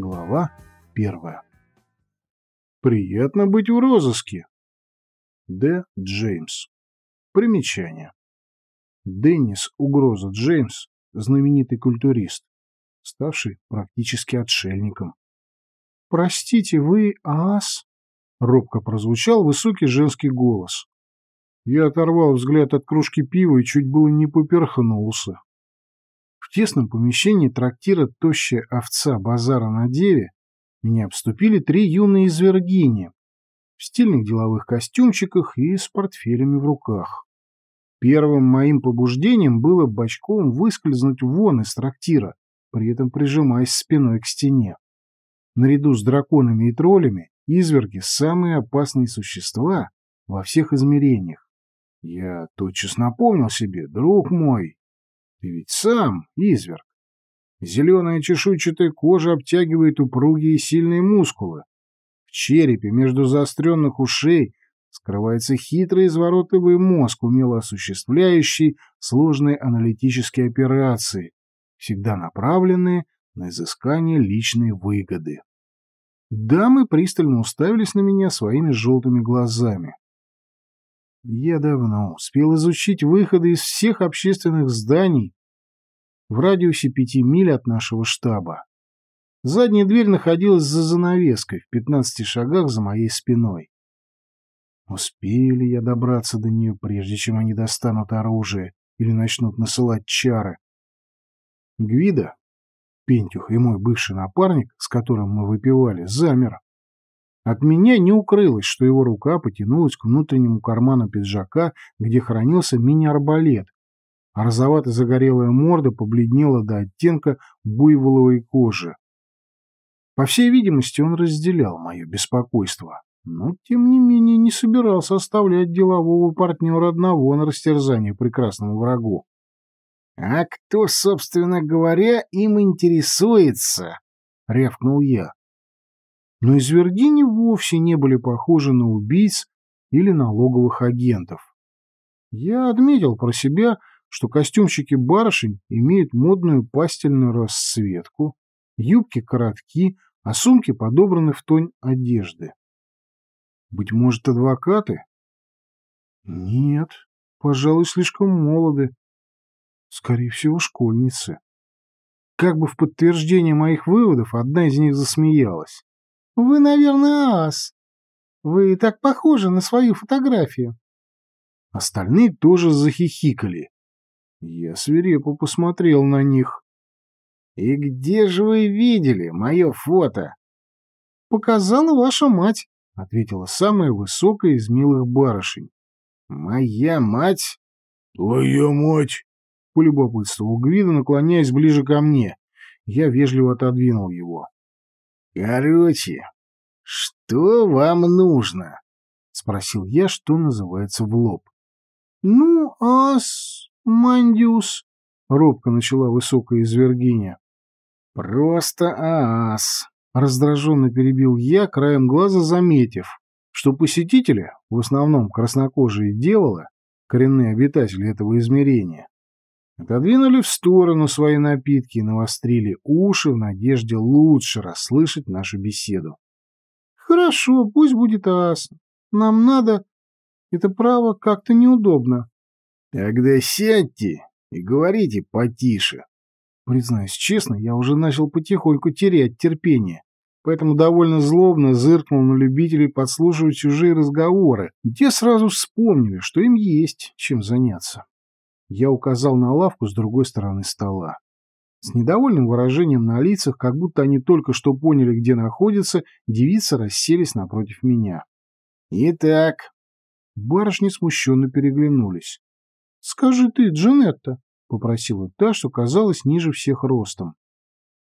Глава первая. Приятно быть в розыске. Д. Джеймс. Примечание. Деннис Угроза Джеймс, знаменитый культурист, ставший практически отшельником. «Простите, вы ас?» — робко прозвучал высокий женский голос. Я оторвал взгляд от кружки пива и чуть было не поперхнулся. В тесном помещении трактира «Тощая овца базара на деве» меня обступили три юные извергения в стильных деловых костюмчиках и с портфелями в руках. Первым моим побуждением было бочком выскользнуть вон из трактира, при этом прижимаясь спиной к стене. Наряду с драконами и троллями изверги – самые опасные существа во всех измерениях. Я тотчас напомнил себе, друг мой, ты ведь сам изверг. Зеленая чешуйчатая кожа обтягивает упругие и сильные мускулы. В черепе между заостренных ушей скрывается хитрый изворотливый мозг, умело осуществляющий сложные аналитические операции, всегда направленные на изыскание личной выгоды. Дамы пристально уставились на меня своими желтыми глазами. Я давно успел изучить выходы из всех общественных зданий в радиусе пяти миль от нашего штаба. Задняя дверь находилась за занавеской в пятнадцати шагах за моей спиной. Успею ли я добраться до нее, прежде чем они достанут оружие или начнут насылать чары? Гвида, Пентюх и мой бывший напарник, с которым мы выпивали, замер. От меня не укрылось, что его рука потянулась к внутреннему карману пиджака, где хранился мини-арбалет, а розовато загорелая морда побледнела до оттенка буйволовой кожи. По всей видимости, он разделял мое беспокойство, но, тем не менее, не собирался оставлять делового партнера одного на растерзание прекрасному врагу. «А кто, собственно говоря, им интересуется?» — рявкнул я но извергини вовсе не были похожи на убийц или налоговых агентов. Я отметил про себя, что костюмчики барышень имеют модную пастельную расцветку, юбки коротки, а сумки подобраны в тонь одежды. Быть может, адвокаты? Нет, пожалуй, слишком молоды. Скорее всего, школьницы. Как бы в подтверждение моих выводов, одна из них засмеялась. Вы, наверное, ас. Вы так похожи на свою фотографию. Остальные тоже захихикали. Я свирепо посмотрел на них. «И где же вы видели мое фото?» «Показала ваша мать», — ответила самая высокая из милых барышень. «Моя мать?» «Твоя мать!» — полюбопытствовал Гвида, наклоняясь ближе ко мне. Я вежливо отодвинул его. «Короче, что вам нужно?» — спросил я, что называется, в лоб. «Ну, ас, мандиус», — робко начала высокая извергиня. «Просто ас», — раздраженно перебил я, краем глаза заметив, что посетители, в основном краснокожие делала, коренные обитатели этого измерения, Отодвинули в сторону свои напитки и навострили уши в надежде лучше расслышать нашу беседу. «Хорошо, пусть будет ас. Нам надо... Это право как-то неудобно». «Тогда сядьте и говорите потише». Признаюсь честно, я уже начал потихоньку терять терпение, поэтому довольно злобно зыркнул на любителей подслушивать чужие разговоры, и те сразу вспомнили, что им есть чем заняться. Я указал на лавку с другой стороны стола. С недовольным выражением на лицах, как будто они только что поняли, где находятся, девицы расселись напротив меня. «Итак...» Барышни смущенно переглянулись. «Скажи ты, Джанетта», — попросила та, что казалась ниже всех ростом.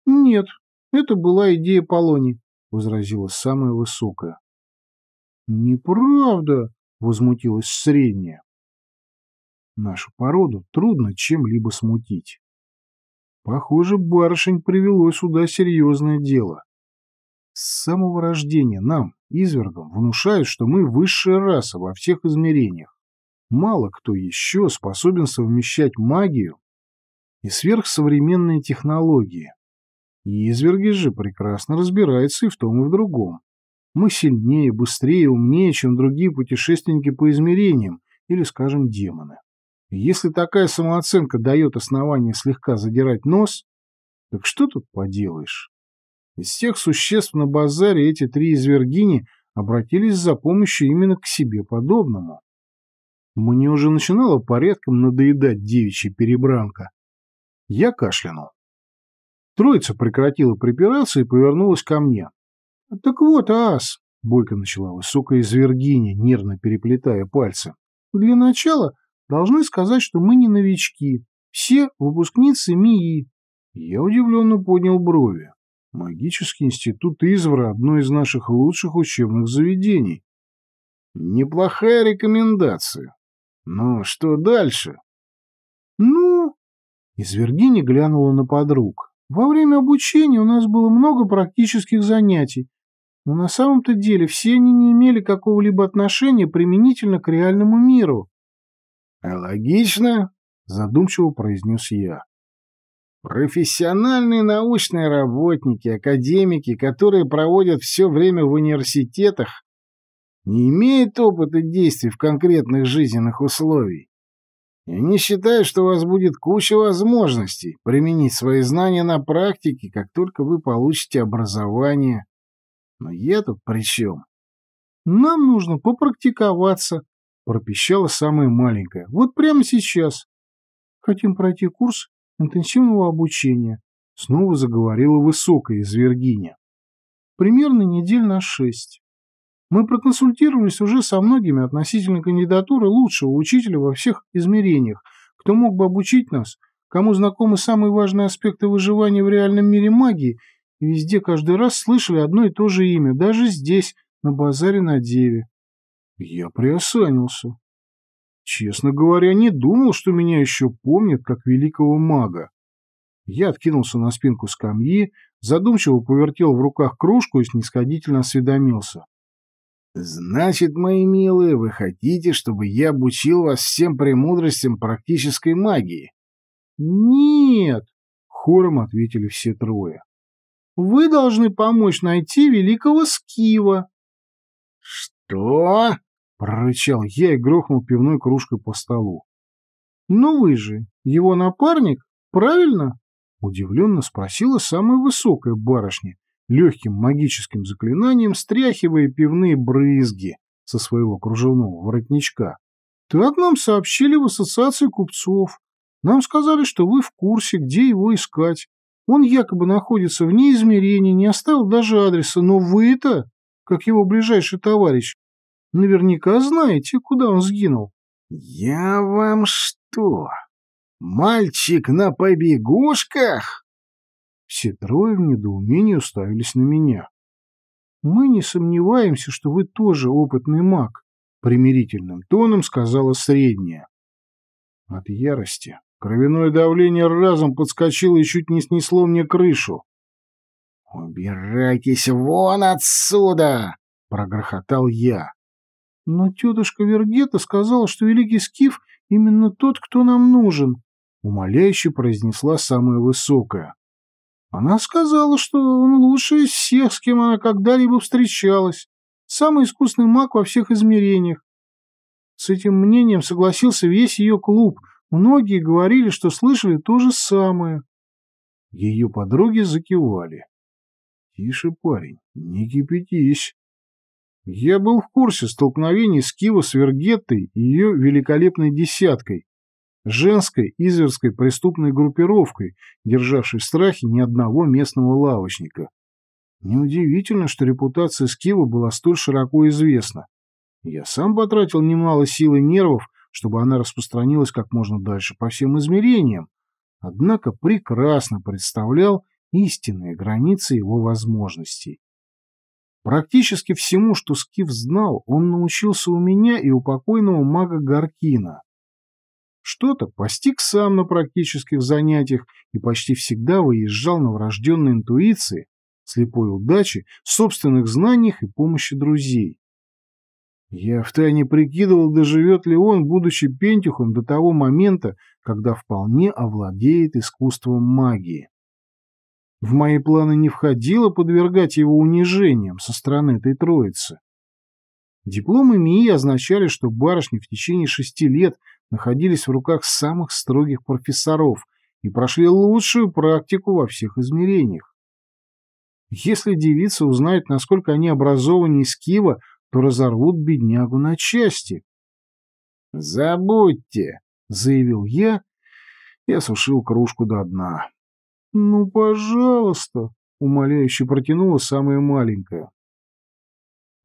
«Нет, это была идея Полони», — возразила самая высокая. «Неправда», — возмутилась средняя. Нашу породу трудно чем-либо смутить. Похоже, барышень привело сюда серьезное дело. С самого рождения нам, извергам, внушают, что мы высшая раса во всех измерениях. Мало кто еще способен совмещать магию и сверхсовременные технологии. Изверги же прекрасно разбираются и в том, и в другом. Мы сильнее, быстрее, умнее, чем другие путешественники по измерениям или, скажем, демоны. Если такая самооценка дает основание слегка задирать нос, так что тут поделаешь? Из всех существ на базаре эти три извергини обратились за помощью именно к себе подобному. Мне уже начинало порядком надоедать девичья перебранка. Я кашлянул. Троица прекратила припираться и повернулась ко мне. — Так вот, ас, — бойко начала высокая извергиня, нервно переплетая пальцы. — Для начала должны сказать, что мы не новички. Все выпускницы МИИ. Я удивленно поднял брови. Магический институт Извра – одно из наших лучших учебных заведений. Неплохая рекомендация. Но что дальше? Ну, Извергиня глянула на подруг. Во время обучения у нас было много практических занятий, но на самом-то деле все они не имели какого-либо отношения применительно к реальному миру. «Логично», — задумчиво произнес я. Профессиональные научные работники, академики, которые проводят все время в университетах, не имеют опыта действий в конкретных жизненных условиях. И они считают, что у вас будет куча возможностей применить свои знания на практике, как только вы получите образование. Но я тут при чем? Нам нужно попрактиковаться, пропищала самая маленькая. Вот прямо сейчас. Хотим пройти курс интенсивного обучения, снова заговорила высокая из Виргиния. Примерно недель на шесть. Мы проконсультировались уже со многими относительно кандидатуры лучшего учителя во всех измерениях, кто мог бы обучить нас, кому знакомы самые важные аспекты выживания в реальном мире магии, и везде каждый раз слышали одно и то же имя, даже здесь, на базаре на Деве. Я приосанился. Честно говоря, не думал, что меня еще помнят как великого мага. Я откинулся на спинку скамьи, задумчиво повертел в руках кружку и снисходительно осведомился. «Значит, мои милые, вы хотите, чтобы я обучил вас всем премудростям практической магии?» «Нет!» — хором ответили все трое. «Вы должны помочь найти великого Скива». «Что?» Прорычал я и грохнул пивной кружкой по столу. «Ну вы же, его напарник, правильно?» Удивленно спросила самая высокая барышня, легким магическим заклинанием стряхивая пивные брызги со своего кружевного воротничка. «Так нам сообщили в ассоциации купцов. Нам сказали, что вы в курсе, где его искать. Он якобы находится вне измерения, не оставил даже адреса, но вы-то, как его ближайший товарищ, Наверняка знаете, куда он сгинул». «Я вам что? Мальчик на побегушках?» Все трое в недоумении уставились на меня. «Мы не сомневаемся, что вы тоже опытный маг», — примирительным тоном сказала средняя. От ярости кровяное давление разом подскочило и чуть не снесло мне крышу. «Убирайтесь вон отсюда!» — прогрохотал я. Но тетушка Вергета сказала, что великий Скиф именно тот, кто нам нужен, — умоляюще произнесла самая высокая. Она сказала, что он лучший из всех, с кем она когда-либо встречалась, самый искусный маг во всех измерениях. С этим мнением согласился весь ее клуб, многие говорили, что слышали то же самое. Ее подруги закивали. — Тише, парень, не кипятись. Я был в курсе столкновений с Кива Свергеттой и ее великолепной десяткой, женской изверской преступной группировкой, державшей в страхе ни одного местного лавочника. Неудивительно, что репутация Скива была столь широко известна. Я сам потратил немало сил и нервов, чтобы она распространилась как можно дальше по всем измерениям, однако прекрасно представлял истинные границы его возможностей. Практически всему, что Скиф знал, он научился у меня и у покойного мага Горкина. Что-то постиг сам на практических занятиях и почти всегда выезжал на врожденной интуиции, слепой удачи, собственных знаниях и помощи друзей. Я втайне прикидывал, доживет ли он, будучи пентюхом, до того момента, когда вполне овладеет искусством магии. В мои планы не входило подвергать его унижениям со стороны этой троицы. Дипломы МИИ означали, что барышни в течение шести лет находились в руках самых строгих профессоров и прошли лучшую практику во всех измерениях. Если девицы узнают, насколько они образованы из Кива, то разорвут беднягу на части. «Забудьте», — заявил я и осушил кружку до дна. «Ну, пожалуйста!» — умоляюще протянула самая маленькая.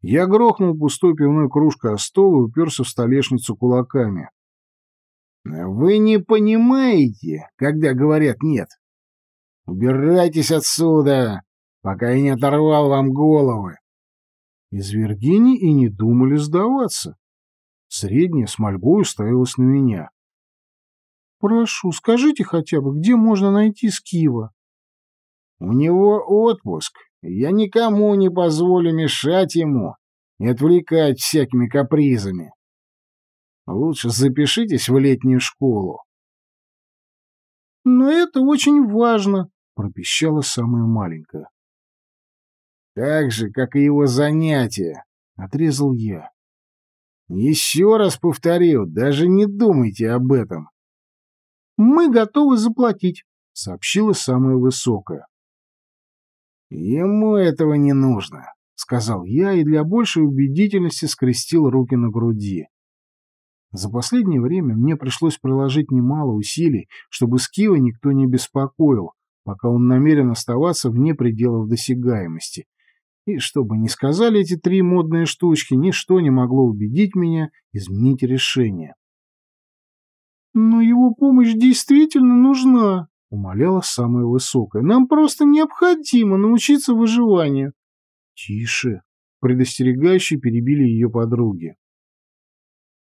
Я грохнул пустой пивной кружкой о стол и уперся в столешницу кулаками. «Вы не понимаете, когда говорят «нет». Убирайтесь отсюда, пока я не оторвал вам головы!» Из Виргинии и не думали сдаваться. Средняя с мольбой уставилась на меня. Прошу, скажите хотя бы, где можно найти Скива? У него отпуск. Я никому не позволю мешать ему и отвлекать всякими капризами. Лучше запишитесь в летнюю школу. Но это очень важно, пропищала самая маленькая. Так же, как и его занятия, отрезал я. Еще раз повторю, даже не думайте об этом мы готовы заплатить», — сообщила самая высокая. «Ему этого не нужно», — сказал я и для большей убедительности скрестил руки на груди. За последнее время мне пришлось приложить немало усилий, чтобы Скива никто не беспокоил, пока он намерен оставаться вне пределов досягаемости. И чтобы не сказали эти три модные штучки, ничто не могло убедить меня изменить решение. «Но его помощь действительно нужна», — умоляла самая высокая. «Нам просто необходимо научиться выживанию». «Тише», — предостерегающе перебили ее подруги.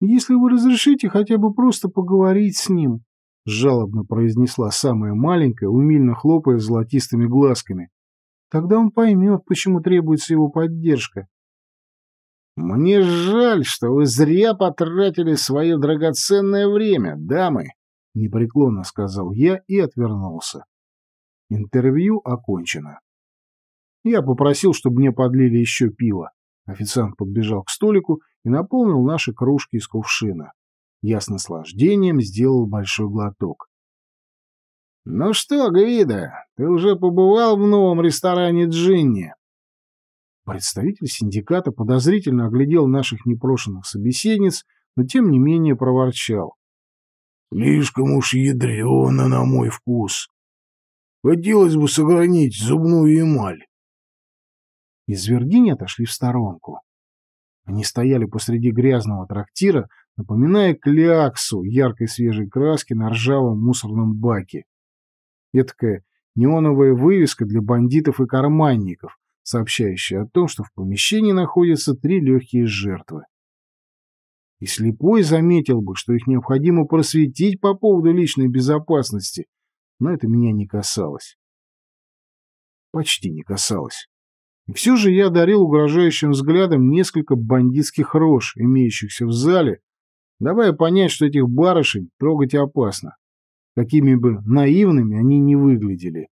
«Если вы разрешите хотя бы просто поговорить с ним», — жалобно произнесла самая маленькая, умильно хлопая золотистыми глазками. «Тогда он поймет, почему требуется его поддержка. Мне жаль, что вы зря потратили свое драгоценное время, дамы, — непреклонно сказал я и отвернулся. Интервью окончено. Я попросил, чтобы мне подлили еще пиво. Официант подбежал к столику и наполнил наши кружки из кувшина. Я с наслаждением сделал большой глоток. «Ну что, Гвида, ты уже побывал в новом ресторане Джинни?» Представитель синдиката подозрительно оглядел наших непрошенных собеседниц, но тем не менее проворчал. «Слишком уж ядрено на мой вкус. Хотелось бы сохранить зубную эмаль». Из Виргини отошли в сторонку. Они стояли посреди грязного трактира, напоминая кляксу яркой свежей краски на ржавом мусорном баке. Эдакая неоновая вывеска для бандитов и карманников, сообщающая о том, что в помещении находятся три легкие жертвы. И слепой заметил бы, что их необходимо просветить по поводу личной безопасности, но это меня не касалось. Почти не касалось. И все же я дарил угрожающим взглядом несколько бандитских рож, имеющихся в зале, давая понять, что этих барышень трогать опасно, какими бы наивными они не выглядели,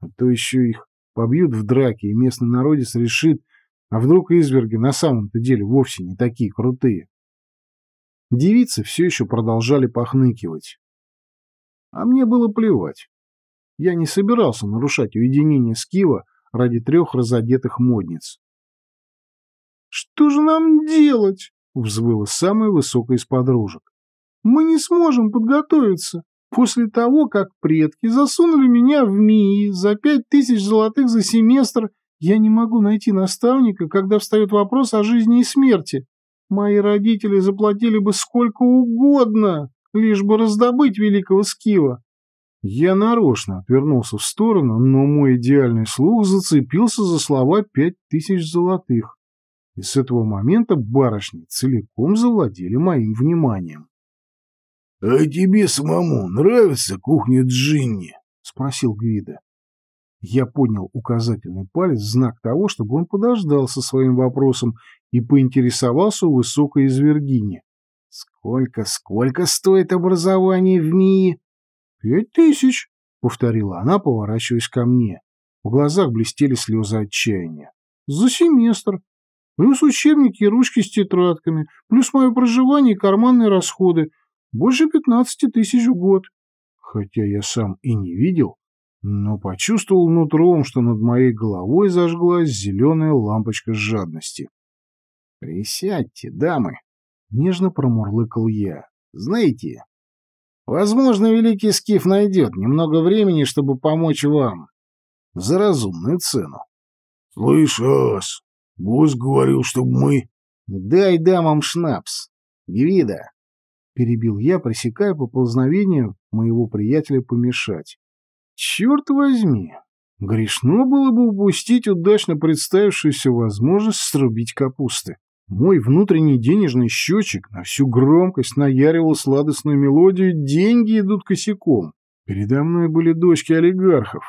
а то еще их побьют в драке, и местный народец решит, а вдруг изверги на самом-то деле вовсе не такие крутые. Девицы все еще продолжали похныкивать. А мне было плевать. Я не собирался нарушать уединение Скива ради трех разодетых модниц. «Что же нам делать?» — взвыла самая высокая из подружек. «Мы не сможем подготовиться после того, как предки засунули меня в МИИ за пять тысяч золотых за семестр, я не могу найти наставника, когда встает вопрос о жизни и смерти. Мои родители заплатили бы сколько угодно, лишь бы раздобыть великого Скива. Я нарочно отвернулся в сторону, но мой идеальный слух зацепился за слова пять тысяч золотых. И с этого момента барышни целиком завладели моим вниманием. «А тебе самому нравится кухня Джинни?» — спросил Гвида. Я поднял указательный палец в знак того, чтобы он подождал со своим вопросом и поинтересовался у высокой из Виргинии. «Сколько, сколько стоит образование в МИИ?» «Пять тысяч», — повторила она, поворачиваясь ко мне. В глазах блестели слезы отчаяния. «За семестр. Плюс учебники и ручки с тетрадками, плюс мое проживание и карманные расходы, больше 15 тысяч в год. Хотя я сам и не видел, но почувствовал нутром, что над моей головой зажглась зеленая лампочка жадности. «Присядьте, дамы!» — нежно промурлыкал я. «Знаете, возможно, Великий Скиф найдет немного времени, чтобы помочь вам. За разумную цену». «Слышь, Ас, босс говорил, чтобы мы...» «Дай дамам шнапс. Гвида, — перебил я, пресекая поползновение моего приятеля помешать. «Черт возьми! Грешно было бы упустить удачно представившуюся возможность срубить капусты. Мой внутренний денежный счетчик на всю громкость наяривал сладостную мелодию «Деньги идут косяком». Передо мной были дочки олигархов,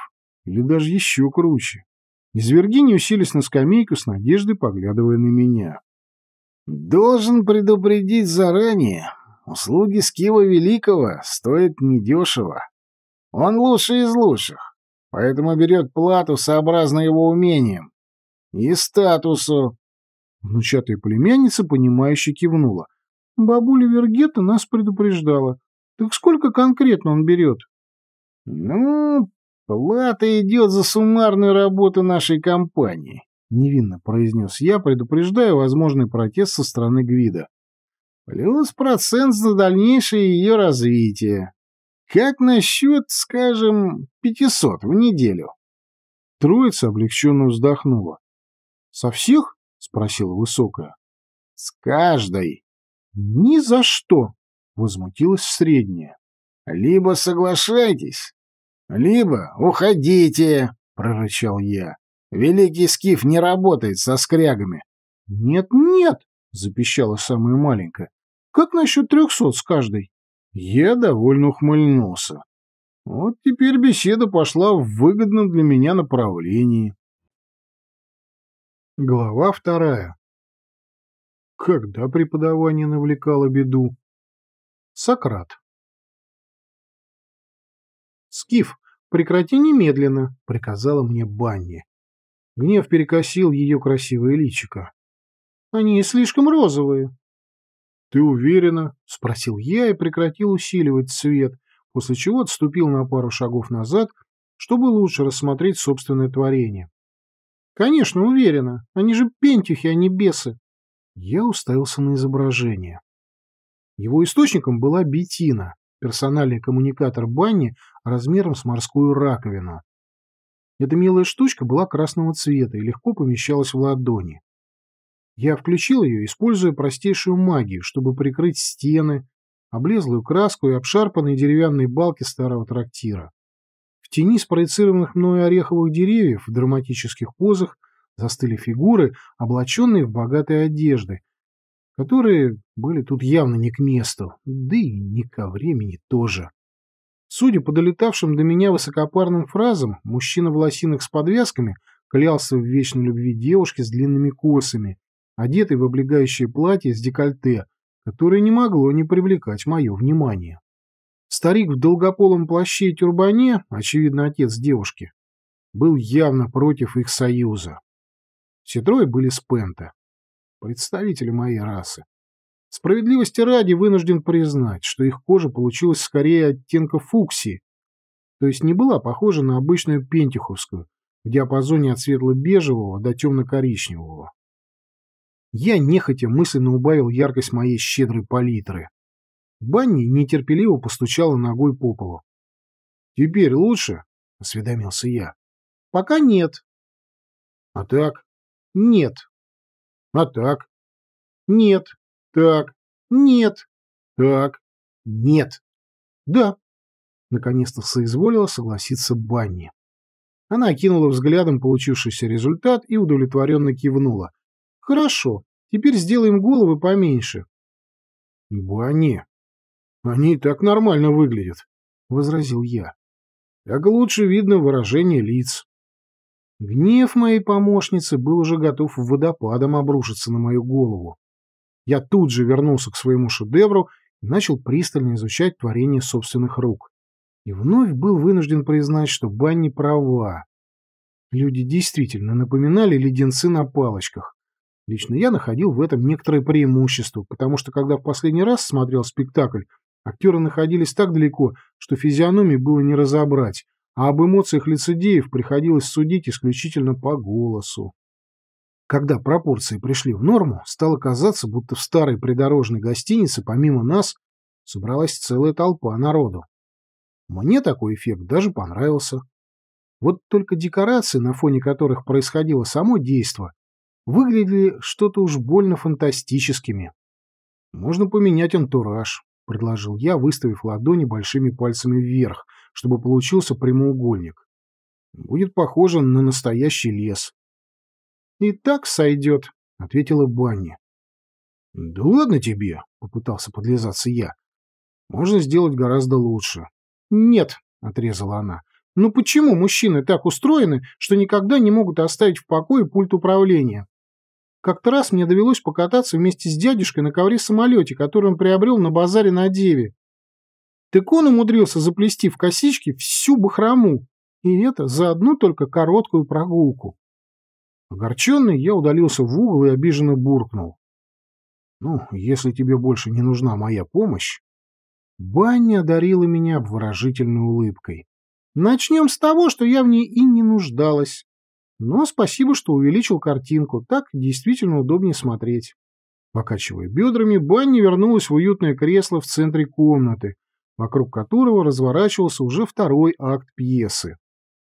или даже еще круче. Изверги не уселись на скамейку с надеждой, поглядывая на меня. «Должен предупредить заранее», Услуги Скива Великого стоят недешево. Он лучший из лучших, поэтому берет плату сообразно его умениям и статусу. Внучатая племянница, понимающе кивнула. Бабуля Вергета нас предупреждала. Так сколько конкретно он берет? Ну, плата идет за суммарную работу нашей компании, невинно произнес я, предупреждая возможный протест со стороны Гвида плюс процент за дальнейшее ее развитие. Как насчет, скажем, 500 в неделю? Троица облегченно вздохнула. «Со всех?» — спросила высокая. «С каждой». «Ни за что!» — возмутилась средняя. «Либо соглашайтесь, либо уходите!» — прорычал я. «Великий скиф не работает со скрягами». «Нет-нет!» — запищала самая маленькая. Как насчет трехсот с каждой?» Я довольно ухмыльнулся. Вот теперь беседа пошла в выгодном для меня направлении. Глава вторая. Когда преподавание навлекало беду? Сократ. «Скиф, прекрати немедленно», — приказала мне Банни. Гнев перекосил ее красивое личико. «Они слишком розовые». «Ты уверена?» — спросил я и прекратил усиливать свет, после чего отступил на пару шагов назад, чтобы лучше рассмотреть собственное творение. «Конечно, уверена. Они же пентюхи, а не бесы». Я уставился на изображение. Его источником была бетина, персональный коммуникатор Банни размером с морскую раковину. Эта милая штучка была красного цвета и легко помещалась в ладони. Я включил ее, используя простейшую магию, чтобы прикрыть стены, облезлую краску и обшарпанные деревянные балки старого трактира. В тени спроецированных мною ореховых деревьев в драматических позах застыли фигуры, облаченные в богатые одежды, которые были тут явно не к месту, да и не ко времени тоже. Судя по долетавшим до меня высокопарным фразам, мужчина в лосинах с подвязками клялся в вечной любви девушки с длинными косами, одетый в облегающее платье с декольте, которое не могло не привлекать мое внимание. Старик в долгополом плаще и тюрбане, очевидно, отец девушки, был явно против их союза. Все трое были спента, представители моей расы. Справедливости ради вынужден признать, что их кожа получилась скорее оттенка фуксии, то есть не была похожа на обычную пентиховскую в диапазоне от светло-бежевого до темно-коричневого. Я нехотя мысленно убавил яркость моей щедрой палитры. Банни нетерпеливо постучала ногой по полу. «Теперь лучше?» — осведомился я. «Пока нет». «А так?» «Нет». «А так?» «Нет». «Так?» «Нет». «Так?» «Нет». «Да». Наконец-то соизволила согласиться Банни. Она окинула взглядом получившийся результат и удовлетворенно кивнула, Хорошо, теперь сделаем головы поменьше. Бане, они и так нормально выглядят, возразил я. Так лучше видно выражение лиц. Гнев моей помощницы был уже готов водопадом обрушиться на мою голову. Я тут же вернулся к своему шедевру и начал пристально изучать творение собственных рук. И вновь был вынужден признать, что Банни права. Люди действительно напоминали леденцы на палочках. Лично я находил в этом некоторое преимущество, потому что когда в последний раз смотрел спектакль, актеры находились так далеко, что физиономии было не разобрать, а об эмоциях лицедеев приходилось судить исключительно по голосу. Когда пропорции пришли в норму, стало казаться, будто в старой придорожной гостинице помимо нас собралась целая толпа народу. Мне такой эффект даже понравился. Вот только декорации, на фоне которых происходило само действие выглядели что-то уж больно фантастическими. «Можно поменять антураж», — предложил я, выставив ладони большими пальцами вверх, чтобы получился прямоугольник. «Будет похоже на настоящий лес». «И так сойдет», — ответила Банни. «Да ладно тебе», — попытался подлизаться я. «Можно сделать гораздо лучше». «Нет», — отрезала она. Но «Ну почему мужчины так устроены, что никогда не могут оставить в покое пульт управления?» Как-то раз мне довелось покататься вместе с дядюшкой на ковре-самолете, который он приобрел на базаре на Деве. Так он умудрился заплести в косички всю бахрому, и это за одну только короткую прогулку. Огорченный, я удалился в угол и обиженно буркнул. «Ну, если тебе больше не нужна моя помощь...» Баня одарила меня обворожительной улыбкой. «Начнем с того, что я в ней и не нуждалась. Но спасибо, что увеличил картинку, так действительно удобнее смотреть. Покачивая бедрами, Банни вернулась в уютное кресло в центре комнаты, вокруг которого разворачивался уже второй акт пьесы.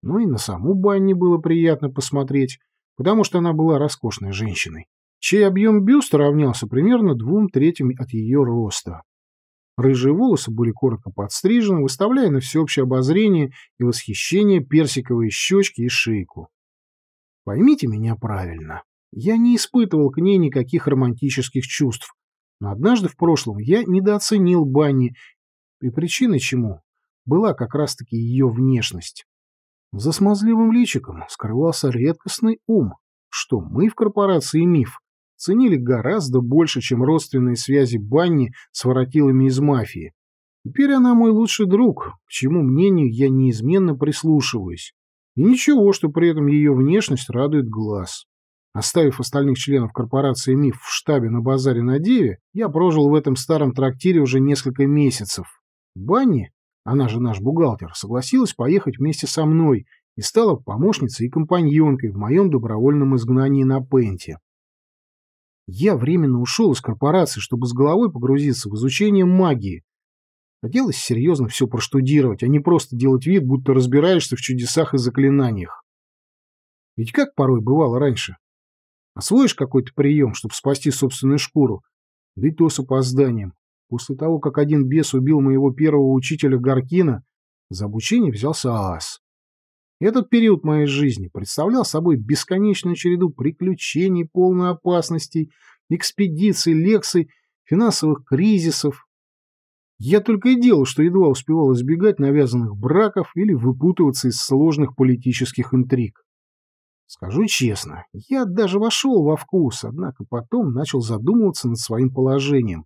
Ну и на саму Банни было приятно посмотреть, потому что она была роскошной женщиной, чей объем бюста равнялся примерно двум третьим от ее роста. Рыжие волосы были коротко подстрижены, выставляя на всеобщее обозрение и восхищение персиковые щечки и шейку. Поймите меня правильно. Я не испытывал к ней никаких романтических чувств. Но однажды в прошлом я недооценил Банни, и причина, чему была как раз-таки ее внешность. За смазливым личиком скрывался редкостный ум, что мы в корпорации «Миф» ценили гораздо больше, чем родственные связи Банни с воротилами из мафии. Теперь она мой лучший друг, к чему мнению я неизменно прислушиваюсь. И ничего, что при этом ее внешность радует глаз. Оставив остальных членов корпорации «Миф» в штабе на базаре на Деве, я прожил в этом старом трактире уже несколько месяцев. Банни, она же наш бухгалтер, согласилась поехать вместе со мной и стала помощницей и компаньонкой в моем добровольном изгнании на Пенте. Я временно ушел из корпорации, чтобы с головой погрузиться в изучение магии, Хотелось а серьезно все проштудировать, а не просто делать вид, будто разбираешься в чудесах и заклинаниях. Ведь как порой бывало раньше. Освоишь какой-то прием, чтобы спасти собственную шкуру, да и то с опозданием. После того, как один бес убил моего первого учителя Горкина, за обучение взялся ААС. Этот период моей жизни представлял собой бесконечную череду приключений, полной опасностей, экспедиций, лекций, финансовых кризисов, я только и делал, что едва успевал избегать навязанных браков или выпутываться из сложных политических интриг. Скажу честно, я даже вошел во вкус, однако потом начал задумываться над своим положением.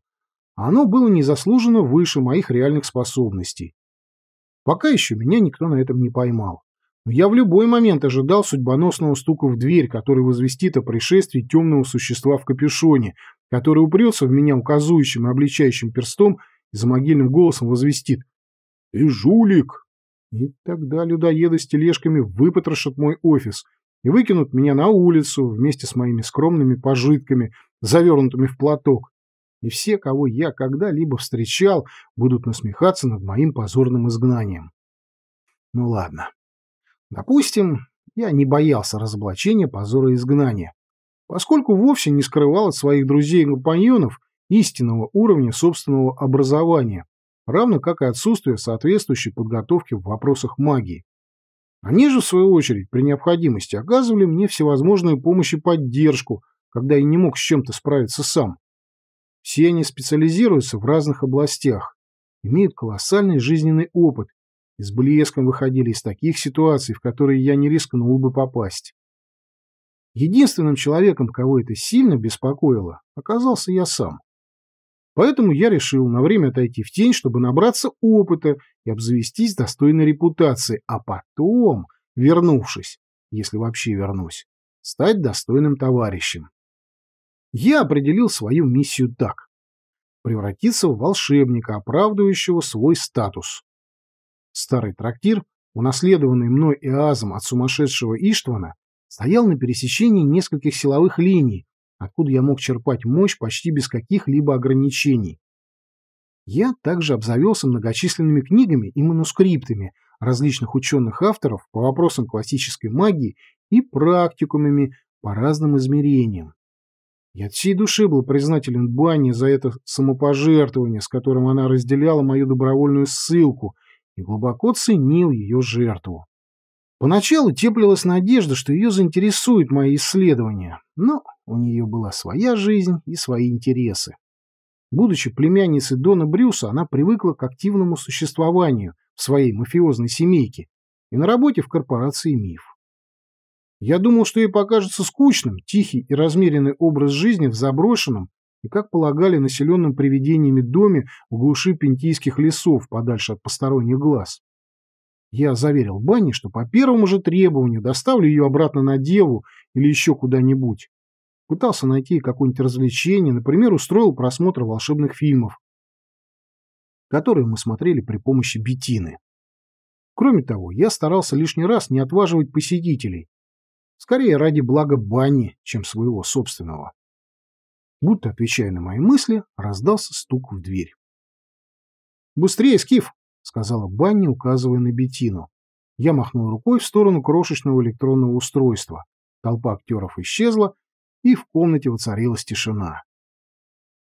Оно было незаслуженно выше моих реальных способностей. Пока еще меня никто на этом не поймал. Но я в любой момент ожидал судьбоносного стука в дверь, который возвестит о пришествии темного существа в капюшоне, который упрется в меня указующим и обличающим перстом – и за могильным голосом возвестит «Ты жулик!» И тогда людоеды с тележками выпотрошат мой офис и выкинут меня на улицу вместе с моими скромными пожитками, завернутыми в платок. И все, кого я когда-либо встречал, будут насмехаться над моим позорным изгнанием. Ну ладно. Допустим, я не боялся разоблачения позора изгнания, поскольку вовсе не скрывал от своих друзей и компаньонов, истинного уровня собственного образования, равно как и отсутствие соответствующей подготовки в вопросах магии. Они же, в свою очередь, при необходимости оказывали мне всевозможную помощь и поддержку, когда я не мог с чем-то справиться сам. Все они специализируются в разных областях, имеют колоссальный жизненный опыт и с блеском выходили из таких ситуаций, в которые я не рискнул бы попасть. Единственным человеком, кого это сильно беспокоило, оказался я сам. Поэтому я решил на время отойти в тень, чтобы набраться опыта и обзавестись достойной репутацией, а потом, вернувшись, если вообще вернусь, стать достойным товарищем. Я определил свою миссию так. Превратиться в волшебника, оправдывающего свой статус. Старый трактир, унаследованный мной и Азом от сумасшедшего Иштвана, стоял на пересечении нескольких силовых линий, откуда я мог черпать мощь почти без каких-либо ограничений. Я также обзавелся многочисленными книгами и манускриптами различных ученых-авторов по вопросам классической магии и практикумами по разным измерениям. Я от всей души был признателен Бане за это самопожертвование, с которым она разделяла мою добровольную ссылку, и глубоко ценил ее жертву. Поначалу теплилась надежда, что ее заинтересуют мои исследования, но у нее была своя жизнь и свои интересы. Будучи племянницей Дона Брюса, она привыкла к активному существованию в своей мафиозной семейке и на работе в корпорации «Миф». Я думал, что ей покажется скучным тихий и размеренный образ жизни в заброшенном и, как полагали, населенном привидениями доме в глуши пентийских лесов, подальше от посторонних глаз. Я заверил Банни, что по первому же требованию доставлю ее обратно на Деву или еще куда-нибудь, пытался найти какое-нибудь развлечение, например, устроил просмотр волшебных фильмов, которые мы смотрели при помощи бетины. Кроме того, я старался лишний раз не отваживать посетителей, скорее ради блага бани, чем своего собственного. Будто отвечая на мои мысли, раздался стук в дверь. «Быстрее, Скиф!» — сказала Банни, указывая на Бетину. Я махнул рукой в сторону крошечного электронного устройства. Толпа актеров исчезла, и в комнате воцарилась тишина.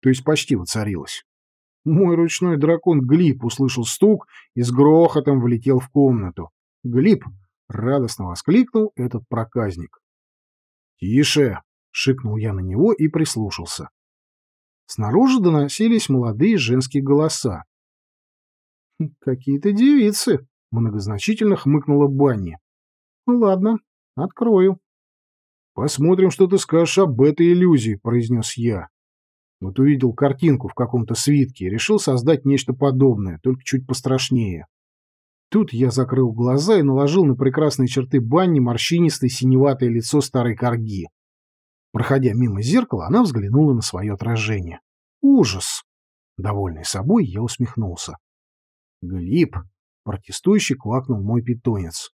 То есть почти воцарилась. Мой ручной дракон Глип услышал стук и с грохотом влетел в комнату. Глип радостно воскликнул этот проказник. «Тише!» — шикнул я на него и прислушался. Снаружи доносились молодые женские голоса. «Какие-то девицы!» — многозначительно хмыкнула Банни. «Ладно, открою». «Посмотрим, что ты скажешь об этой иллюзии», — произнес я. Вот увидел картинку в каком-то свитке и решил создать нечто подобное, только чуть пострашнее. Тут я закрыл глаза и наложил на прекрасные черты Банни морщинистое синеватое лицо старой корги. Проходя мимо зеркала, она взглянула на свое отражение. «Ужас!» Довольный собой, я усмехнулся. «Глип!» — протестующий квакнул мой питомец.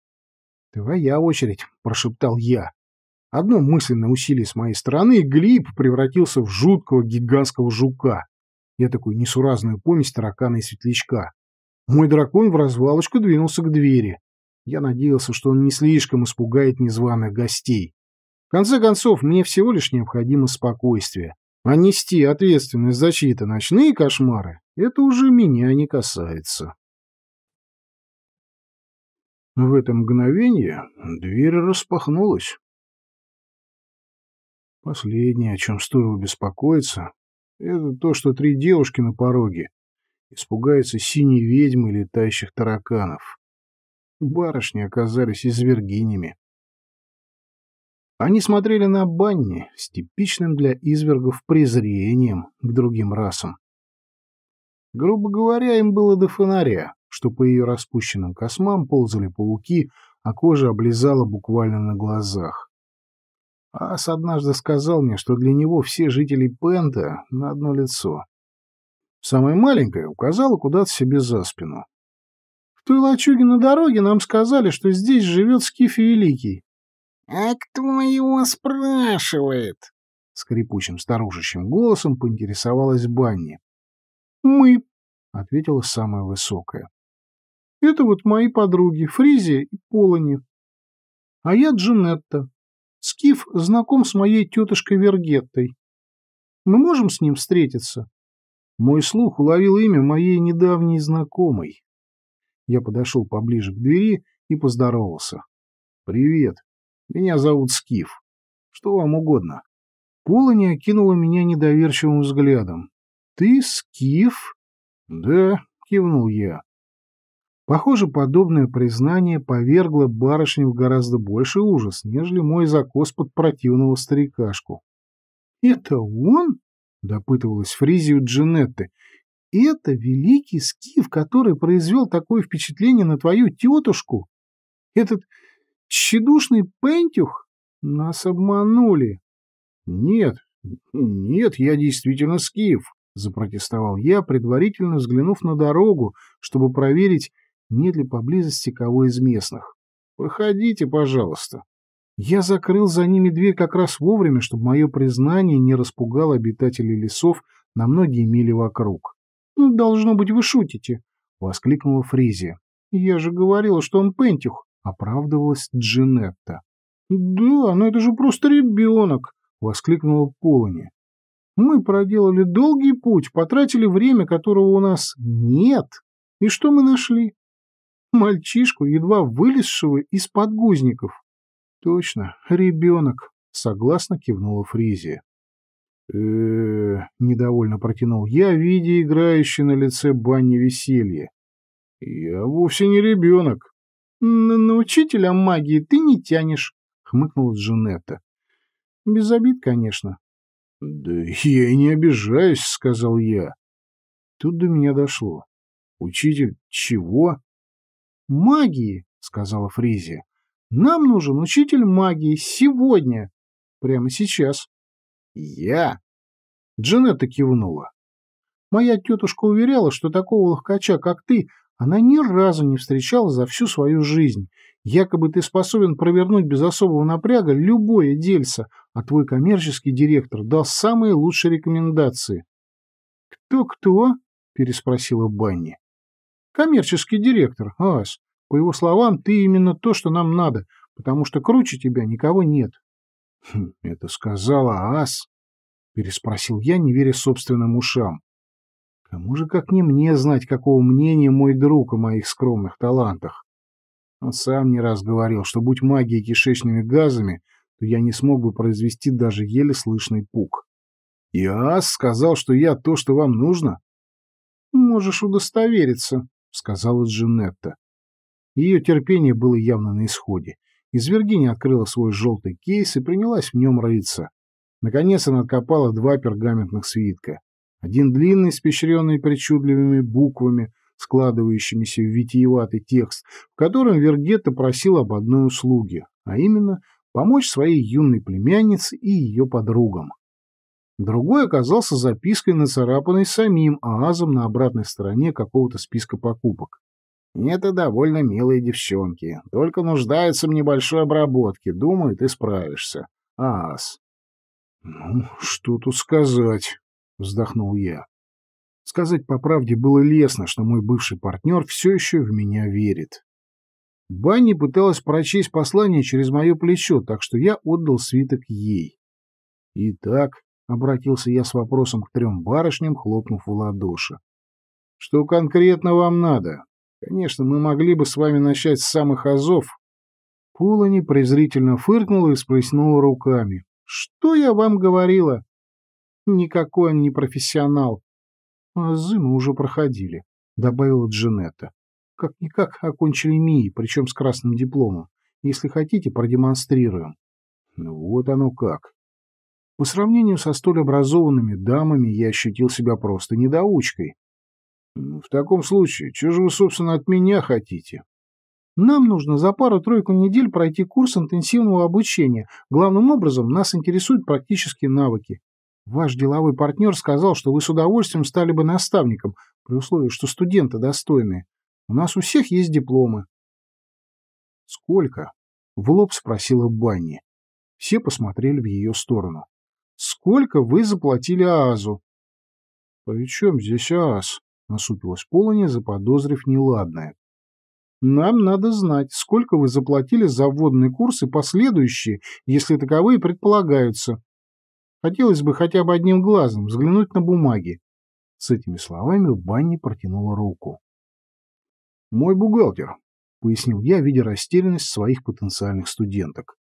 «Твоя очередь», — прошептал я. Одно мысленное усилие с моей стороны, и Глиб превратился в жуткого гигантского жука. Я такую несуразную помесь таракана и светлячка. Мой дракон в развалочку двинулся к двери. Я надеялся, что он не слишком испугает незваных гостей. В конце концов, мне всего лишь необходимо спокойствие. А нести ответственность за чьи-то ночные кошмары — это уже меня не касается. В это мгновение дверь распахнулась. Последнее, о чем стоило беспокоиться, это то, что три девушки на пороге испугаются синей ведьмы летающих тараканов. Барышни оказались извергинями. Они смотрели на Банни с типичным для извергов презрением к другим расам. Грубо говоря, им было до фонаря, что по ее распущенным космам ползали пауки, а кожа облизала буквально на глазах. Ас однажды сказал мне, что для него все жители Пента на одно лицо. Самая маленькая указала куда-то себе за спину. В той лачуге на дороге нам сказали, что здесь живет Скифи Великий. — А кто его спрашивает? — скрипучим старушечьим голосом поинтересовалась Банни. — Мы, — ответила самая высокая. — Это вот мои подруги Фризи и Полони. А я Джинетта. Скиф знаком с моей тетушкой Вергеттой. Мы можем с ним встретиться?» Мой слух уловил имя моей недавней знакомой. Я подошел поближе к двери и поздоровался. «Привет. Меня зовут Скиф. Что вам угодно?» Полони окинула меня недоверчивым взглядом. «Ты Скиф?» «Да», — кивнул я. Похоже, подобное признание повергло барышню в гораздо больше ужас, нежели мой закос под противного старикашку. «Это он?» — допытывалась Фризию Джинетты. «Это великий скиф, который произвел такое впечатление на твою тетушку? Этот тщедушный пентюх? Нас обманули!» «Нет, нет, я действительно скиф», — запротестовал я, предварительно взглянув на дорогу, чтобы проверить, нет ли поблизости кого из местных. «Проходите, пожалуйста». Я закрыл за ними дверь как раз вовремя, чтобы мое признание не распугало обитателей лесов на многие мили вокруг. «Ну, должно быть, вы шутите», — воскликнула Фризия. «Я же говорила, что он пентюх», — оправдывалась Джинетта. «Да, но это же просто ребенок», — воскликнула Полони. «Мы проделали долгий путь, потратили время, которого у нас нет. И что мы нашли? Мальчишку, едва вылезшего из подгузников. Точно, ребенок, согласно кивнула Фризия. Э, недовольно протянул я, видя играющий на лице Банни веселье. «Я вовсе не ребенок». «На, ну, учителя а магии ты не тянешь», — хмыкнула Джанетта. «Без обид, конечно». «Да я и не обижаюсь», — сказал я. Тут до меня дошло. «Учитель чего?» магии», — сказала Фризия. «Нам нужен учитель магии сегодня, прямо сейчас». «Я?» Джанетта кивнула. «Моя тетушка уверяла, что такого ловкача, как ты, она ни разу не встречала за всю свою жизнь. Якобы ты способен провернуть без особого напряга любое дельце, а твой коммерческий директор дал самые лучшие рекомендации». «Кто-кто?» — переспросила Банни. Коммерческий директор, Ас По его словам, ты именно то, что нам надо, потому что круче тебя никого нет. Хм, — Это сказала Ас. переспросил я, не веря собственным ушам. — Кому же как не мне знать, какого мнения мой друг о моих скромных талантах? Он сам не раз говорил, что будь магией кишечными газами, то я не смог бы произвести даже еле слышный пук. И Ас сказал, что я то, что вам нужно? — Можешь удостовериться, — сказала Джинетта. Ее терпение было явно на исходе. Из Виргиния открыла свой желтый кейс и принялась в нем рыться. Наконец она откопала два пергаментных свитка. Один длинный, с пещренный причудливыми буквами, складывающимися в витиеватый текст, в котором Вергетта просил об одной услуге, а именно помочь своей юной племяннице и ее подругам. Другой оказался запиской, нацарапанной самим Аазом на обратной стороне какого-то списка покупок. Это довольно милые девчонки, только нуждаются в небольшой обработке. Думаю, ты справишься. Аас. Ну, что тут сказать, вздохнул я. Сказать по правде было лестно, что мой бывший партнер все еще в меня верит. Банни пыталась прочесть послание через мое плечо, так что я отдал свиток ей. Итак, Обратился я с вопросом к трем барышням, хлопнув в ладоши. «Что конкретно вам надо? Конечно, мы могли бы с вами начать с самых азов». Полони презрительно фыркнула и сплеснула руками. «Что я вам говорила?» «Никакой он не профессионал». «Азы мы уже проходили», — добавила Джанетта. «Как-никак окончили МИИ, причем с красным дипломом. Если хотите, продемонстрируем». «Ну вот оно как», по сравнению со столь образованными дамами я ощутил себя просто недоучкой. Ну, в таком случае, чего же вы, собственно, от меня хотите? Нам нужно за пару-тройку недель пройти курс интенсивного обучения. Главным образом нас интересуют практические навыки. Ваш деловой партнер сказал, что вы с удовольствием стали бы наставником, при условии, что студенты достойные. У нас у всех есть дипломы. «Сколько?» — в лоб спросила Банни. Все посмотрели в ее сторону. Сколько вы заплатили ААЗу? — По чем здесь ААЗ? — насупилась Полония, заподозрив неладное. — Нам надо знать, сколько вы заплатили за вводный курсы последующие, если таковые предполагаются. Хотелось бы хотя бы одним глазом взглянуть на бумаги. С этими словами Банни протянула руку. «Мой бухгалтер», — пояснил я, видя растерянность своих потенциальных студенток.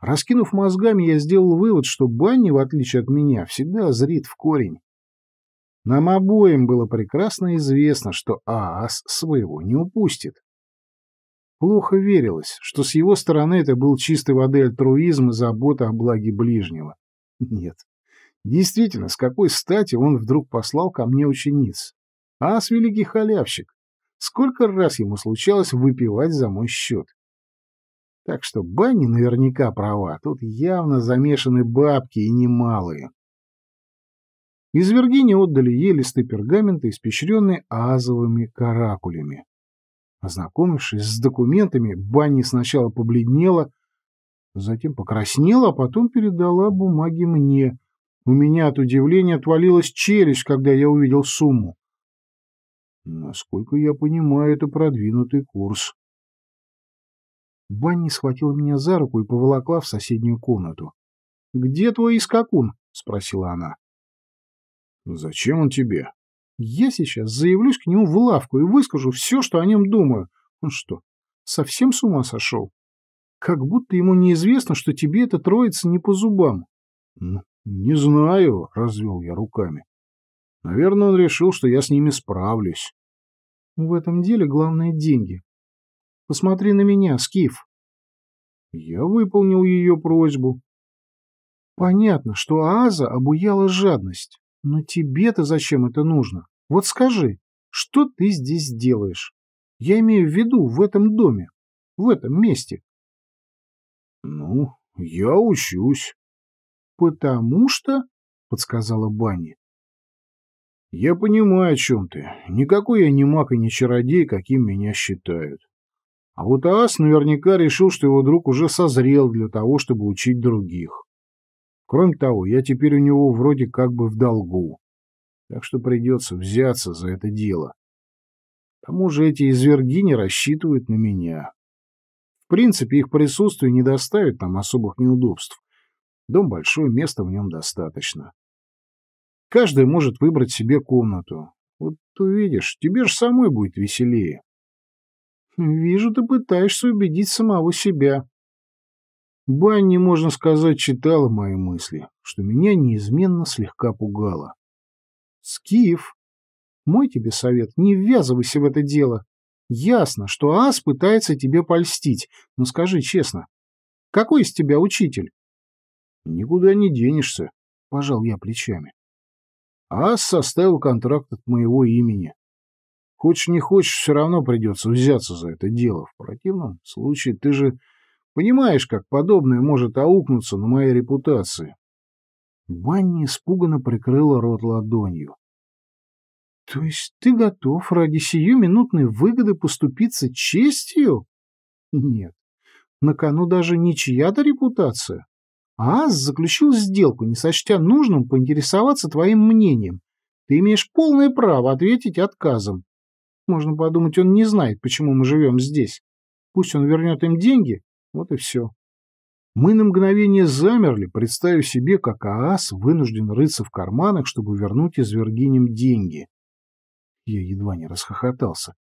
Раскинув мозгами, я сделал вывод, что Банни, в отличие от меня, всегда зрит в корень. Нам обоим было прекрасно известно, что ААС своего не упустит. Плохо верилось, что с его стороны это был чистый воды альтруизм и забота о благе ближнего. Нет. Действительно, с какой стати он вдруг послал ко мне учениц? Аас великий халявщик. Сколько раз ему случалось выпивать за мой счет? Так что Банни наверняка права, тут явно замешаны бабки и немалые. Из Виргини отдали ей листы пергамента, испещренные азовыми каракулями. Ознакомившись с документами, Банни сначала побледнела, затем покраснела, а потом передала бумаги мне. У меня от удивления отвалилась челюсть, когда я увидел сумму. Насколько я понимаю, это продвинутый курс. Банни схватила меня за руку и поволокла в соседнюю комнату. «Где твой искакун?» — спросила она. «Зачем он тебе?» «Я сейчас заявлюсь к нему в лавку и выскажу все, что о нем думаю. Он что, совсем с ума сошел? Как будто ему неизвестно, что тебе эта троица не по зубам». не знаю», — развел я руками. «Наверное, он решил, что я с ними справлюсь». «В этом деле главное деньги», Посмотри на меня, Скиф. Я выполнил ее просьбу. Понятно, что Ааза обуяла жадность. Но тебе-то зачем это нужно? Вот скажи, что ты здесь делаешь? Я имею в виду в этом доме, в этом месте. Ну, я учусь. Потому что, — подсказала Банни. Я понимаю, о чем ты. Никакой я не маг и не чародей, каким меня считают. А вот Аас наверняка решил, что его друг уже созрел для того, чтобы учить других. Кроме того, я теперь у него вроде как бы в долгу. Так что придется взяться за это дело. К тому же эти изверги не рассчитывают на меня. В принципе, их присутствие не доставит нам особых неудобств. Дом большой, места в нем достаточно. Каждый может выбрать себе комнату. Вот увидишь, тебе же самой будет веселее. «Вижу, ты пытаешься убедить самого себя». Банни, можно сказать, читала мои мысли, что меня неизменно слегка пугало. «Скиф, мой тебе совет, не ввязывайся в это дело. Ясно, что Ас пытается тебе польстить, но скажи честно, какой из тебя учитель?» «Никуда не денешься», — пожал я плечами. Ас составил контракт от моего имени. Хочешь не хочешь, все равно придется взяться за это дело. В противном случае ты же понимаешь, как подобное может аукнуться на моей репутации. Банни испуганно прикрыла рот ладонью. — То есть ты готов ради сиюминутной выгоды поступиться честью? — Нет. На кону даже не чья-то репутация. А Аз заключил сделку, не сочтя нужным поинтересоваться твоим мнением. Ты имеешь полное право ответить отказом. Можно подумать, он не знает, почему мы живем здесь. Пусть он вернет им деньги, вот и все. Мы на мгновение замерли, представив себе, как Аас вынужден рыться в карманах, чтобы вернуть из деньги. Я едва не расхохотался.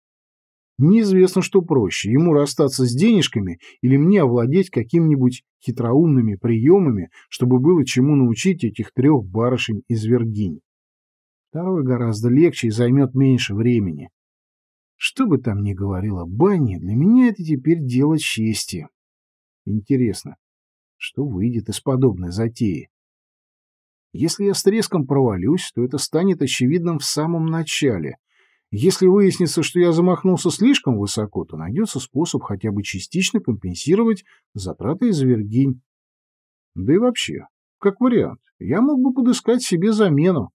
Неизвестно, что проще, ему расстаться с денежками или мне овладеть какими-нибудь хитроумными приемами, чтобы было чему научить этих трех барышень извергинь. Вергини. Второе гораздо легче и займет меньше времени. Что бы там ни говорила Банни, для меня это теперь дело чести. Интересно, что выйдет из подобной затеи? Если я с треском провалюсь, то это станет очевидным в самом начале. Если выяснится, что я замахнулся слишком высоко, то найдется способ хотя бы частично компенсировать затраты из вергинь. Да и вообще, как вариант, я мог бы подыскать себе замену.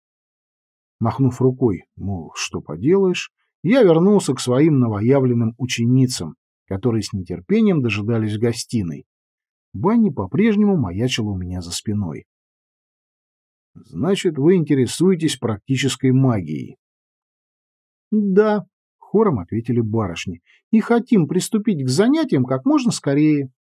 Махнув рукой, мол, что поделаешь, я вернулся к своим новоявленным ученицам, которые с нетерпением дожидались в гостиной. Банни по-прежнему маячила у меня за спиной. «Значит, вы интересуетесь практической магией?» «Да», — хором ответили барышни, — «и хотим приступить к занятиям как можно скорее».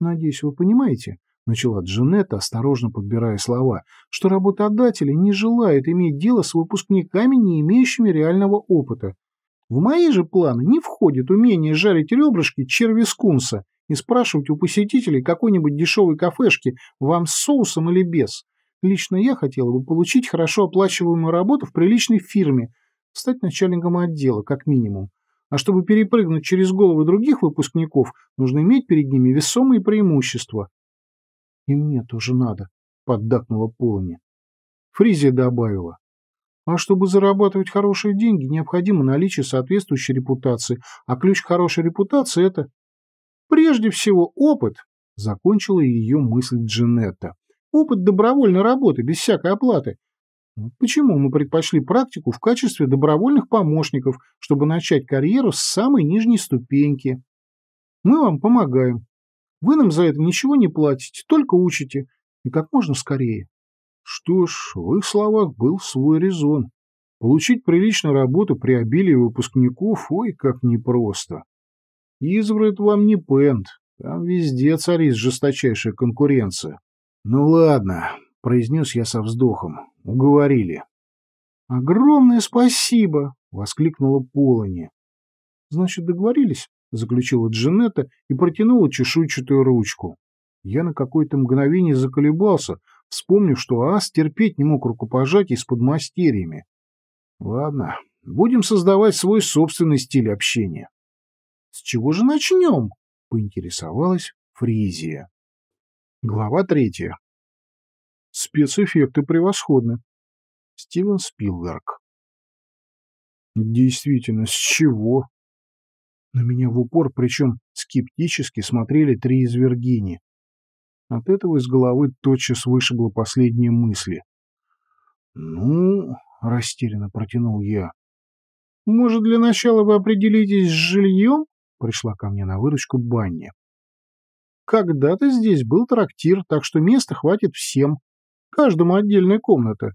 «Надеюсь, вы понимаете, — начала Джанетта, осторожно подбирая слова, что работодатели не желают иметь дело с выпускниками, не имеющими реального опыта. В мои же планы не входит умение жарить ребрышки черви скунса и спрашивать у посетителей какой-нибудь дешевой кафешки «Вам с соусом или без?». Лично я хотела бы получить хорошо оплачиваемую работу в приличной фирме, стать начальником отдела, как минимум. А чтобы перепрыгнуть через головы других выпускников, нужно иметь перед ними весомые преимущества. И мне тоже надо, поддакнула Полони. Фризия добавила. А чтобы зарабатывать хорошие деньги, необходимо наличие соответствующей репутации, а ключ к хорошей репутации – это прежде всего опыт, закончила ее мысль Джинетта. Опыт добровольной работы, без всякой оплаты. Почему мы предпочли практику в качестве добровольных помощников, чтобы начать карьеру с самой нижней ступеньки? Мы вам помогаем, вы нам за это ничего не платите, только учите, и как можно скорее. Что ж, в их словах был свой резон. Получить приличную работу при обилии выпускников, ой, как непросто. Избрает вам не Пент, там везде царит жесточайшая конкуренция. Ну ладно, произнес я со вздохом, уговорили. Огромное спасибо, воскликнула Полони. Значит, договорились? заключила Джанетта и протянула чешуйчатую ручку. Я на какое-то мгновение заколебался, вспомнив, что Ас терпеть не мог рукопожатий с подмастерьями. Ладно, будем создавать свой собственный стиль общения. С чего же начнем? Поинтересовалась Фризия. Глава третья. Спецэффекты превосходны. Стивен Спилберг. Действительно, с чего? На меня в упор, причем скептически, смотрели три из От этого из головы тотчас вышибло последние мысли. «Ну...» — растерянно протянул я. «Может, для начала вы определитесь с жильем?» — пришла ко мне на выручку Банни. «Когда-то здесь был трактир, так что места хватит всем. Каждому отдельная комната.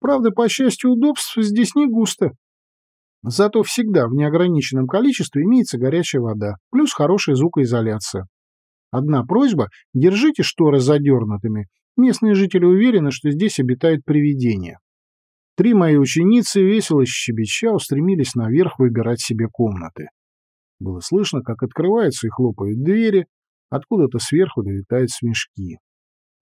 Правда, по счастью, удобств здесь не густо. Зато всегда в неограниченном количестве имеется горячая вода, плюс хорошая звукоизоляция. Одна просьба – держите шторы задернутыми. Местные жители уверены, что здесь обитают привидения. Три мои ученицы весело щебеча устремились наверх выбирать себе комнаты. Было слышно, как открываются и хлопают двери, откуда-то сверху долетают смешки.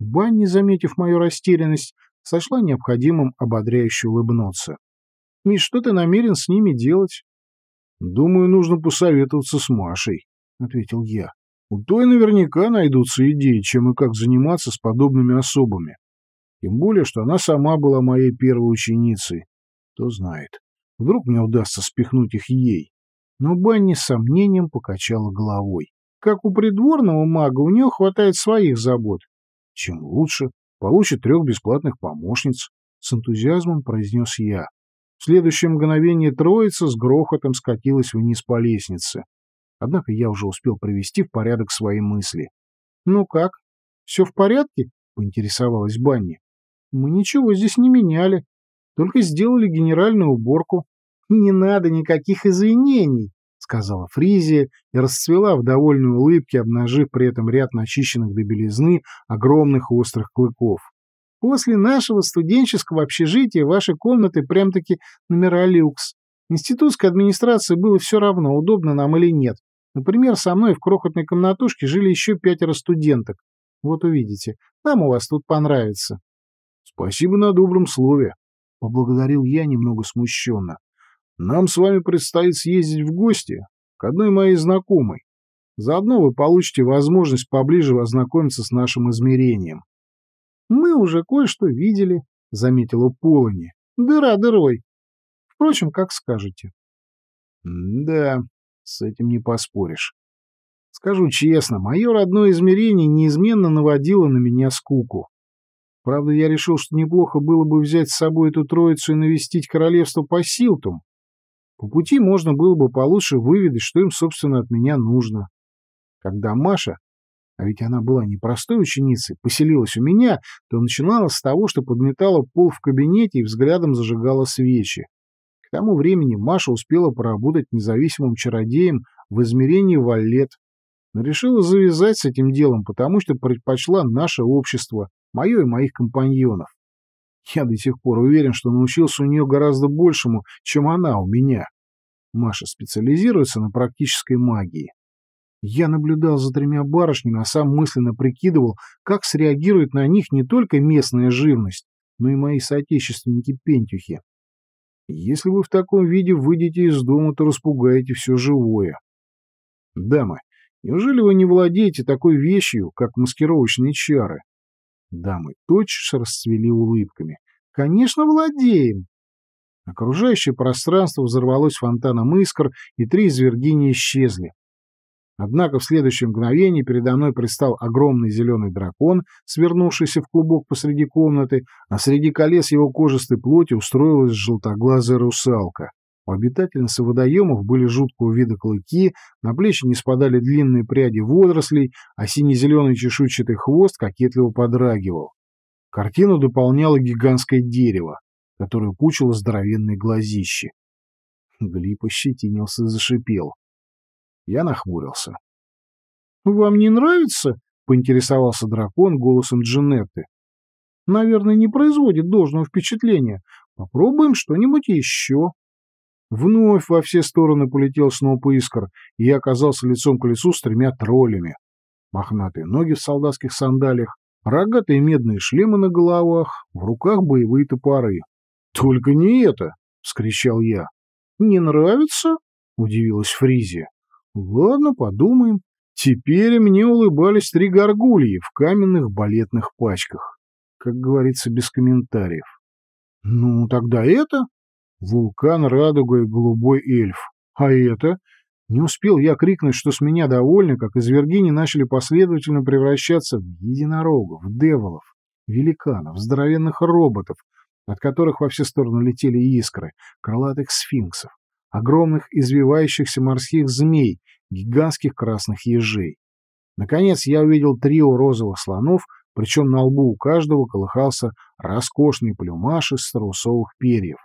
Бань, не заметив мою растерянность, сошла необходимым ободряюще улыбнуться. Миш, что ты намерен с ними делать? — Думаю, нужно посоветоваться с Машей, — ответил я. — У той наверняка найдутся идеи, чем и как заниматься с подобными особами. Тем более, что она сама была моей первой ученицей. Кто знает, вдруг мне удастся спихнуть их ей. Но Банни с сомнением покачала головой. Как у придворного мага, у нее хватает своих забот. Чем лучше, получит трех бесплатных помощниц, — с энтузиазмом произнес я. В следующее мгновение троица с грохотом скатилась вниз по лестнице. Однако я уже успел привести в порядок свои мысли. «Ну как? Все в порядке?» — поинтересовалась Банни. «Мы ничего здесь не меняли, только сделали генеральную уборку». «Не надо никаких извинений», — сказала Фризия и расцвела в довольной улыбке, обнажив при этом ряд начищенных до белизны огромных острых клыков. После нашего студенческого общежития ваши комнаты прям-таки номера люкс. Институтской администрации было все равно, удобно нам или нет. Например, со мной в крохотной комнатушке жили еще пятеро студенток. Вот увидите, нам у вас тут понравится. — Спасибо на добром слове, — поблагодарил я немного смущенно. — Нам с вами предстоит съездить в гости к одной моей знакомой. Заодно вы получите возможность поближе ознакомиться с нашим измерением. Мы уже кое-что видели, — заметила Полони. Дыра дырой. Впрочем, как скажете. Да, с этим не поспоришь. Скажу честно, мое родное измерение неизменно наводило на меня скуку. Правда, я решил, что неплохо было бы взять с собой эту троицу и навестить королевство по силтум. По пути можно было бы получше выведать, что им, собственно, от меня нужно. Когда Маша, а ведь она была не простой ученицей, поселилась у меня, то начинала с того, что подметала пол в кабинете и взглядом зажигала свечи. К тому времени Маша успела поработать независимым чародеем в измерении валет, но решила завязать с этим делом, потому что предпочла наше общество, мое и моих компаньонов. Я до сих пор уверен, что научился у нее гораздо большему, чем она у меня. Маша специализируется на практической магии. Я наблюдал за тремя барышнями, а сам мысленно прикидывал, как среагирует на них не только местная живность, но и мои соотечественники-пентюхи. Если вы в таком виде выйдете из дома, то распугаете все живое. Дамы, неужели вы не владеете такой вещью, как маскировочные чары? Дамы тотчас расцвели улыбками. Конечно, владеем. Окружающее пространство взорвалось фонтаном искр, и три извергения исчезли. Однако в следующем мгновении передо мной предстал огромный зеленый дракон, свернувшийся в клубок посреди комнаты, а среди колес его кожистой плоти устроилась желтоглазая русалка. У обитательницы водоемов были жуткого вида клыки, на плечи не спадали длинные пряди водорослей, а сине-зеленый чешуйчатый хвост кокетливо подрагивал. Картину дополняло гигантское дерево, которое пучило здоровенные глазищи. Глип ощетинился и зашипел. Я нахмурился. «Вам не нравится?» — поинтересовался дракон голосом Джинетты. «Наверное, не производит должного впечатления. Попробуем что-нибудь еще». Вновь во все стороны полетел сноп искр, и я оказался лицом к лесу с тремя троллями. Мохнатые ноги в солдатских сандалиях, рогатые медные шлемы на головах, в руках боевые топоры. «Только не это!» — вскричал я. «Не нравится?» — удивилась Фризия. Ладно, подумаем. Теперь мне улыбались три горгульи в каменных балетных пачках. Как говорится, без комментариев. Ну, тогда это? Вулкан, радуга и голубой эльф. А это? Не успел я крикнуть, что с меня довольны, как из Вергини начали последовательно превращаться в единорогов, деволов, великанов, здоровенных роботов, от которых во все стороны летели искры, крылатых сфинксов, огромных извивающихся морских змей, гигантских красных ежей. Наконец я увидел трио розовых слонов, причем на лбу у каждого колыхался роскошный плюмаж из страусовых перьев.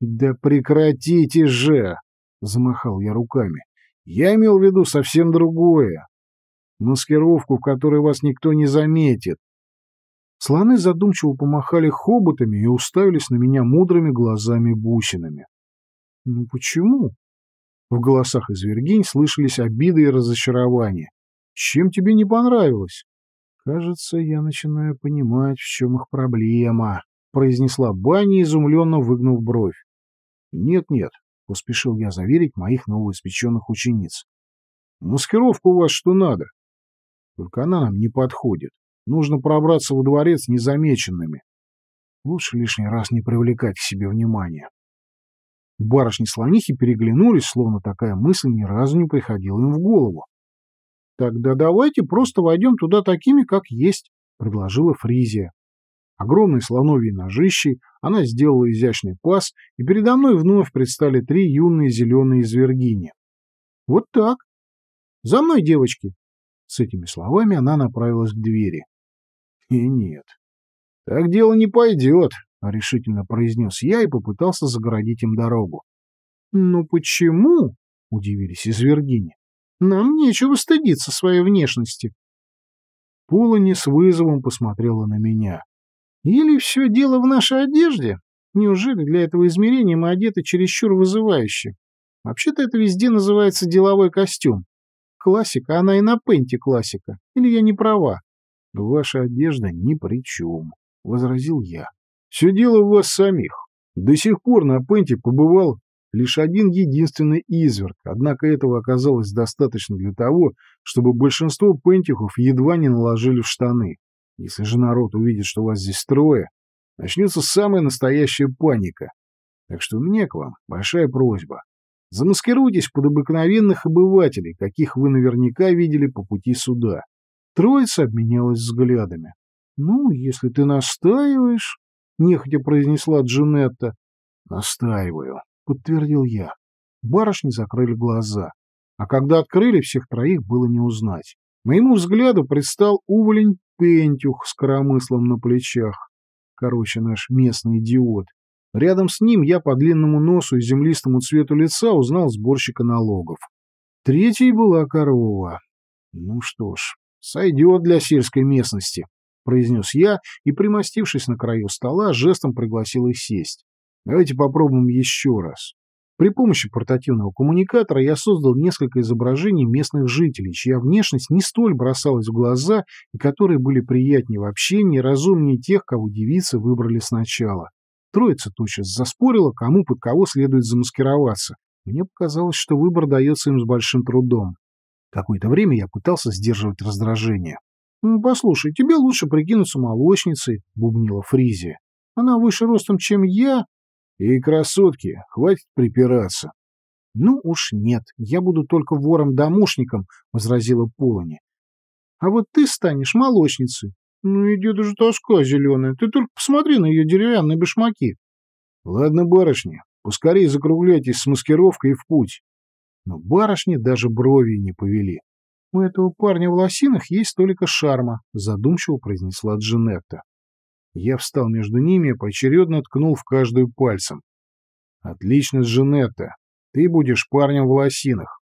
«Да прекратите же!» — замахал я руками. «Я имел в виду совсем другое. Маскировку, в которой вас никто не заметит. Слоны задумчиво помахали хоботами и уставились на меня мудрыми глазами-бусинами. Ну почему? В голосах извергинь слышались обиды и разочарования. Чем тебе не понравилось? Кажется, я начинаю понимать, в чем их проблема, произнесла Баня, изумленно выгнув бровь. Нет-нет, поспешил я заверить моих новоиспеченных учениц. Маскировка у вас что надо. Только она нам не подходит. Нужно пробраться во дворец незамеченными. Лучше лишний раз не привлекать к себе внимания. Барышни-слонихи переглянулись, словно такая мысль ни разу не приходила им в голову. «Тогда давайте просто войдем туда такими, как есть», — предложила Фризия. Огромной слоновьей ножищей она сделала изящный пас, и передо мной вновь предстали три юные зеленые извергини. «Вот так. За мной, девочки!» С этими словами она направилась к двери. «И э, нет. Так дело не пойдет», — решительно произнес я и попытался загородить им дорогу. «Ну почему?» — удивились из Виргини. «Нам нечего стыдиться своей внешности». Полани с вызовом посмотрела на меня. «Или все дело в нашей одежде? Неужели для этого измерения мы одеты чересчур вызывающе? Вообще-то это везде называется деловой костюм. Классика, она и на пенте классика. Или я не права?» «Ваша одежда ни при чем», — возразил я. Все дело в вас самих. До сих пор на Пенте побывал лишь один единственный изверг, однако этого оказалось достаточно для того, чтобы большинство пентихов едва не наложили в штаны. Если же народ увидит, что вас здесь трое, начнется самая настоящая паника. Так что у меня к вам большая просьба. Замаскируйтесь под обыкновенных обывателей, каких вы наверняка видели по пути сюда. Троица обменялась взглядами. «Ну, если ты настаиваешь...» нехотя произнесла Джинетта. «Настаиваю», — подтвердил я. Барышни закрыли глаза. А когда открыли, всех троих было не узнать. Моему взгляду предстал уволень Пентюх с коромыслом на плечах. Короче, наш местный идиот. Рядом с ним я по длинному носу и землистому цвету лица узнал сборщика налогов. Третьей была корова. Ну что ж, сойдет для сельской местности. — произнес я и, примостившись на краю стола, жестом пригласил их сесть. «Давайте попробуем еще раз». При помощи портативного коммуникатора я создал несколько изображений местных жителей, чья внешность не столь бросалась в глаза и которые были приятнее в общении разумнее тех, кого девицы выбрали сначала. Троица тотчас заспорила, кому под кого следует замаскироваться. Мне показалось, что выбор дается им с большим трудом. Какое-то время я пытался сдерживать раздражение. «Послушай, тебе лучше прикинуться молочницей», — бубнила Фризи. «Она выше ростом, чем я». «И красотки, хватит припираться». «Ну уж нет, я буду только вором-домушником», — возразила Полони. «А вот ты станешь молочницей». «Ну идет же тоска зеленая, ты только посмотри на ее деревянные башмаки». «Ладно, барышни, поскорее закругляйтесь с маскировкой и в путь». Но барышни даже брови не повели. «У этого парня в лосинах есть только шарма», — задумчиво произнесла Джинетта. Я встал между ними и поочередно ткнул в каждую пальцем. «Отлично, Джинетта. Ты будешь парнем в лосинах.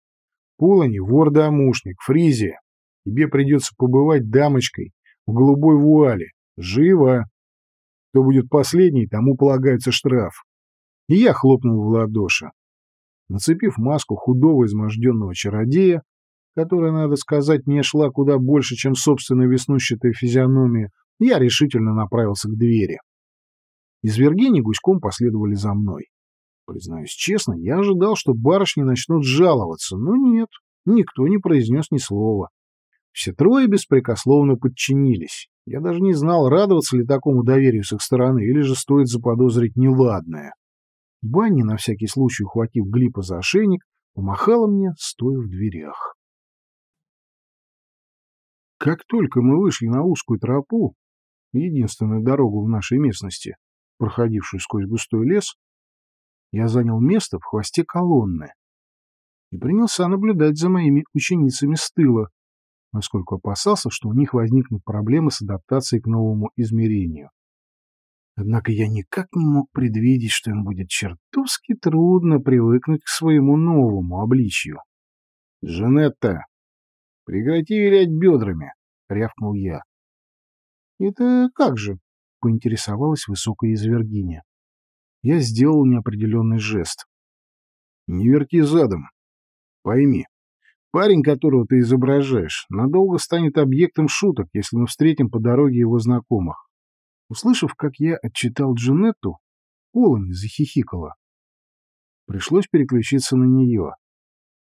Полани — вор-домушник, Фризия. Тебе придется побывать дамочкой в голубой вуале. Живо!» Кто будет последний, тому полагается штраф. И я хлопнул в ладоши. Нацепив маску худого изможденного чародея, которая, надо сказать, мне шла куда больше, чем собственная веснущатая физиономия, я решительно направился к двери. Из Вергини гуськом последовали за мной. Признаюсь честно, я ожидал, что барышни начнут жаловаться, но нет, никто не произнес ни слова. Все трое беспрекословно подчинились. Я даже не знал, радоваться ли такому доверию с их стороны, или же стоит заподозрить неладное. Банни, на всякий случай ухватив Глипа за ошейник, помахала мне, стоя в дверях. Как только мы вышли на узкую тропу, единственную дорогу в нашей местности, проходившую сквозь густой лес, я занял место в хвосте колонны и принялся наблюдать за моими ученицами с тыла, поскольку опасался, что у них возникнут проблемы с адаптацией к новому измерению. Однако я никак не мог предвидеть, что им будет чертовски трудно привыкнуть к своему новому обличью. «Женетта!» «Прекрати вилять бедрами!» — рявкнул я. «Это как же?» — поинтересовалась высокая извергиня. Я сделал неопределенный жест. «Не верти задом. Пойми, парень, которого ты изображаешь, надолго станет объектом шуток, если мы встретим по дороге его знакомых». Услышав, как я отчитал Джинетту, Олани захихикала. Пришлось переключиться на нее.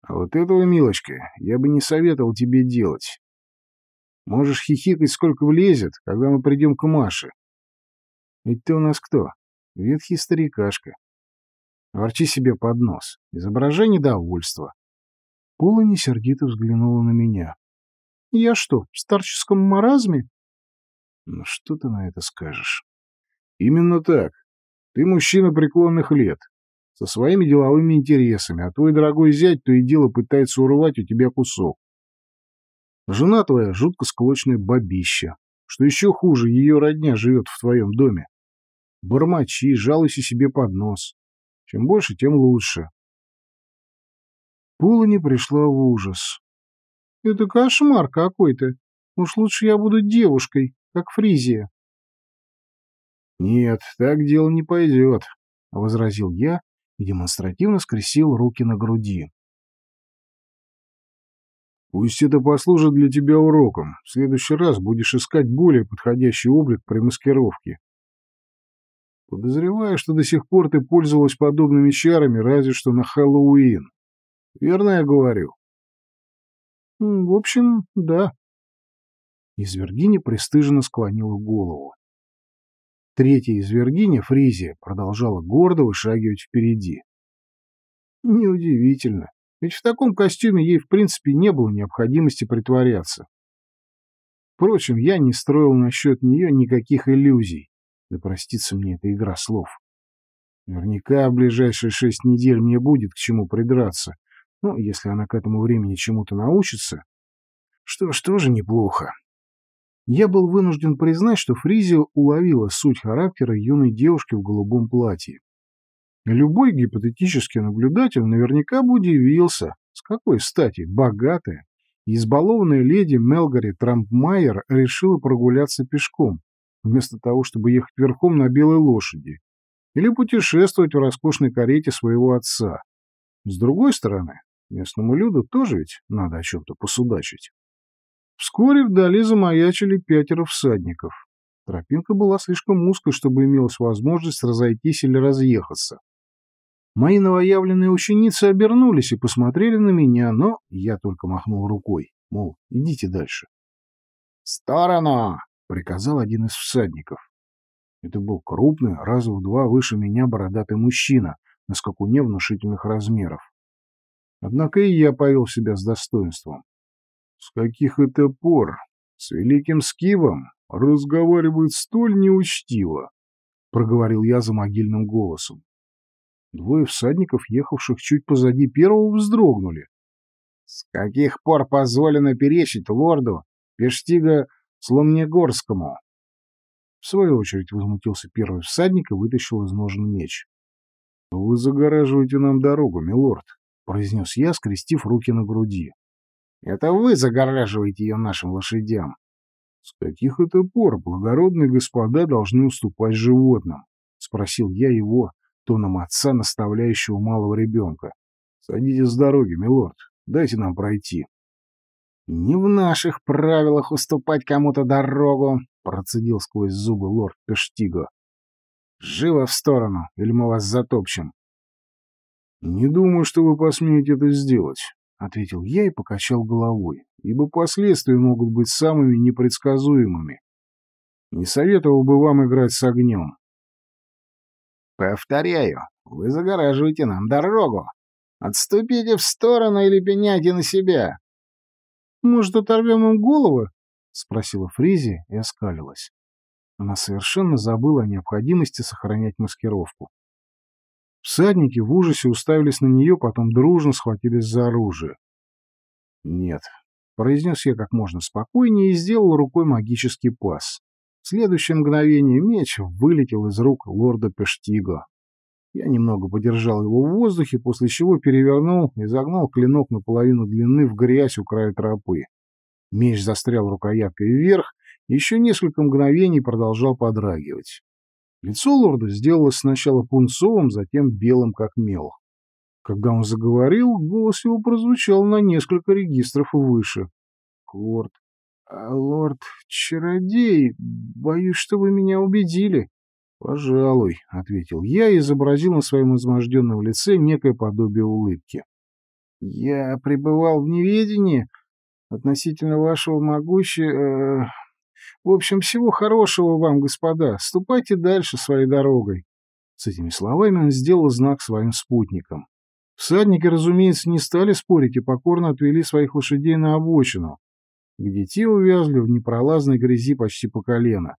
А вот этого, милочка, я бы не советовал тебе делать. Можешь хихикать, сколько влезет, когда мы придем к Маше. Ведь ты у нас кто? Ветхий старикашка. Ворчи себе под нос, изображай недовольство. Пола несердито взглянула на меня. Я что, в старческом маразме? Ну что ты на это скажешь? Именно так. Ты мужчина преклонных лет, со своими деловыми интересами, а твой дорогой зять то и дело пытается урвать у тебя кусок. Жена твоя жутко склочная бабища. Что еще хуже, ее родня живет в твоем доме. Бормочи, жалуйся себе под нос. Чем больше, тем лучше. Полани пришла в ужас. Это кошмар какой-то. Уж лучше я буду девушкой, как Фризия. Нет, так дело не пойдет, — возразил я, и демонстративно скрестил руки на груди. Пусть это послужит для тебя уроком. В следующий раз будешь искать более подходящий облик при маскировке. Подозреваю, что до сих пор ты пользовалась подобными чарами, разве что на Хэллоуин. Верно я говорю? В общем, да. Извергини пристыженно склонила голову. Третья извергиня Фризия, продолжала гордо вышагивать впереди. Неудивительно, ведь в таком костюме ей в принципе не было необходимости притворяться. Впрочем, я не строил насчет нее никаких иллюзий. Да простится мне эта игра слов. Наверняка в ближайшие шесть недель мне будет к чему придраться. Но ну, если она к этому времени чему-то научится. Что ж, тоже неплохо. Я был вынужден признать, что Фризио уловила суть характера юной девушки в голубом платье. Любой гипотетический наблюдатель наверняка бы удивился, с какой стати богатая, избалованная леди Мелгари Трампмайер решила прогуляться пешком, вместо того, чтобы ехать верхом на белой лошади, или путешествовать в роскошной карете своего отца. С другой стороны, местному люду тоже ведь надо о чем-то посудачить. Вскоре вдали замаячили пятеро всадников. Тропинка была слишком узкой, чтобы имелась возможность разойтись или разъехаться. Мои новоявленные ученицы обернулись и посмотрели на меня, но я только махнул рукой, мол, идите дальше. «В приказал один из всадников. Это был крупный, раза в два выше меня бородатый мужчина, на скакуне внушительных размеров. Однако и я повел себя с достоинством. С каких это пор с великим Скивом разговаривают столь неучтиво? — проговорил я за могильным голосом. Двое всадников, ехавших чуть позади первого, вздрогнули. — С каких пор позволено перечить лорду Пештига Сломнегорскому? В свою очередь возмутился первый всадник и вытащил из ножен меч. — Вы загораживаете нам дорогу, милорд, — произнес я, скрестив руки на груди. Это вы загораживаете ее нашим лошадям. — С каких это пор благородные господа должны уступать животным? — спросил я его, тоном отца, наставляющего малого ребенка. — Садитесь с дороги, милорд, дайте нам пройти. — Не в наших правилах уступать кому-то дорогу, — процедил сквозь зубы лорд Пештиго. — Живо в сторону, или мы вас затопчем. — Не думаю, что вы посмеете это сделать, — ответил я и покачал головой, ибо последствия могут быть самыми непредсказуемыми. Не советовал бы вам играть с огнем. — Повторяю, вы загораживаете нам дорогу. Отступите в сторону или пеняйте на себя. — Может, оторвем им головы? — спросила Фризи и оскалилась. Она совершенно забыла о необходимости сохранять маскировку. Всадники в ужасе уставились на нее, потом дружно схватились за оружие. «Нет», — произнес я как можно спокойнее и сделал рукой магический пас. В следующее мгновение меч вылетел из рук лорда Пештиго. Я немного подержал его в воздухе, после чего перевернул и загнал клинок наполовину длины в грязь у края тропы. Меч застрял рукояткой вверх, еще несколько мгновений продолжал подрагивать. Лицо лорда сделалось сначала пунцовым, затем белым, как мел. Когда он заговорил, голос его прозвучал на несколько регистров выше. — Лорд, а лорд, чародей, боюсь, что вы меня убедили. — Пожалуй, — ответил я и изобразил на своем изможденном лице некое подобие улыбки. — Я пребывал в неведении относительно вашего могущего... Э, в общем, всего хорошего вам, господа. Ступайте дальше своей дорогой. С этими словами он сделал знак своим спутникам. Всадники, разумеется, не стали спорить и покорно отвели своих лошадей на обочину, где те увязли в непролазной грязи почти по колено.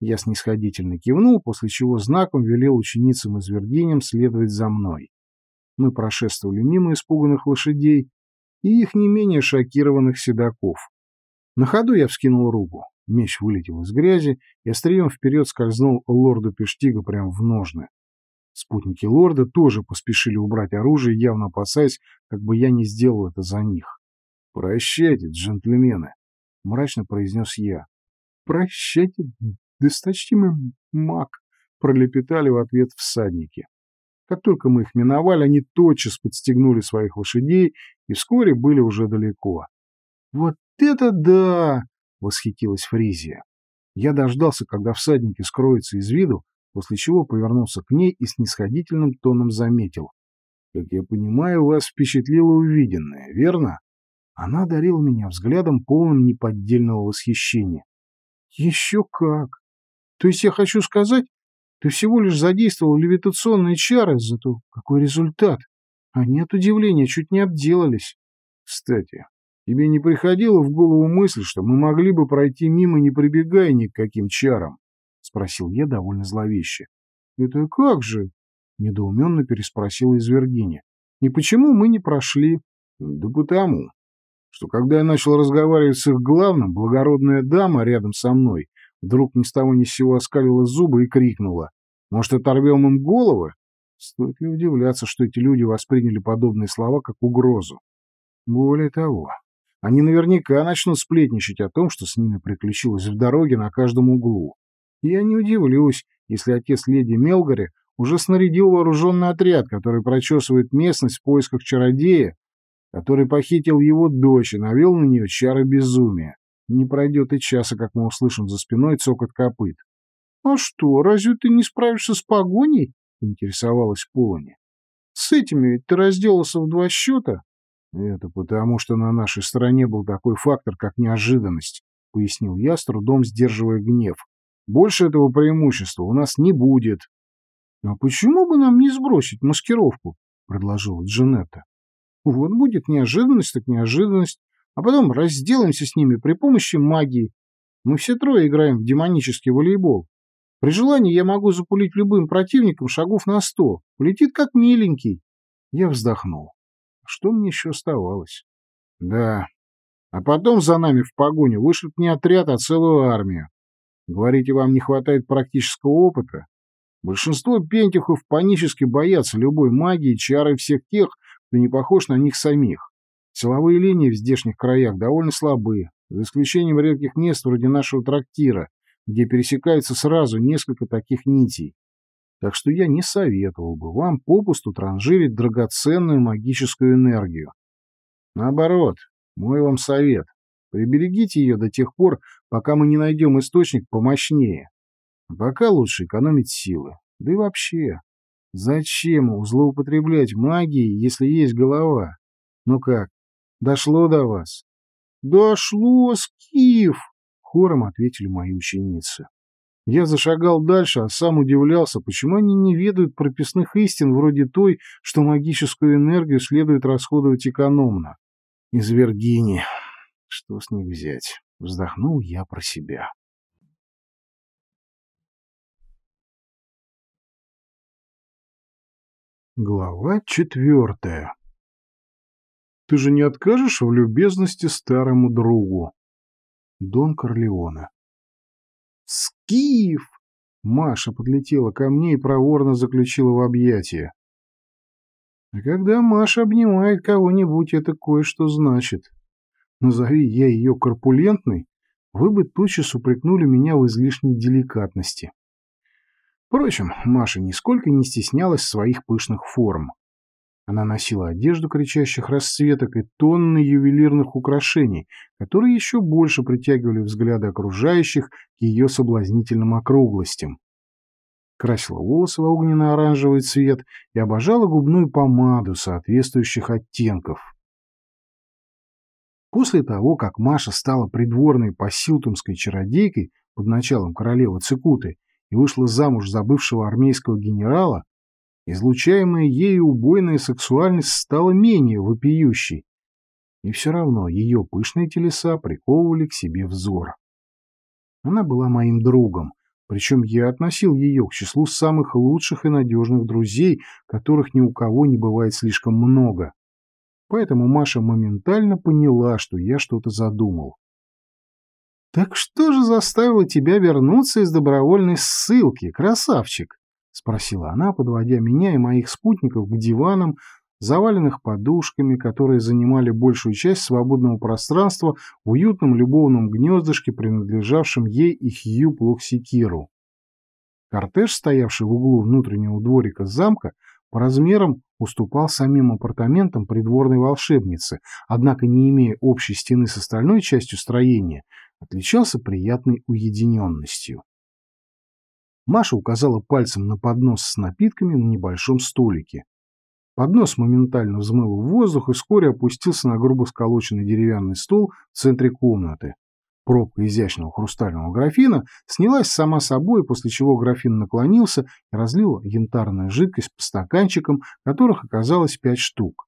Я снисходительно кивнул, после чего знаком велел ученицам и зверденям следовать за мной. Мы прошествовали мимо испуганных лошадей и их не менее шокированных седаков. На ходу я вскинул руку. Меч вылетел из грязи и острием вперед скользнул лорду Пештига прямо в ножны. Спутники лорда тоже поспешили убрать оружие, явно опасаясь, как бы я не сделал это за них. «Прощайте, джентльмены!» — мрачно произнес я. «Прощайте, досточтимый маг!» — пролепетали в ответ всадники. Как только мы их миновали, они тотчас подстегнули своих лошадей и вскоре были уже далеко. «Вот это да!» — восхитилась Фризия. Я дождался, когда всадники скроются из виду, после чего повернулся к ней и снисходительным тоном заметил. «Как я понимаю, вас впечатлило увиденное, верно?» Она дарила меня взглядом, полным неподдельного восхищения. «Еще как! То есть я хочу сказать, ты всего лишь задействовал левитационные чары, зато какой результат! Они от удивления чуть не обделались!» «Кстати, Тебе не приходило в голову мысль, что мы могли бы пройти мимо, не прибегая ни к каким чарам? — спросил я довольно зловеще. — Это как же? — недоуменно переспросила Извергиня. — И почему мы не прошли? — Да потому, что когда я начал разговаривать с их главным, благородная дама рядом со мной вдруг ни с того ни с сего оскалила зубы и крикнула. — Может, оторвем им головы? Стоит ли удивляться, что эти люди восприняли подобные слова как угрозу? Более того, они наверняка начнут сплетничать о том, что с ними приключилось в дороге на каждом углу. И я не удивлюсь, если отец леди Мелгари уже снарядил вооруженный отряд, который прочесывает местность в поисках чародея, который похитил его дочь и навел на нее чары безумия. Не пройдет и часа, как мы услышим за спиной цокот копыт. — А что, разве ты не справишься с погоней? — интересовалась Полони. — С этими ведь ты разделался в два счета. «Это потому, что на нашей стороне был такой фактор, как неожиданность», — пояснил я, с трудом сдерживая гнев. «Больше этого преимущества у нас не будет». «А почему бы нам не сбросить маскировку?» — предложила Джанетта. «Вот будет неожиданность так неожиданность, а потом разделаемся с ними при помощи магии. Мы все трое играем в демонический волейбол. При желании я могу запулить любым противником шагов на сто. Улетит как миленький». Я вздохнул. Что мне еще оставалось? Да. А потом за нами в погоню вышел не отряд, а целую армию. Говорите, вам не хватает практического опыта? Большинство пентихов панически боятся любой магии, чары всех тех, кто не похож на них самих. Силовые линии в здешних краях довольно слабые, за исключением редких мест вроде нашего трактира, где пересекаются сразу несколько таких нитей так что я не советовал бы вам попусту транжирить драгоценную магическую энергию. Наоборот, мой вам совет. Приберегите ее до тех пор, пока мы не найдем источник помощнее. А пока лучше экономить силы. Да и вообще, зачем злоупотреблять магией, если есть голова? Ну как, дошло до вас? Дошло, Скиф! Хором ответили мои ученицы. Я зашагал дальше, а сам удивлялся, почему они не ведают прописных истин вроде той, что магическую энергию следует расходовать экономно. Из Вергинии. Что с них взять? Вздохнул я про себя. Глава четвертая. Ты же не откажешь в любезности старому другу? Дон Корлеоне. Киев!» Маша подлетела ко мне и проворно заключила в объятия. А когда Маша обнимает кого-нибудь, это кое-что значит. Назови я ее корпулентной, вы бы тотчас упрекнули меня в излишней деликатности. Впрочем, Маша нисколько не стеснялась своих пышных форм. Она носила одежду кричащих расцветок и тонны ювелирных украшений, которые еще больше притягивали взгляды окружающих к ее соблазнительным округлостям. Красила волосы в огненно-оранжевый цвет и обожала губную помаду соответствующих оттенков. После того, как Маша стала придворной посилтумской чародейкой под началом королевы Цикуты и вышла замуж за бывшего армейского генерала, Излучаемая ею убойная сексуальность стала менее вопиющей, и все равно ее пышные телеса приковывали к себе взор. Она была моим другом, причем я относил ее к числу самых лучших и надежных друзей, которых ни у кого не бывает слишком много. Поэтому Маша моментально поняла, что я что-то задумал. «Так что же заставило тебя вернуться из добровольной ссылки, красавчик?» — спросила она, подводя меня и моих спутников к диванам, заваленных подушками, которые занимали большую часть свободного пространства в уютном любовном гнездышке, принадлежавшем ей и Хью Плоксикиру. Кортеж, стоявший в углу внутреннего дворика замка, по размерам уступал самим апартаментам придворной волшебницы, однако, не имея общей стены с остальной частью строения, отличался приятной уединенностью. Маша указала пальцем на поднос с напитками на небольшом столике. Поднос моментально взмыл в воздух и вскоре опустился на грубо сколоченный деревянный стол в центре комнаты. Пробка изящного хрустального графина снялась сама собой, после чего графин наклонился и разлил янтарную жидкость по стаканчикам, которых оказалось пять штук.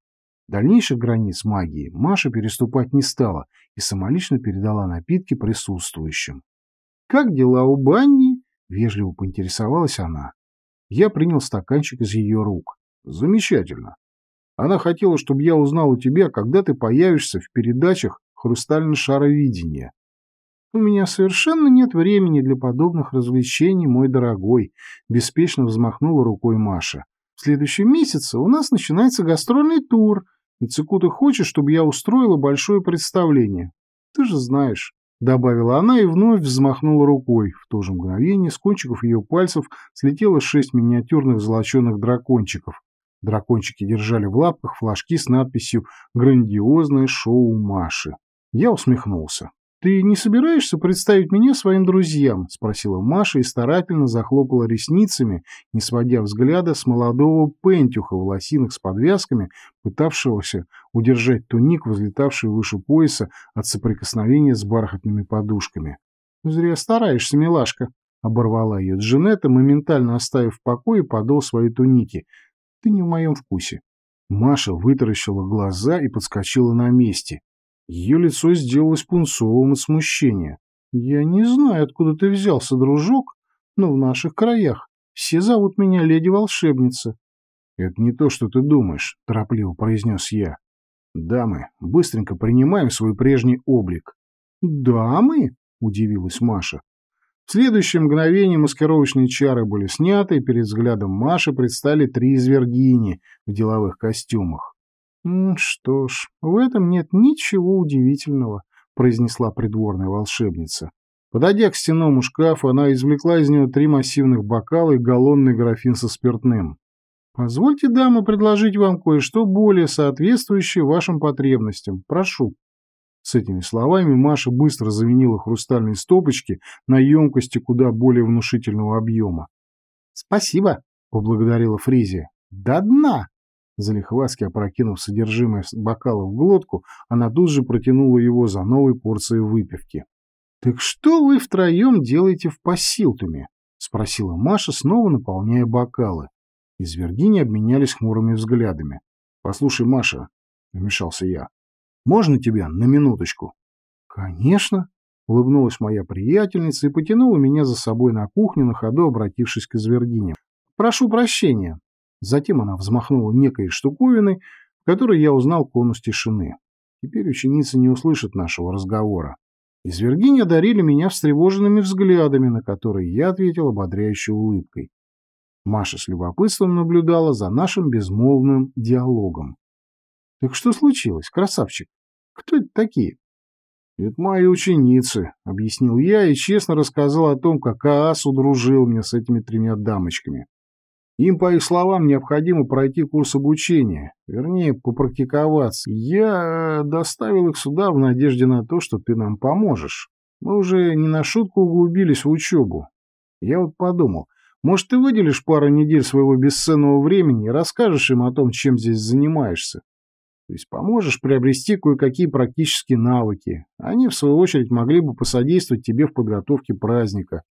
Дальнейших границ магии Маша переступать не стала и самолично передала напитки присутствующим. «Как дела у Бани? Вежливо поинтересовалась она. Я принял стаканчик из ее рук. Замечательно. Она хотела, чтобы я узнал у тебя, когда ты появишься в передачах «Хрустально-шаровидение». «У меня совершенно нет времени для подобных развлечений, мой дорогой», — беспечно взмахнула рукой Маша. «В следующем месяце у нас начинается гастрольный тур, и Цикута хочет, чтобы я устроила большое представление. Ты же знаешь». Добавила она и вновь взмахнула рукой. В то же мгновение с кончиков ее пальцев слетело шесть миниатюрных золоченных дракончиков. Дракончики держали в лапках флажки с надписью «Грандиозное шоу Маши». Я усмехнулся. «Ты не собираешься представить меня своим друзьям?» – спросила Маша и старательно захлопала ресницами, не сводя взгляда с молодого пентюха в лосинах с подвязками, пытавшегося удержать туник, возлетавший выше пояса от соприкосновения с бархатными подушками. «Зря стараешься, милашка», — оборвала ее Джанетта, моментально оставив в покое подол своей туники. «Ты не в моем вкусе». Маша вытаращила глаза и подскочила на месте. Ее лицо сделалось пунцовым от смущения. «Я не знаю, откуда ты взялся, дружок, но в наших краях все зовут меня леди-волшебница». «Это не то, что ты думаешь», — торопливо произнес я. «Дамы, быстренько принимаем свой прежний облик». «Дамы?» — удивилась Маша. В следующее мгновение маскировочные чары были сняты, и перед взглядом Маши предстали три извергини в деловых костюмах. «Что ж, в этом нет ничего удивительного», — произнесла придворная волшебница. Подойдя к стенному шкафу, она извлекла из него три массивных бокала и галлонный графин со спиртным. «Позвольте, дама, предложить вам кое-что более соответствующее вашим потребностям. Прошу». С этими словами Маша быстро заменила хрустальные стопочки на емкости куда более внушительного объема. «Спасибо», — поблагодарила Фризия. «До дна!» Залихваски, опрокинув содержимое бокала в глотку, она тут же протянула его за новой порцией выпивки. — Так что вы втроем делаете в посилтуме? — спросила Маша, снова наполняя бокалы. Из Виргинии обменялись хмурыми взглядами. — Послушай, Маша, — вмешался я, — можно тебя на минуточку? — Конечно, — улыбнулась моя приятельница и потянула меня за собой на кухню, на ходу обратившись к Извергине. — Прошу прощения, Затем она взмахнула некой штуковиной, в которой я узнал конус тишины. Теперь ученица не услышит нашего разговора. Извергини одарили меня встревоженными взглядами, на которые я ответил ободряющей улыбкой. Маша с любопытством наблюдала за нашим безмолвным диалогом. — Так что случилось, красавчик? Кто это такие? — Это мои ученицы, — объяснил я и честно рассказал о том, как Аас удружил меня с этими тремя дамочками. Им, по их словам, необходимо пройти курс обучения, вернее, попрактиковаться. Я э, доставил их сюда в надежде на то, что ты нам поможешь. Мы уже не на шутку углубились в учебу. Я вот подумал, может, ты выделишь пару недель своего бесценного времени и расскажешь им о том, чем здесь занимаешься. То есть поможешь приобрести кое-какие практические навыки. Они, в свою очередь, могли бы посодействовать тебе в подготовке праздника.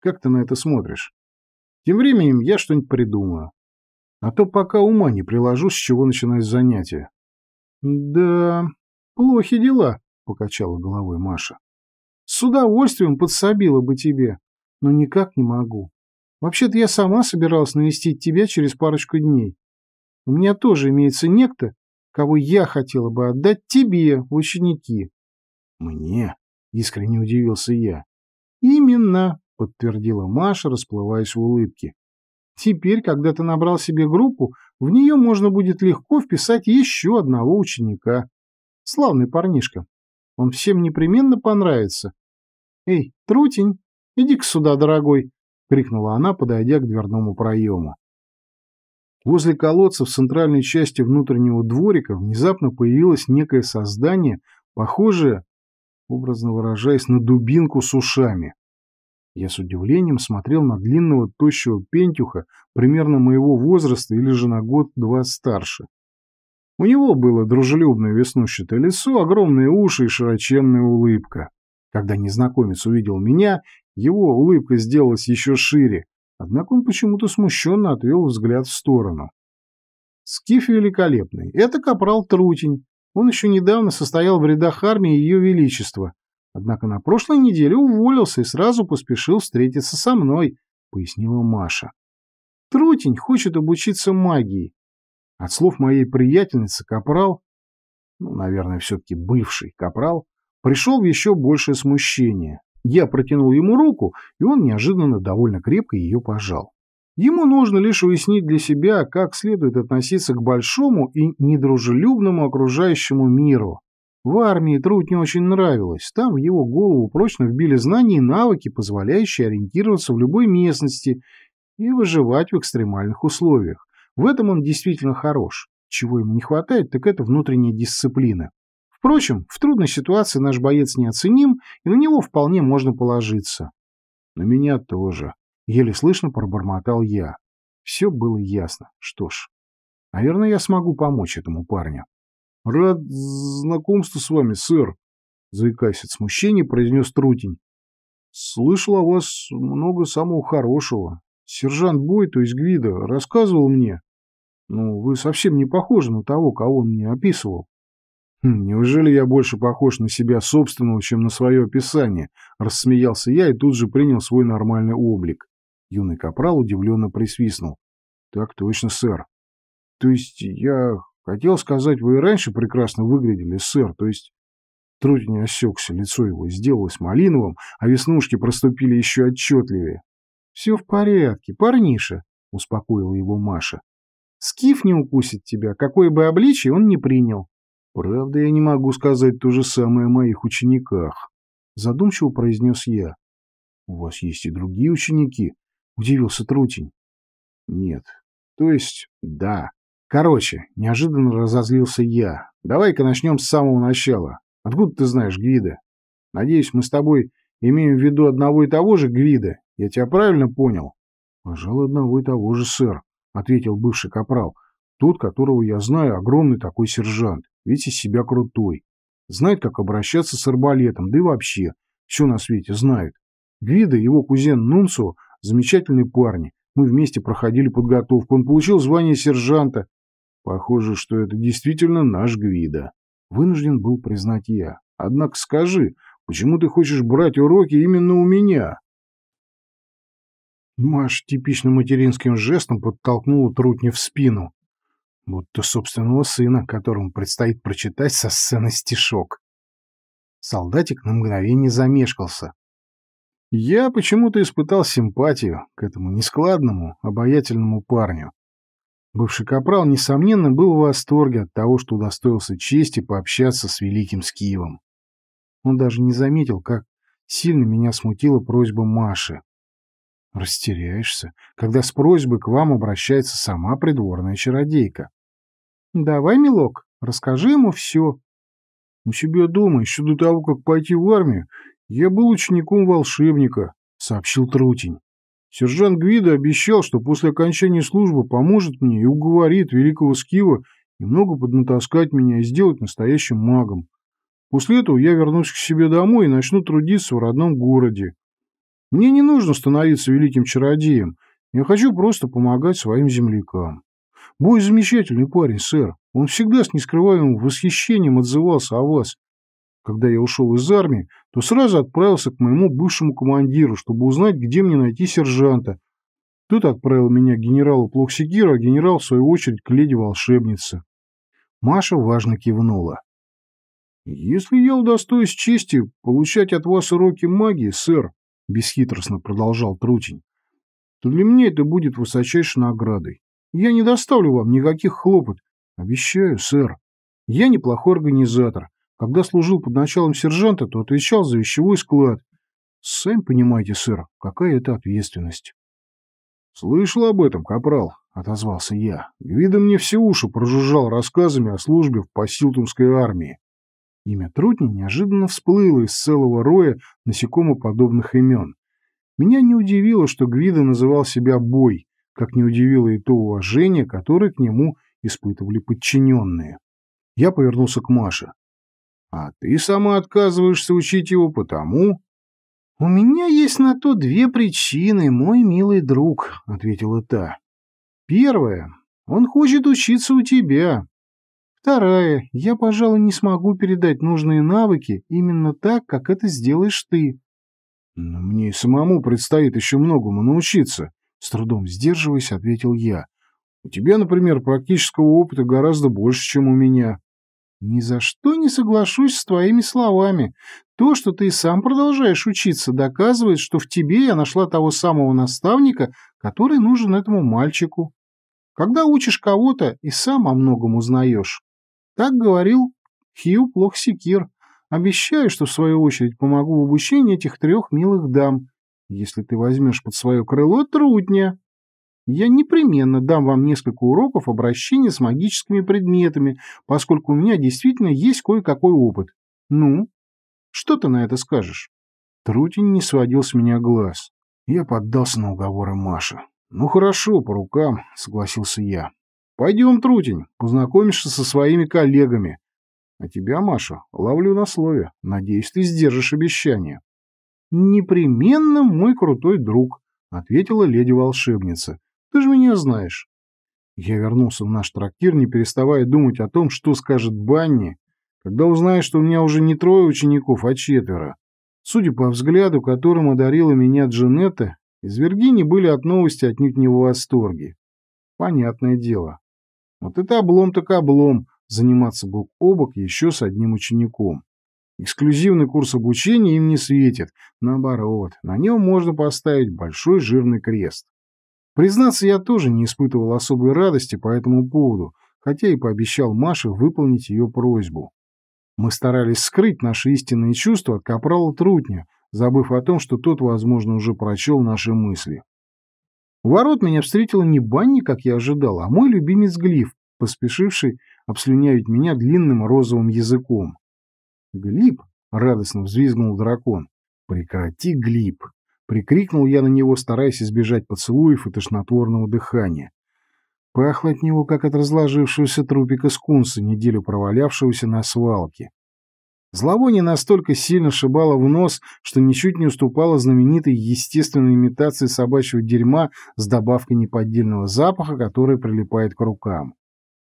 Как ты на это смотришь? Тем временем я что-нибудь придумаю. А то пока ума не приложу, с чего начинать занятие. Да, плохи дела, покачала головой Маша. С удовольствием подсобила бы тебе, но никак не могу. Вообще-то я сама собиралась навестить тебя через парочку дней. У меня тоже имеется некто, кого я хотела бы отдать тебе ученики. Мне? Искренне удивился я. Именно, — подтвердила Маша, расплываясь в улыбке. «Теперь, когда ты набрал себе группу, в нее можно будет легко вписать еще одного ученика. Славный парнишка. Он всем непременно понравится. Эй, Трутень, иди-ка сюда, дорогой!» — крикнула она, подойдя к дверному проему. Возле колодца в центральной части внутреннего дворика внезапно появилось некое создание, похожее, образно выражаясь, на дубинку с ушами. Я с удивлением смотрел на длинного тощего пентюха примерно моего возраста или же на год-два старше. У него было дружелюбное веснущатое лицо, огромные уши и широченная улыбка. Когда незнакомец увидел меня, его улыбка сделалась еще шире, однако он почему-то смущенно отвел взгляд в сторону. Скиф великолепный. Это капрал Трутень. Он еще недавно состоял в рядах армии Ее Величества, Однако на прошлой неделе уволился и сразу поспешил встретиться со мной, пояснила Маша. Трутень хочет обучиться магии. От слов моей приятельницы Капрал, ну, наверное, все-таки бывший Капрал, пришел в еще большее смущение. Я протянул ему руку, и он неожиданно довольно крепко ее пожал. Ему нужно лишь уяснить для себя, как следует относиться к большому и недружелюбному окружающему миру, в армии труд не очень нравилось, там в его голову прочно вбили знания и навыки, позволяющие ориентироваться в любой местности и выживать в экстремальных условиях. В этом он действительно хорош. Чего ему не хватает, так это внутренняя дисциплина. Впрочем, в трудной ситуации наш боец неоценим, и на него вполне можно положиться. На меня тоже. Еле слышно пробормотал я. Все было ясно. Что ж, наверное, я смогу помочь этому парню. «Рад знакомству с вами, сэр», — заикаясь от смущения, произнес Трутень. «Слышал о вас много самого хорошего. Сержант Бой, то есть Гвида, рассказывал мне. Ну, вы совсем не похожи на того, кого он мне описывал». «Хм, «Неужели я больше похож на себя собственного, чем на свое описание?» — рассмеялся я и тут же принял свой нормальный облик. Юный капрал удивленно присвистнул. «Так точно, сэр». «То есть я Хотел сказать, вы и раньше прекрасно выглядели, сэр, то есть... Трутень осекся, лицо его сделалось малиновым, а веснушки проступили еще отчетливее. — Все в порядке, парниша, — успокоила его Маша. — Скиф не укусит тебя, какое бы обличие он не принял. — Правда, я не могу сказать то же самое о моих учениках, — задумчиво произнес я. — У вас есть и другие ученики? — удивился Трутень. — Нет. То есть, да. Короче, неожиданно разозлился я. Давай-ка начнем с самого начала. Откуда ты знаешь Гвида? Надеюсь, мы с тобой имеем в виду одного и того же Гвида. Я тебя правильно понял? Пожалуй, одного и того же, сэр, ответил бывший капрал. Тот, которого я знаю, огромный такой сержант. Ведь из себя крутой. Знает, как обращаться с арбалетом, да и вообще. Все на свете знает. Гвида, его кузен Нунсо, замечательные парни. Мы вместе проходили подготовку. Он получил звание сержанта. Похоже, что это действительно наш Гвида. Вынужден был признать я. Однако скажи, почему ты хочешь брать уроки именно у меня? Маш типичным материнским жестом подтолкнула трутня в спину, будто собственного сына, которому предстоит прочитать со сцены стишок. Солдатик на мгновение замешкался. Я почему-то испытал симпатию к этому нескладному, обаятельному парню. Бывший капрал, несомненно, был в восторге от того, что удостоился чести пообщаться с великим Скиевом. Он даже не заметил, как сильно меня смутила просьба Маши. Растеряешься, когда с просьбой к вам обращается сама придворная чародейка. — Давай, милок, расскажи ему все. — У себя дома, еще до того, как пойти в армию, я был учеником волшебника, — сообщил Трутень. Сержант Гвидо обещал, что после окончания службы поможет мне и уговорит великого Скива немного поднатаскать меня и сделать настоящим магом. После этого я вернусь к себе домой и начну трудиться в родном городе. Мне не нужно становиться великим чародеем, я хочу просто помогать своим землякам. Бой замечательный парень, сэр. Он всегда с нескрываемым восхищением отзывался о вас. Когда я ушел из армии, то сразу отправился к моему бывшему командиру, чтобы узнать, где мне найти сержанта. Тот отправил меня к генералу Плоксигиру, а генерал, в свою очередь, к леди-волшебнице. Маша важно кивнула. «Если я удостоюсь чести получать от вас уроки магии, сэр», — бесхитростно продолжал Трутень, «то для меня это будет высочайшей наградой. Я не доставлю вам никаких хлопот. Обещаю, сэр. Я неплохой организатор. Когда служил под началом сержанта, то отвечал за вещевой склад. Сами понимаете, сэр, какая это ответственность. «Слышал об этом, капрал», — отозвался я. «Гвида мне все уши прожужжал рассказами о службе в посилтумской армии». Имя Трутни неожиданно всплыло из целого роя насекомоподобных имен. Меня не удивило, что Гвида называл себя Бой, как не удивило и то уважение, которое к нему испытывали подчиненные. Я повернулся к Маше. А ты сама отказываешься учить его потому...» «У меня есть на то две причины, мой милый друг», — ответила та. «Первая. Он хочет учиться у тебя. Вторая. Я, пожалуй, не смогу передать нужные навыки именно так, как это сделаешь ты». мне самому предстоит еще многому научиться», — с трудом сдерживаясь, ответил я. «У тебя, например, практического опыта гораздо больше, чем у меня». Ни за что не соглашусь с твоими словами. То, что ты и сам продолжаешь учиться, доказывает, что в тебе я нашла того самого наставника, который нужен этому мальчику. Когда учишь кого-то, и сам о многом узнаешь. Так говорил Хью Плохсекир. Обещаю, что в свою очередь помогу в обучении этих трех милых дам. Если ты возьмешь под свое крыло трутня. Я непременно дам вам несколько уроков обращения с магическими предметами, поскольку у меня действительно есть кое-какой опыт. Ну, что ты на это скажешь?» Трутень не сводил с меня глаз. Я поддался на уговоры Маши. «Ну хорошо, по рукам», — согласился я. «Пойдем, Трутень, познакомишься со своими коллегами. А тебя, Маша, ловлю на слове. Надеюсь, ты сдержишь обещание». «Непременно мой крутой друг», — ответила леди-волшебница. Ты же меня знаешь. Я вернулся в наш трактир, не переставая думать о том, что скажет Банни, когда узнает, что у меня уже не трое учеников, а четверо. Судя по взгляду, которым одарила меня Джанетта, из Виргини были от новости отнюдь не в восторге. Понятное дело. Вот это облом так облом, заниматься бок о бок еще с одним учеником. Эксклюзивный курс обучения им не светит. Наоборот, на нем можно поставить большой жирный крест. Признаться, я тоже не испытывал особой радости по этому поводу, хотя и пообещал Маше выполнить ее просьбу. Мы старались скрыть наши истинные чувства от капрала Трутня, забыв о том, что тот, возможно, уже прочел наши мысли. У ворот меня встретил не Банни, как я ожидал, а мой любимец Глиф, поспешивший обслюнявить меня длинным розовым языком. «Глиб!» — радостно взвизгнул дракон. «Прекрати, Глиб!» Прикрикнул я на него, стараясь избежать поцелуев и тошнотворного дыхания. Пахло от него, как от разложившегося трупика скунса, неделю провалявшегося на свалке. Зловоние настолько сильно шибало в нос, что ничуть не уступало знаменитой естественной имитации собачьего дерьма с добавкой неподдельного запаха, который прилипает к рукам.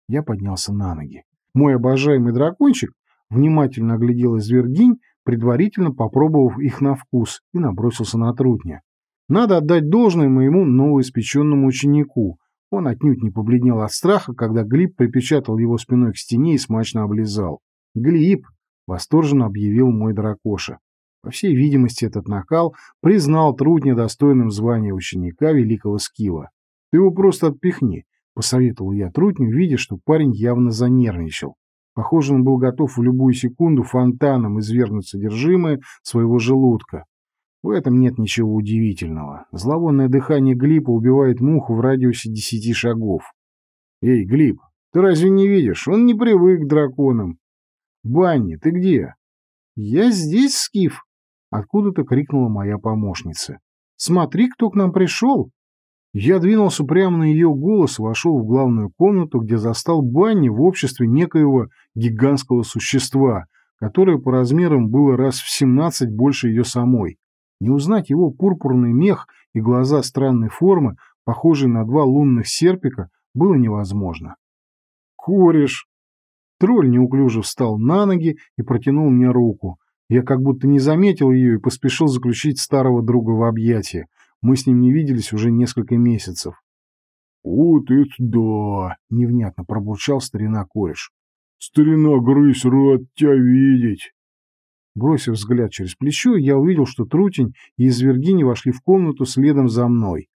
Я поднялся на ноги. Мой обожаемый дракончик внимательно оглядел извергинь предварительно попробовав их на вкус, и набросился на трутня. Надо отдать должное моему новоиспеченному ученику. Он отнюдь не побледнел от страха, когда Глиб припечатал его спиной к стене и смачно облизал. «Глиб!» — восторженно объявил мой дракоша. По всей видимости, этот накал признал труд достойным звания ученика великого Скива. «Ты его просто отпихни», — посоветовал я трутню, видя, что парень явно занервничал. Похоже, он был готов в любую секунду фонтаном извергнуть содержимое своего желудка. В этом нет ничего удивительного. Зловонное дыхание Глипа убивает муху в радиусе десяти шагов. «Эй, Глип, ты разве не видишь? Он не привык к драконам!» «Банни, ты где?» «Я здесь, Скиф!» — откуда-то крикнула моя помощница. «Смотри, кто к нам пришел!» Я двинулся прямо на ее голос вошел в главную комнату, где застал Банни в обществе некоего гигантского существа, которое по размерам было раз в семнадцать больше ее самой. Не узнать его пурпурный мех и глаза странной формы, похожие на два лунных серпика, было невозможно. «Кореш!» Тролль неуклюже встал на ноги и протянул мне руку. Я как будто не заметил ее и поспешил заключить старого друга в объятия. Мы с ним не виделись уже несколько месяцев. «Вот это да!» — невнятно пробурчал старина кореш. «Старина, грысь, рад тебя видеть!» Бросив взгляд через плечо, я увидел, что Трутень и Извергини вошли в комнату следом за мной.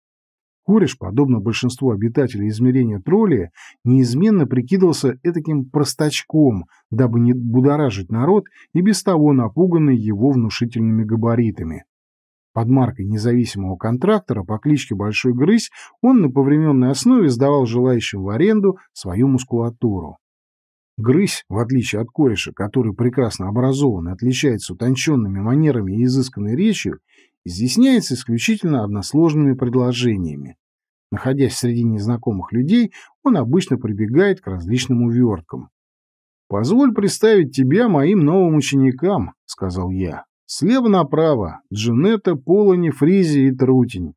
Кореш, подобно большинству обитателей измерения тролли, неизменно прикидывался этаким простачком, дабы не будоражить народ и без того напуганный его внушительными габаритами. Под маркой независимого контрактора по кличке Большой Грызь он на повременной основе сдавал желающим в аренду свою мускулатуру. Грызь, в отличие от кореша, который прекрасно образован и отличается утонченными манерами и изысканной речью, изъясняется исключительно односложными предложениями. Находясь среди незнакомых людей, он обычно прибегает к различным уверткам. «Позволь представить тебя моим новым ученикам», — сказал я. Слева направо — Джанетта, Полони, Фризи и Трутень.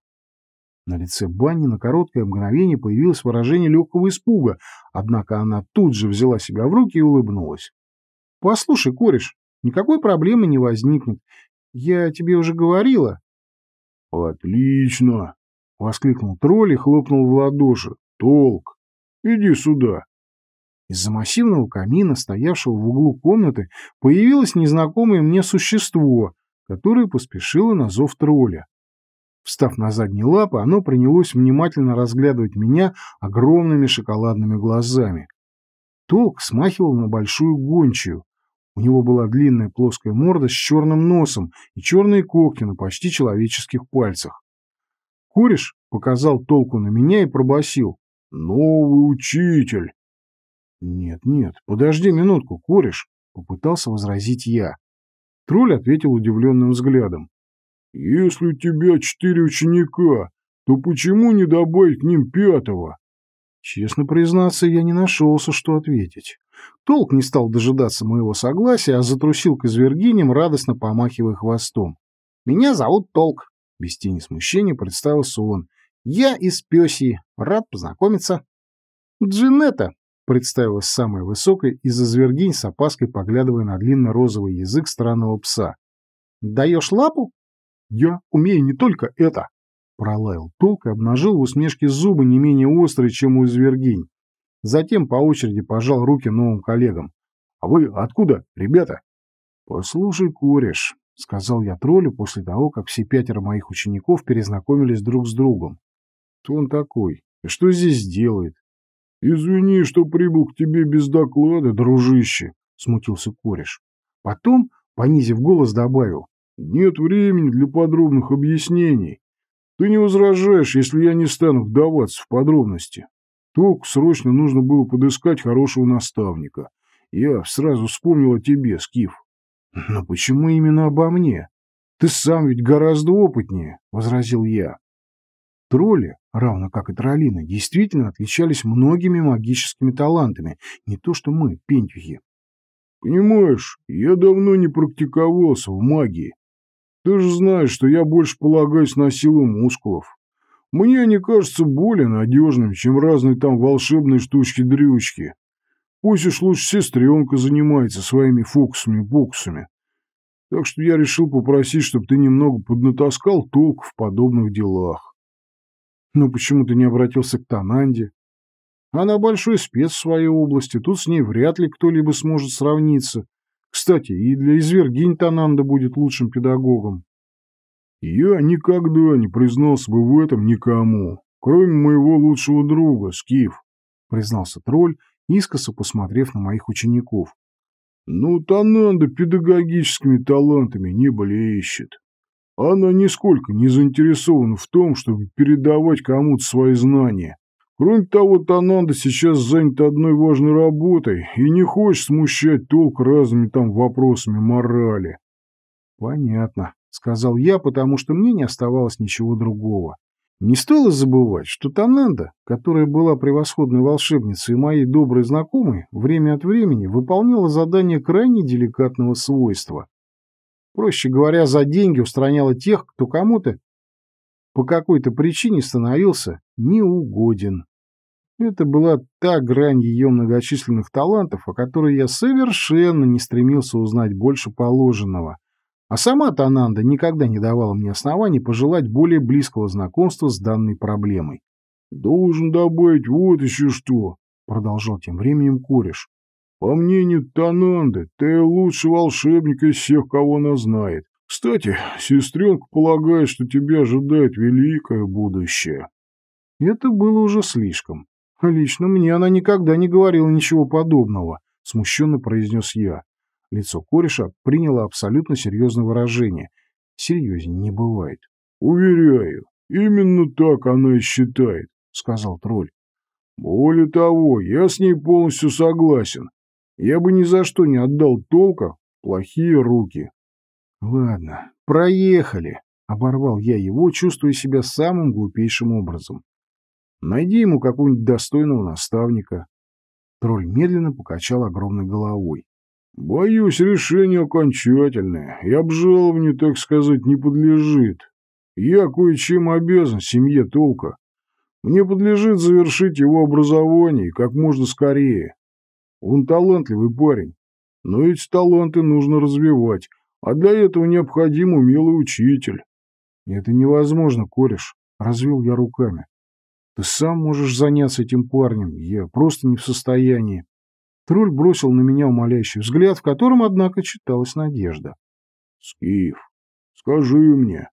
На лице Банни на короткое мгновение появилось выражение легкого испуга, однако она тут же взяла себя в руки и улыбнулась. — Послушай, кореш, никакой проблемы не возникнет. Я тебе уже говорила. — Отлично! — воскликнул тролль и хлопнул в ладоши. — Толк! Иди сюда! Из-за массивного камина, стоявшего в углу комнаты, появилось незнакомое мне существо, которое поспешило на зов тролля. Встав на задние лапы, оно принялось внимательно разглядывать меня огромными шоколадными глазами. Толк смахивал на большую гончую. У него была длинная плоская морда с черным носом и черные когти на почти человеческих пальцах. Кореш показал толку на меня и пробасил: «Новый учитель!» «Нет, нет, подожди минутку, кореш!» — попытался возразить я. Тролль ответил удивленным взглядом. «Если у тебя четыре ученика, то почему не добавить к ним пятого?» Честно признаться, я не нашелся, что ответить. Толк не стал дожидаться моего согласия, а затрусил к извергиням, радостно помахивая хвостом. «Меня зовут Толк», — без тени смущения представился он. «Я из Пёси, рад познакомиться». «Джинетта», представилась самой высокой, и зазвергинь с опаской поглядывая на длинно-розовый язык странного пса. «Даешь лапу?» «Я умею не только это!» Пролаял толк и обнажил в усмешке зубы не менее острые, чем у извергинь. Затем по очереди пожал руки новым коллегам. «А вы откуда, ребята?» «Послушай, кореш», — сказал я троллю после того, как все пятеро моих учеников перезнакомились друг с другом. «Кто он такой? И что здесь делает? «Извини, что прибыл к тебе без доклада, дружище», — смутился кореш. Потом, понизив голос, добавил. «Нет времени для подробных объяснений. Ты не возражаешь, если я не стану вдаваться в подробности. Только срочно нужно было подыскать хорошего наставника. Я сразу вспомнил о тебе, Скиф». «Но почему именно обо мне? Ты сам ведь гораздо опытнее», — возразил я. Тролли равно как и Троллина, действительно отличались многими магическими талантами, не то что мы, пентюхи. «Понимаешь, я давно не практиковался в магии. Ты же знаешь, что я больше полагаюсь на силу мускулов. Мне они кажутся более надежными, чем разные там волшебные штучки-дрючки. Пусть уж лучше сестренка занимается своими фокусами-боксами. Так что я решил попросить, чтобы ты немного поднатаскал толк в подобных делах но почему ты не обратился к Тананде. Она большой спец в своей области, тут с ней вряд ли кто-либо сможет сравниться. Кстати, и для извергинь Тананда будет лучшим педагогом. Я никогда не признался бы в этом никому, кроме моего лучшего друга, Скиф, признался тролль, искоса посмотрев на моих учеников. Ну, Тананда педагогическими талантами не блещет. Она нисколько не заинтересована в том, чтобы передавать кому-то свои знания. Кроме того, Тананда сейчас занята одной важной работой и не хочет смущать толк разными там вопросами морали. «Понятно», — сказал я, потому что мне не оставалось ничего другого. Не стоило забывать, что Тананда, которая была превосходной волшебницей и моей доброй знакомой, время от времени выполняла задание крайне деликатного свойства проще говоря, за деньги устраняла тех, кто кому-то по какой-то причине становился неугоден. Это была та грань ее многочисленных талантов, о которой я совершенно не стремился узнать больше положенного. А сама Тананда никогда не давала мне оснований пожелать более близкого знакомства с данной проблемой. «Должен добавить вот еще что», — продолжал тем временем кореш. По мнению Тананды, ты лучший волшебник из всех, кого она знает. Кстати, сестренка полагает, что тебя ожидает великое будущее. Это было уже слишком. Лично мне она никогда не говорила ничего подобного, смущенно произнес я. Лицо кореша приняло абсолютно серьезное выражение. Серьезнее не бывает. Уверяю, именно так она и считает, сказал тролль. Более того, я с ней полностью согласен. Я бы ни за что не отдал толка плохие руки. Ладно, проехали, оборвал я его, чувствуя себя самым глупейшим образом. Найди ему какого-нибудь достойного наставника. Тролль медленно покачал огромной головой. Боюсь, решение окончательное, и обжалованию, так сказать, не подлежит. Я кое-чем обязан семье толка. Мне подлежит завершить его образование как можно скорее. Он талантливый парень. Но эти таланты нужно развивать, а для этого необходим умелый учитель. Это невозможно, кореш, развел я руками. Ты сам можешь заняться этим парнем, я просто не в состоянии. Тролль бросил на меня умоляющий взгляд, в котором, однако, читалась надежда. Скиф, скажи мне,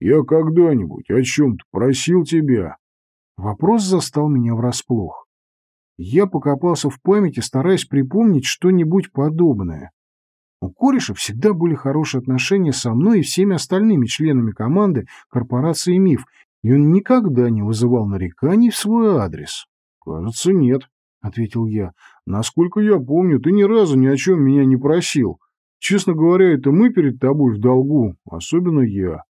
я когда-нибудь о чем-то просил тебя? Вопрос застал меня врасплох. Я покопался в памяти, стараясь припомнить что-нибудь подобное. У кореша всегда были хорошие отношения со мной и всеми остальными членами команды корпорации «Миф», и он никогда не вызывал нареканий в свой адрес. «Кажется, нет», — ответил я. «Насколько я помню, ты ни разу ни о чем меня не просил. Честно говоря, это мы перед тобой в долгу, особенно я».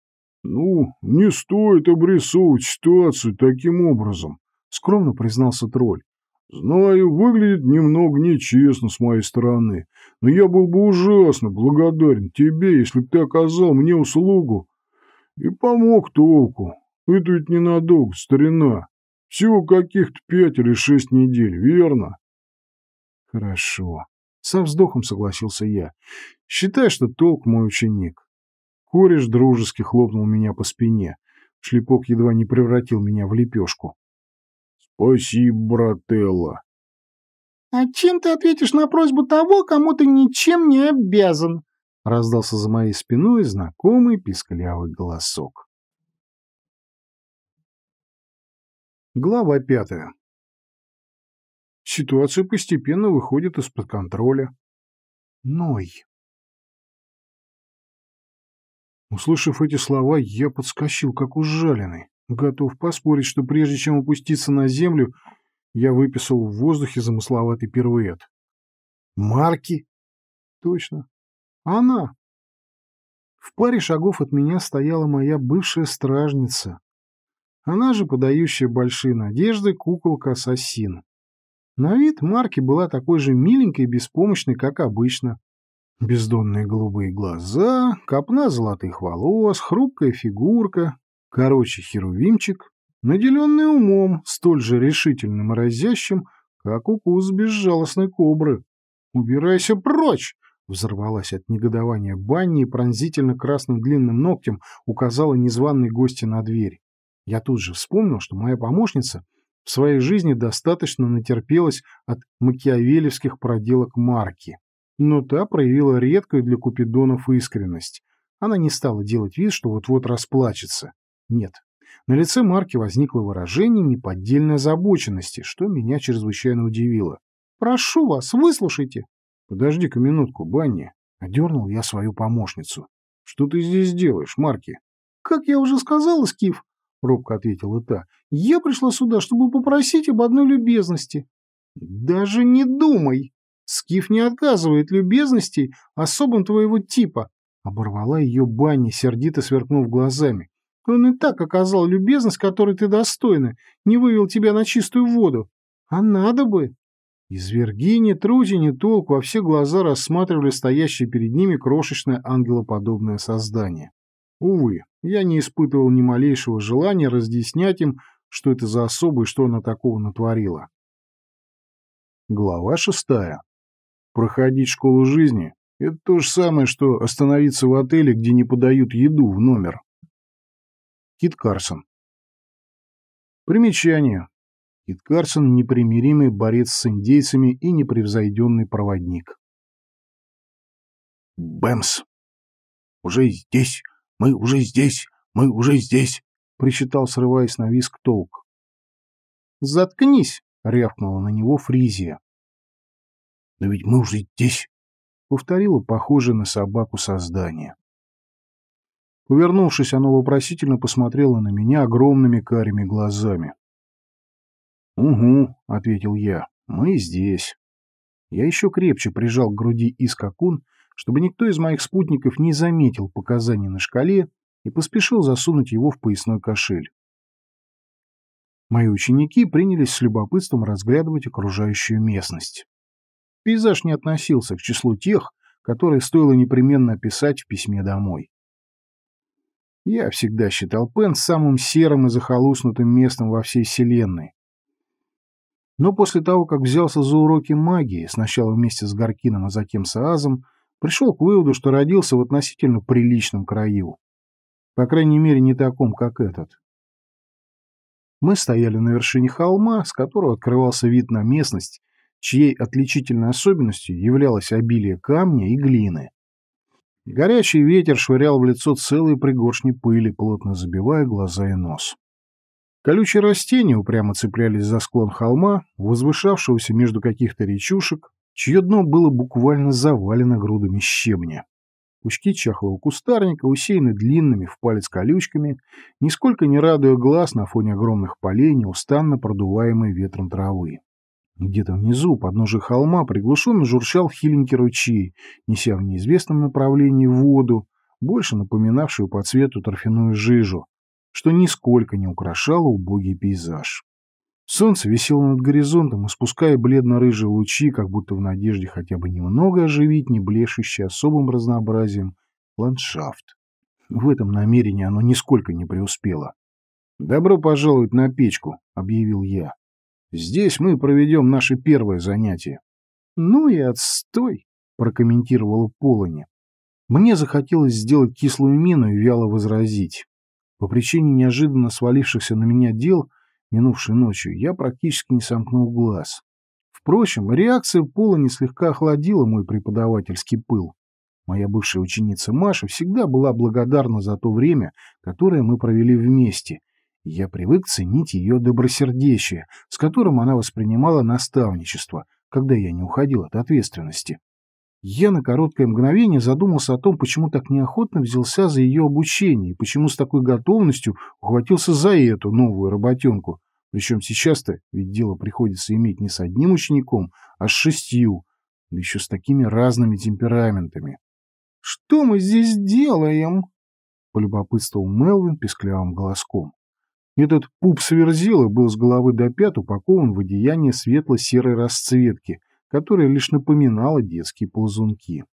«Ну, не стоит обрисовывать ситуацию таким образом», — скромно признался тролль. Знаю, выглядит немного нечестно с моей стороны, но я был бы ужасно благодарен тебе, если бы ты оказал мне услугу и помог толку. Это ведь ненадолго, старина. Всего каких-то пять или шесть недель, верно? Хорошо. Со вздохом согласился я. Считай, что толк мой ученик. Кореш дружески хлопнул меня по спине. Шлепок едва не превратил меня в лепешку. «Спасибо, брателла». «А чем ты ответишь на просьбу того, кому ты ничем не обязан?» раздался за моей спиной знакомый писклявый голосок. Глава пятая. Ситуация постепенно выходит из-под контроля. Ной. Услышав эти слова, я подскочил, как ужаленный. Готов поспорить, что прежде чем опуститься на землю, я выписал в воздухе замысловатый пируэт. Марки? Точно. Она. В паре шагов от меня стояла моя бывшая стражница. Она же подающая большие надежды куколка-ассасин. На вид Марки была такой же миленькой и беспомощной, как обычно. Бездонные голубые глаза, копна золотых волос, хрупкая фигурка, Короче, херувимчик, наделенный умом, столь же решительным и разящим, как укус безжалостной кобры. «Убирайся прочь!» Взорвалась от негодования Банни и пронзительно красным длинным ногтем указала незваной гости на дверь. Я тут же вспомнил, что моя помощница в своей жизни достаточно натерпелась от макиавелевских проделок Марки. Но та проявила редкую для купидонов искренность. Она не стала делать вид, что вот-вот расплачется. Нет. На лице Марки возникло выражение неподдельной озабоченности, что меня чрезвычайно удивило. «Прошу вас, выслушайте!» «Подожди-ка минутку, Банни!» — одернул я свою помощницу. «Что ты здесь делаешь, Марки?» «Как я уже сказала, Скиф!» — робко ответила та. «Я пришла сюда, чтобы попросить об одной любезности». «Даже не думай! Скиф не отказывает любезностей особам твоего типа!» — оборвала ее Банни, сердито сверкнув глазами. Он и так оказал любезность, которой ты достойна, не вывел тебя на чистую воду. А надо бы!» Из Виргини, Трудини, Толк во а все глаза рассматривали стоящее перед ними крошечное ангелоподобное создание. Увы, я не испытывал ни малейшего желания разъяснять им, что это за особо и что она такого натворила. Глава шестая. Проходить школу жизни — это то же самое, что остановиться в отеле, где не подают еду в номер. Кит Карсон. Примечание. Кит Карсон – непримиримый борец с индейцами и непревзойденный проводник. «Бэмс! Уже здесь! Мы уже здесь! Мы уже здесь!» – причитал, срываясь на виск толк. «Заткнись!» — рявкнула на него Фризия. «Но ведь мы уже здесь!» — повторила похоже на собаку создание. Повернувшись, оно вопросительно посмотрело на меня огромными карими глазами. «Угу», — ответил я, — «мы здесь». Я еще крепче прижал к груди искакун, чтобы никто из моих спутников не заметил показаний на шкале и поспешил засунуть его в поясной кошель. Мои ученики принялись с любопытством разглядывать окружающую местность. Пейзаж не относился к числу тех, которые стоило непременно описать в письме домой. Я всегда считал Пен самым серым и захолустнутым местом во всей вселенной. Но после того, как взялся за уроки магии, сначала вместе с Горкиным, а затем с Азом, пришел к выводу, что родился в относительно приличном краю. По крайней мере, не таком, как этот. Мы стояли на вершине холма, с которого открывался вид на местность, чьей отличительной особенностью являлось обилие камня и глины. Горячий ветер швырял в лицо целые пригоршни пыли, плотно забивая глаза и нос. Колючие растения упрямо цеплялись за склон холма, возвышавшегося между каких-то речушек, чье дно было буквально завалено грудами щебня. Пучки чахлого кустарника усеяны длинными в палец колючками, нисколько не радуя глаз на фоне огромных полей, неустанно продуваемой ветром травы. Где-то внизу, под ножи холма, приглушенно журчал хиленький ручей, неся в неизвестном направлении воду, больше напоминавшую по цвету торфяную жижу, что нисколько не украшало убогий пейзаж. Солнце висело над горизонтом, испуская бледно-рыжие лучи, как будто в надежде хотя бы немного оживить не блещущий особым разнообразием ландшафт. В этом намерении оно нисколько не преуспело. «Добро пожаловать на печку», — объявил я. Здесь мы проведем наше первое занятие. — Ну и отстой, — прокомментировала Полони. Мне захотелось сделать кислую мину и вяло возразить. По причине неожиданно свалившихся на меня дел, минувшей ночью, я практически не сомкнул глаз. Впрочем, реакция Полони слегка охладила мой преподавательский пыл. Моя бывшая ученица Маша всегда была благодарна за то время, которое мы провели вместе, я привык ценить ее добросердечие, с которым она воспринимала наставничество, когда я не уходил от ответственности. Я на короткое мгновение задумался о том, почему так неохотно взялся за ее обучение и почему с такой готовностью ухватился за эту новую работенку. Причем сейчас-то ведь дело приходится иметь не с одним учеником, а с шестью, да еще с такими разными темпераментами. «Что мы здесь делаем?» — полюбопытствовал Мелвин песклявым голоском. Этот пуп сверзила был с головы до пят упакован в одеяние светло-серой расцветки, которое лишь напоминало детские ползунки.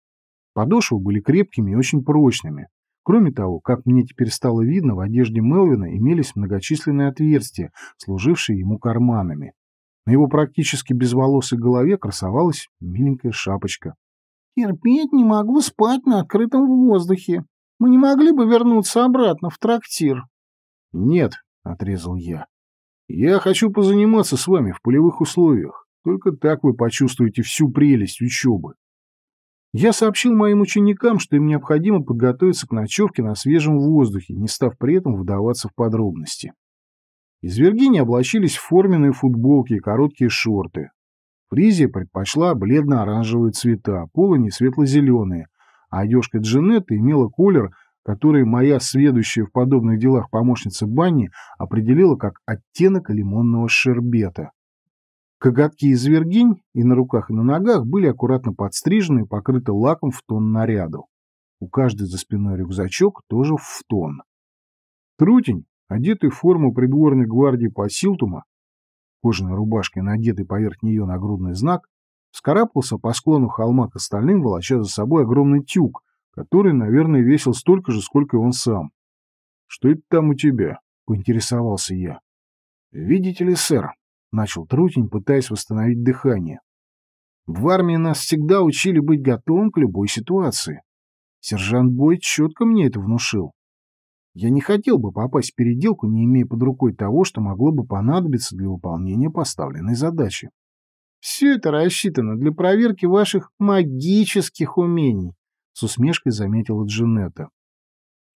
Подошвы были крепкими и очень прочными. Кроме того, как мне теперь стало видно, в одежде Мелвина имелись многочисленные отверстия, служившие ему карманами. На его практически безволосой голове красовалась миленькая шапочка. «Терпеть не могу спать на открытом воздухе. Мы не могли бы вернуться обратно в трактир?» «Нет», — отрезал я. «Я хочу позаниматься с вами в полевых условиях. Только так вы почувствуете всю прелесть учебы». Я сообщил моим ученикам, что им необходимо подготовиться к ночевке на свежем воздухе, не став при этом вдаваться в подробности. Извергини облачились в форменные футболки и короткие шорты. Фризия предпочла бледно-оранжевые цвета, полыни светло-зеленые, а одежка Джанетты имела колер, который моя сведущая в подобных делах помощница Банни определила как оттенок лимонного шербета. Коготки из вергинь и на руках, и на ногах были аккуратно подстрижены и покрыты лаком в тон наряду. У каждой за спиной рюкзачок тоже в тон. Трутень, одетый в форму придворной гвардии Пасилтума, кожаной рубашкой надетый поверх нее нагрудный знак, вскарабкался по склону холма к остальным, волоча за собой огромный тюк, который, наверное, весил столько же, сколько и он сам. «Что это там у тебя?» — поинтересовался я. «Видите ли, сэр», — начал Трутень, пытаясь восстановить дыхание. «В армии нас всегда учили быть готовым к любой ситуации. Сержант Бой четко мне это внушил. Я не хотел бы попасть в переделку, не имея под рукой того, что могло бы понадобиться для выполнения поставленной задачи. Все это рассчитано для проверки ваших магических умений. — с усмешкой заметила Джанетта.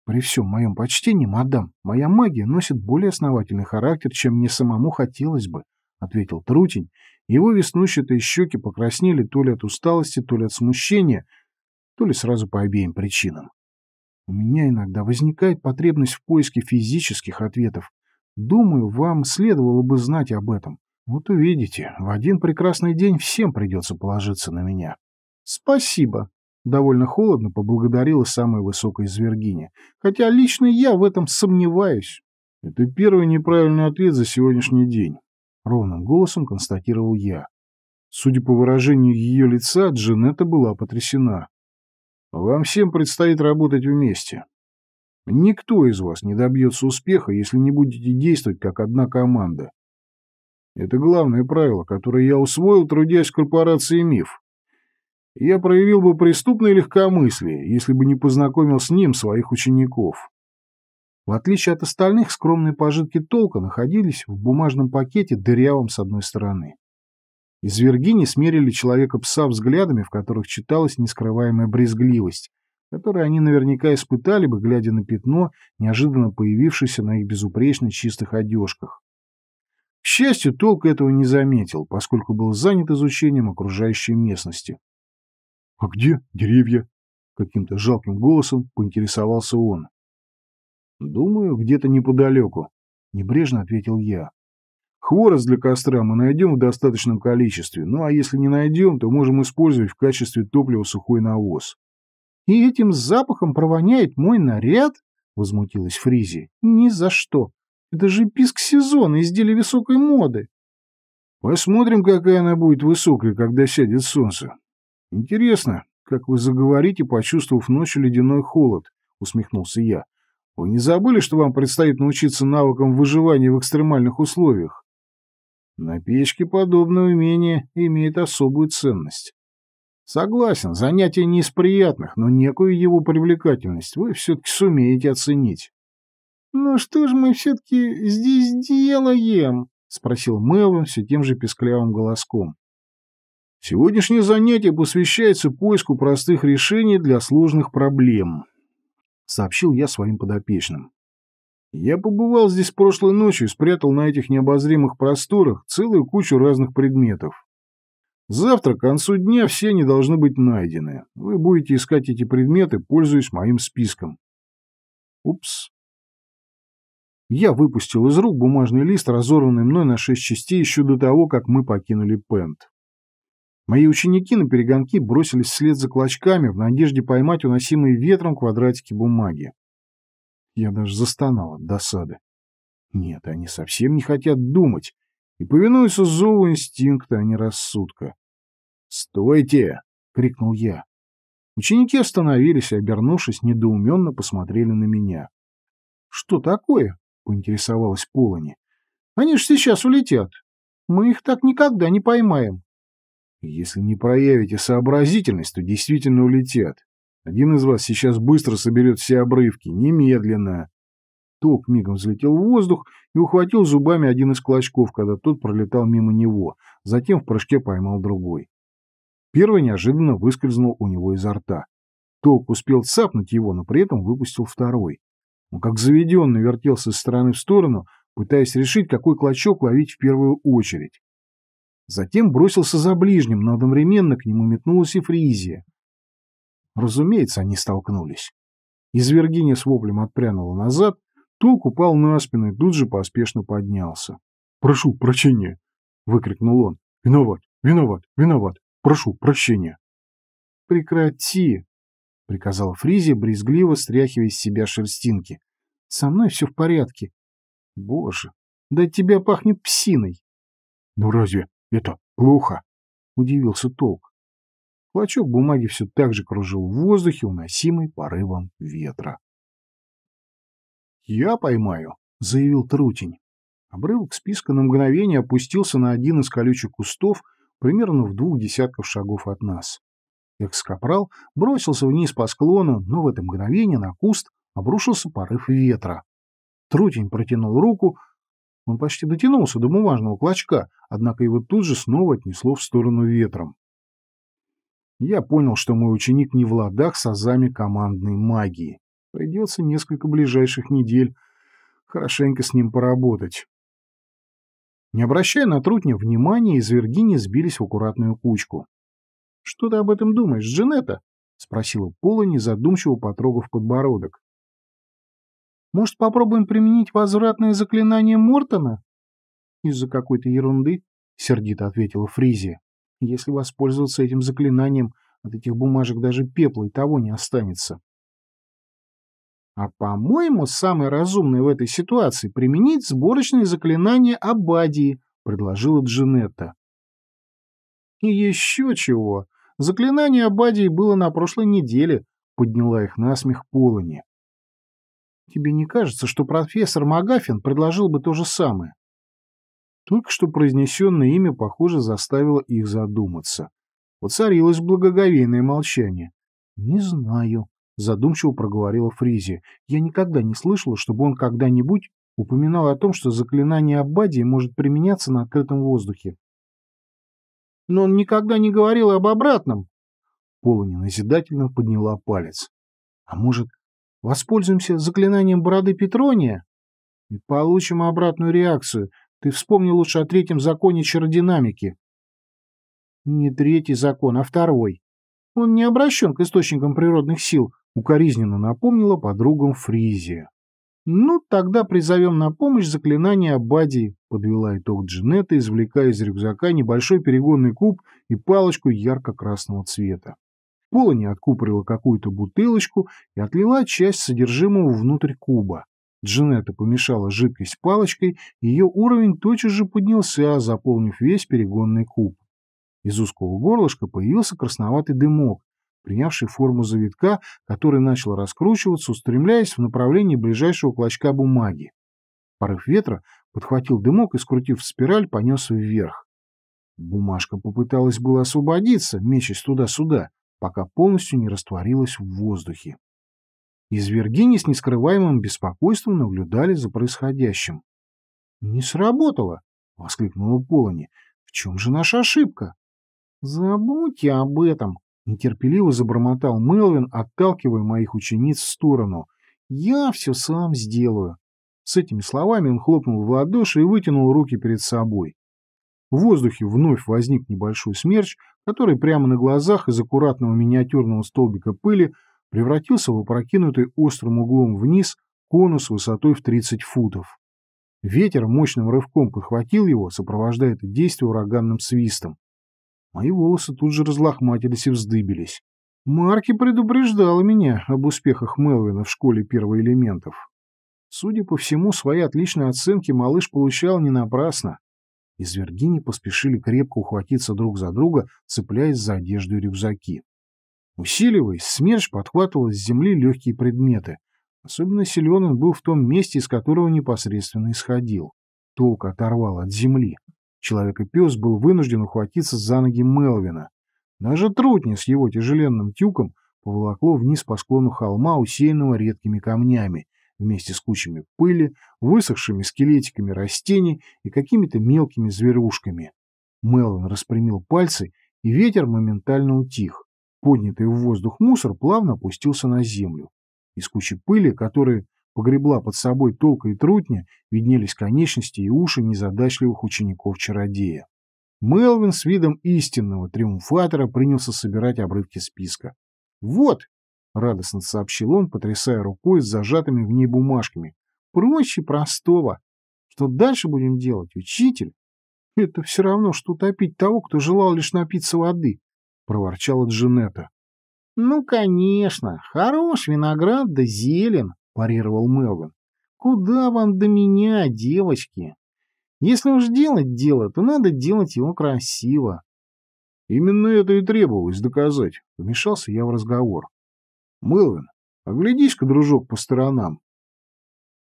«При всем моем почтении, мадам, моя магия носит более основательный характер, чем мне самому хотелось бы», — ответил Трутень. Его веснущатые щеки покраснели то ли от усталости, то ли от смущения, то ли сразу по обеим причинам. «У меня иногда возникает потребность в поиске физических ответов. Думаю, вам следовало бы знать об этом. Вот увидите, в один прекрасный день всем придется положиться на меня». «Спасибо», Довольно холодно поблагодарила самая высокая звергиня. Хотя лично я в этом сомневаюсь. Это первый неправильный ответ за сегодняшний день. Ровным голосом констатировал я. Судя по выражению ее лица, Джанетта была потрясена. Вам всем предстоит работать вместе. Никто из вас не добьется успеха, если не будете действовать как одна команда. Это главное правило, которое я усвоил, трудясь в корпорации «Миф» я проявил бы преступное легкомыслие, если бы не познакомил с ним своих учеников. В отличие от остальных, скромные пожитки толка находились в бумажном пакете, дырявом с одной стороны. Из Виргини смерили человека-пса взглядами, в которых читалась нескрываемая брезгливость, которую они наверняка испытали бы, глядя на пятно, неожиданно появившееся на их безупречно чистых одежках. К счастью, толк этого не заметил, поскольку был занят изучением окружающей местности. «А где деревья?» — каким-то жалким голосом поинтересовался он. «Думаю, где-то неподалеку», — небрежно ответил я. «Хворост для костра мы найдем в достаточном количестве, ну а если не найдем, то можем использовать в качестве топлива сухой навоз». «И этим запахом провоняет мой наряд?» — возмутилась Фризи. «Ни за что. Это же писк сезона, изделие высокой моды». «Посмотрим, какая она будет высокая, когда сядет солнце», «Интересно, как вы заговорите, почувствовав ночью ледяной холод», — усмехнулся я. «Вы не забыли, что вам предстоит научиться навыкам выживания в экстремальных условиях?» На печке подобное умение имеет особую ценность. Согласен, занятие не из приятных, но некую его привлекательность вы все-таки сумеете оценить. «Ну что же мы все-таки здесь делаем?» — спросил Мелвин все тем же песклявым голоском. Сегодняшнее занятие посвящается поиску простых решений для сложных проблем, сообщил я своим подопечным. Я побывал здесь прошлой ночью и спрятал на этих необозримых просторах целую кучу разных предметов. Завтра, к концу дня, все они должны быть найдены. Вы будете искать эти предметы, пользуясь моим списком. Упс. Я выпустил из рук бумажный лист, разорванный мной на шесть частей еще до того, как мы покинули Пент. Мои ученики на перегонки бросились вслед за клочками в надежде поймать уносимые ветром квадратики бумаги. Я даже застонал от досады. Нет, они совсем не хотят думать, и повинуются зову инстинкта, а не рассудка. «Стойте!» — крикнул я. Ученики остановились и, обернувшись, недоуменно посмотрели на меня. «Что такое?» — поинтересовалась Полони. «Они же сейчас улетят. Мы их так никогда не поймаем». Если не проявите сообразительность, то действительно улетят. Один из вас сейчас быстро соберет все обрывки, немедленно. Ток мигом взлетел в воздух и ухватил зубами один из клочков, когда тот пролетал мимо него, затем в прыжке поймал другой. Первый неожиданно выскользнул у него изо рта. Ток успел цапнуть его, но при этом выпустил второй. Он как заведенный вертелся из стороны в сторону, пытаясь решить, какой клочок ловить в первую очередь. Затем бросился за ближним, но одновременно к нему метнулась и Фризия. Разумеется, они столкнулись. Извергиня с воплем отпрянула назад, Толк упал на спину и тут же поспешно поднялся. «Прошу прощения!» — выкрикнул он. «Виноват! Виноват! Виноват! Прошу прощения!» «Прекрати!» — приказал Фризия брезгливо стряхивая с себя шерстинки. «Со мной все в порядке. Боже, да от тебя пахнет псиной!» «Ну разве это плохо, удивился толк. Плачок бумаги все так же кружил в воздухе, уносимый порывом ветра. «Я поймаю», — заявил Трутень. Обрывок списка на мгновение опустился на один из колючих кустов, примерно в двух десятков шагов от нас. экс бросился вниз по склону, но в это мгновение на куст обрушился порыв ветра. Трутень протянул руку, он почти дотянулся до бумажного клочка, однако его тут же снова отнесло в сторону ветром. Я понял, что мой ученик не в ладах с азами командной магии. Придется несколько ближайших недель хорошенько с ним поработать. Не обращая на трутня внимания, извергини сбились в аккуратную кучку. — Что ты об этом думаешь, Джанетта? — спросила Пола, незадумчиво потрогав подбородок. Может, попробуем применить возвратное заклинание Мортона? Из-за какой-то ерунды, сердито ответила Фризи. Если воспользоваться этим заклинанием, от этих бумажек даже пепла и того не останется. А, по-моему, самое разумное в этой ситуации — применить сборочное заклинание Абадии, — предложила Джинетта. И еще чего. Заклинание Абадии было на прошлой неделе, — подняла их насмех Полони. Тебе не кажется, что профессор Магафин предложил бы то же самое? Только что произнесенное имя, похоже, заставило их задуматься. Воцарилось благоговейное молчание. «Не знаю», — задумчиво проговорила Фризия. «Я никогда не слышала, чтобы он когда-нибудь упоминал о том, что заклинание Аббадии может применяться на открытом воздухе». «Но он никогда не говорил об обратном», Пола неназидательно подняла палец. «А может, Воспользуемся заклинанием бороды Петрония и получим обратную реакцию. Ты вспомни лучше о третьем законе чародинамики. Не третий закон, а второй. Он не обращен к источникам природных сил, укоризненно напомнила подругам Фризия. «Ну, тогда призовем на помощь заклинание Абадии», — подвела итог Джинетта, извлекая из рюкзака небольшой перегонный куб и палочку ярко-красного цвета. Полони откупорила какую-то бутылочку и отлила часть содержимого внутрь куба. Джанетта помешала жидкость палочкой, и ее уровень тотчас же поднялся, заполнив весь перегонный куб. Из узкого горлышка появился красноватый дымок, принявший форму завитка, который начал раскручиваться, устремляясь в направлении ближайшего клочка бумаги. Порыв ветра подхватил дымок и, скрутив спираль, понес вверх. Бумажка попыталась было освободиться, мечась туда-сюда, пока полностью не растворилась в воздухе. Извергини с нескрываемым беспокойством наблюдали за происходящим. «Не сработало!» — воскликнула Полони. «В чем же наша ошибка?» «Забудьте об этом!» — нетерпеливо забормотал Мелвин, отталкивая моих учениц в сторону. «Я все сам сделаю!» С этими словами он хлопнул в ладоши и вытянул руки перед собой. В воздухе вновь возник небольшой смерч, который прямо на глазах из аккуратного миниатюрного столбика пыли превратился в опрокинутый острым углом вниз конус высотой в 30 футов. Ветер мощным рывком подхватил его, сопровождая это действие ураганным свистом. Мои волосы тут же разлохматились и вздыбились. Марки предупреждала меня об успехах Мелвина в школе первоэлементов. Судя по всему, свои отличные оценки малыш получал не напрасно. Из Виргинии поспешили крепко ухватиться друг за друга, цепляясь за одежду и рюкзаки. Усиливаясь, смерч подхватывал с земли легкие предметы. Особенно силен он был в том месте, из которого непосредственно исходил. Толк оторвал от земли. Человек и пес был вынужден ухватиться за ноги Мелвина. Даже трутни с его тяжеленным тюком поволокло вниз по склону холма, усеянного редкими камнями, вместе с кучами пыли, высохшими скелетиками растений и какими-то мелкими зверушками. Мелвин распрямил пальцы, и ветер моментально утих. Поднятый в воздух мусор плавно опустился на землю. Из кучи пыли, которые погребла под собой толка и трутня, виднелись конечности и уши незадачливых учеников-чародея. Мелвин с видом истинного триумфатора принялся собирать обрывки списка. «Вот!» — радостно сообщил он, потрясая рукой с зажатыми в ней бумажками. «Проще простого. Что дальше будем делать, учитель?» «Это все равно, что утопить того, кто желал лишь напиться воды», — проворчала Джанетта. «Ну, конечно, хорош виноград да зелен», — парировал Мелвин. «Куда вам до меня, девочки? Если уж делать дело, то надо делать его красиво». «Именно это и требовалось доказать», — вмешался я в разговор. Мелвин, оглядись-ка, дружок, по сторонам.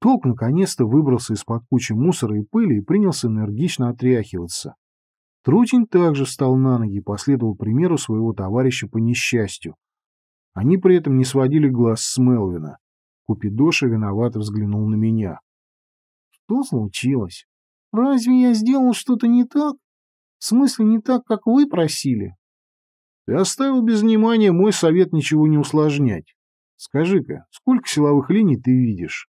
Толк наконец-то выбрался из-под кучи мусора и пыли и принялся энергично отряхиваться. Трутень также встал на ноги и последовал примеру своего товарища по несчастью. Они при этом не сводили глаз с Мелвина. Купидоша виновато взглянул на меня. «Что случилось? Разве я сделал что-то не так? В смысле, не так, как вы просили?» Ты оставил без внимания мой совет ничего не усложнять. Скажи-ка, сколько силовых линий ты видишь?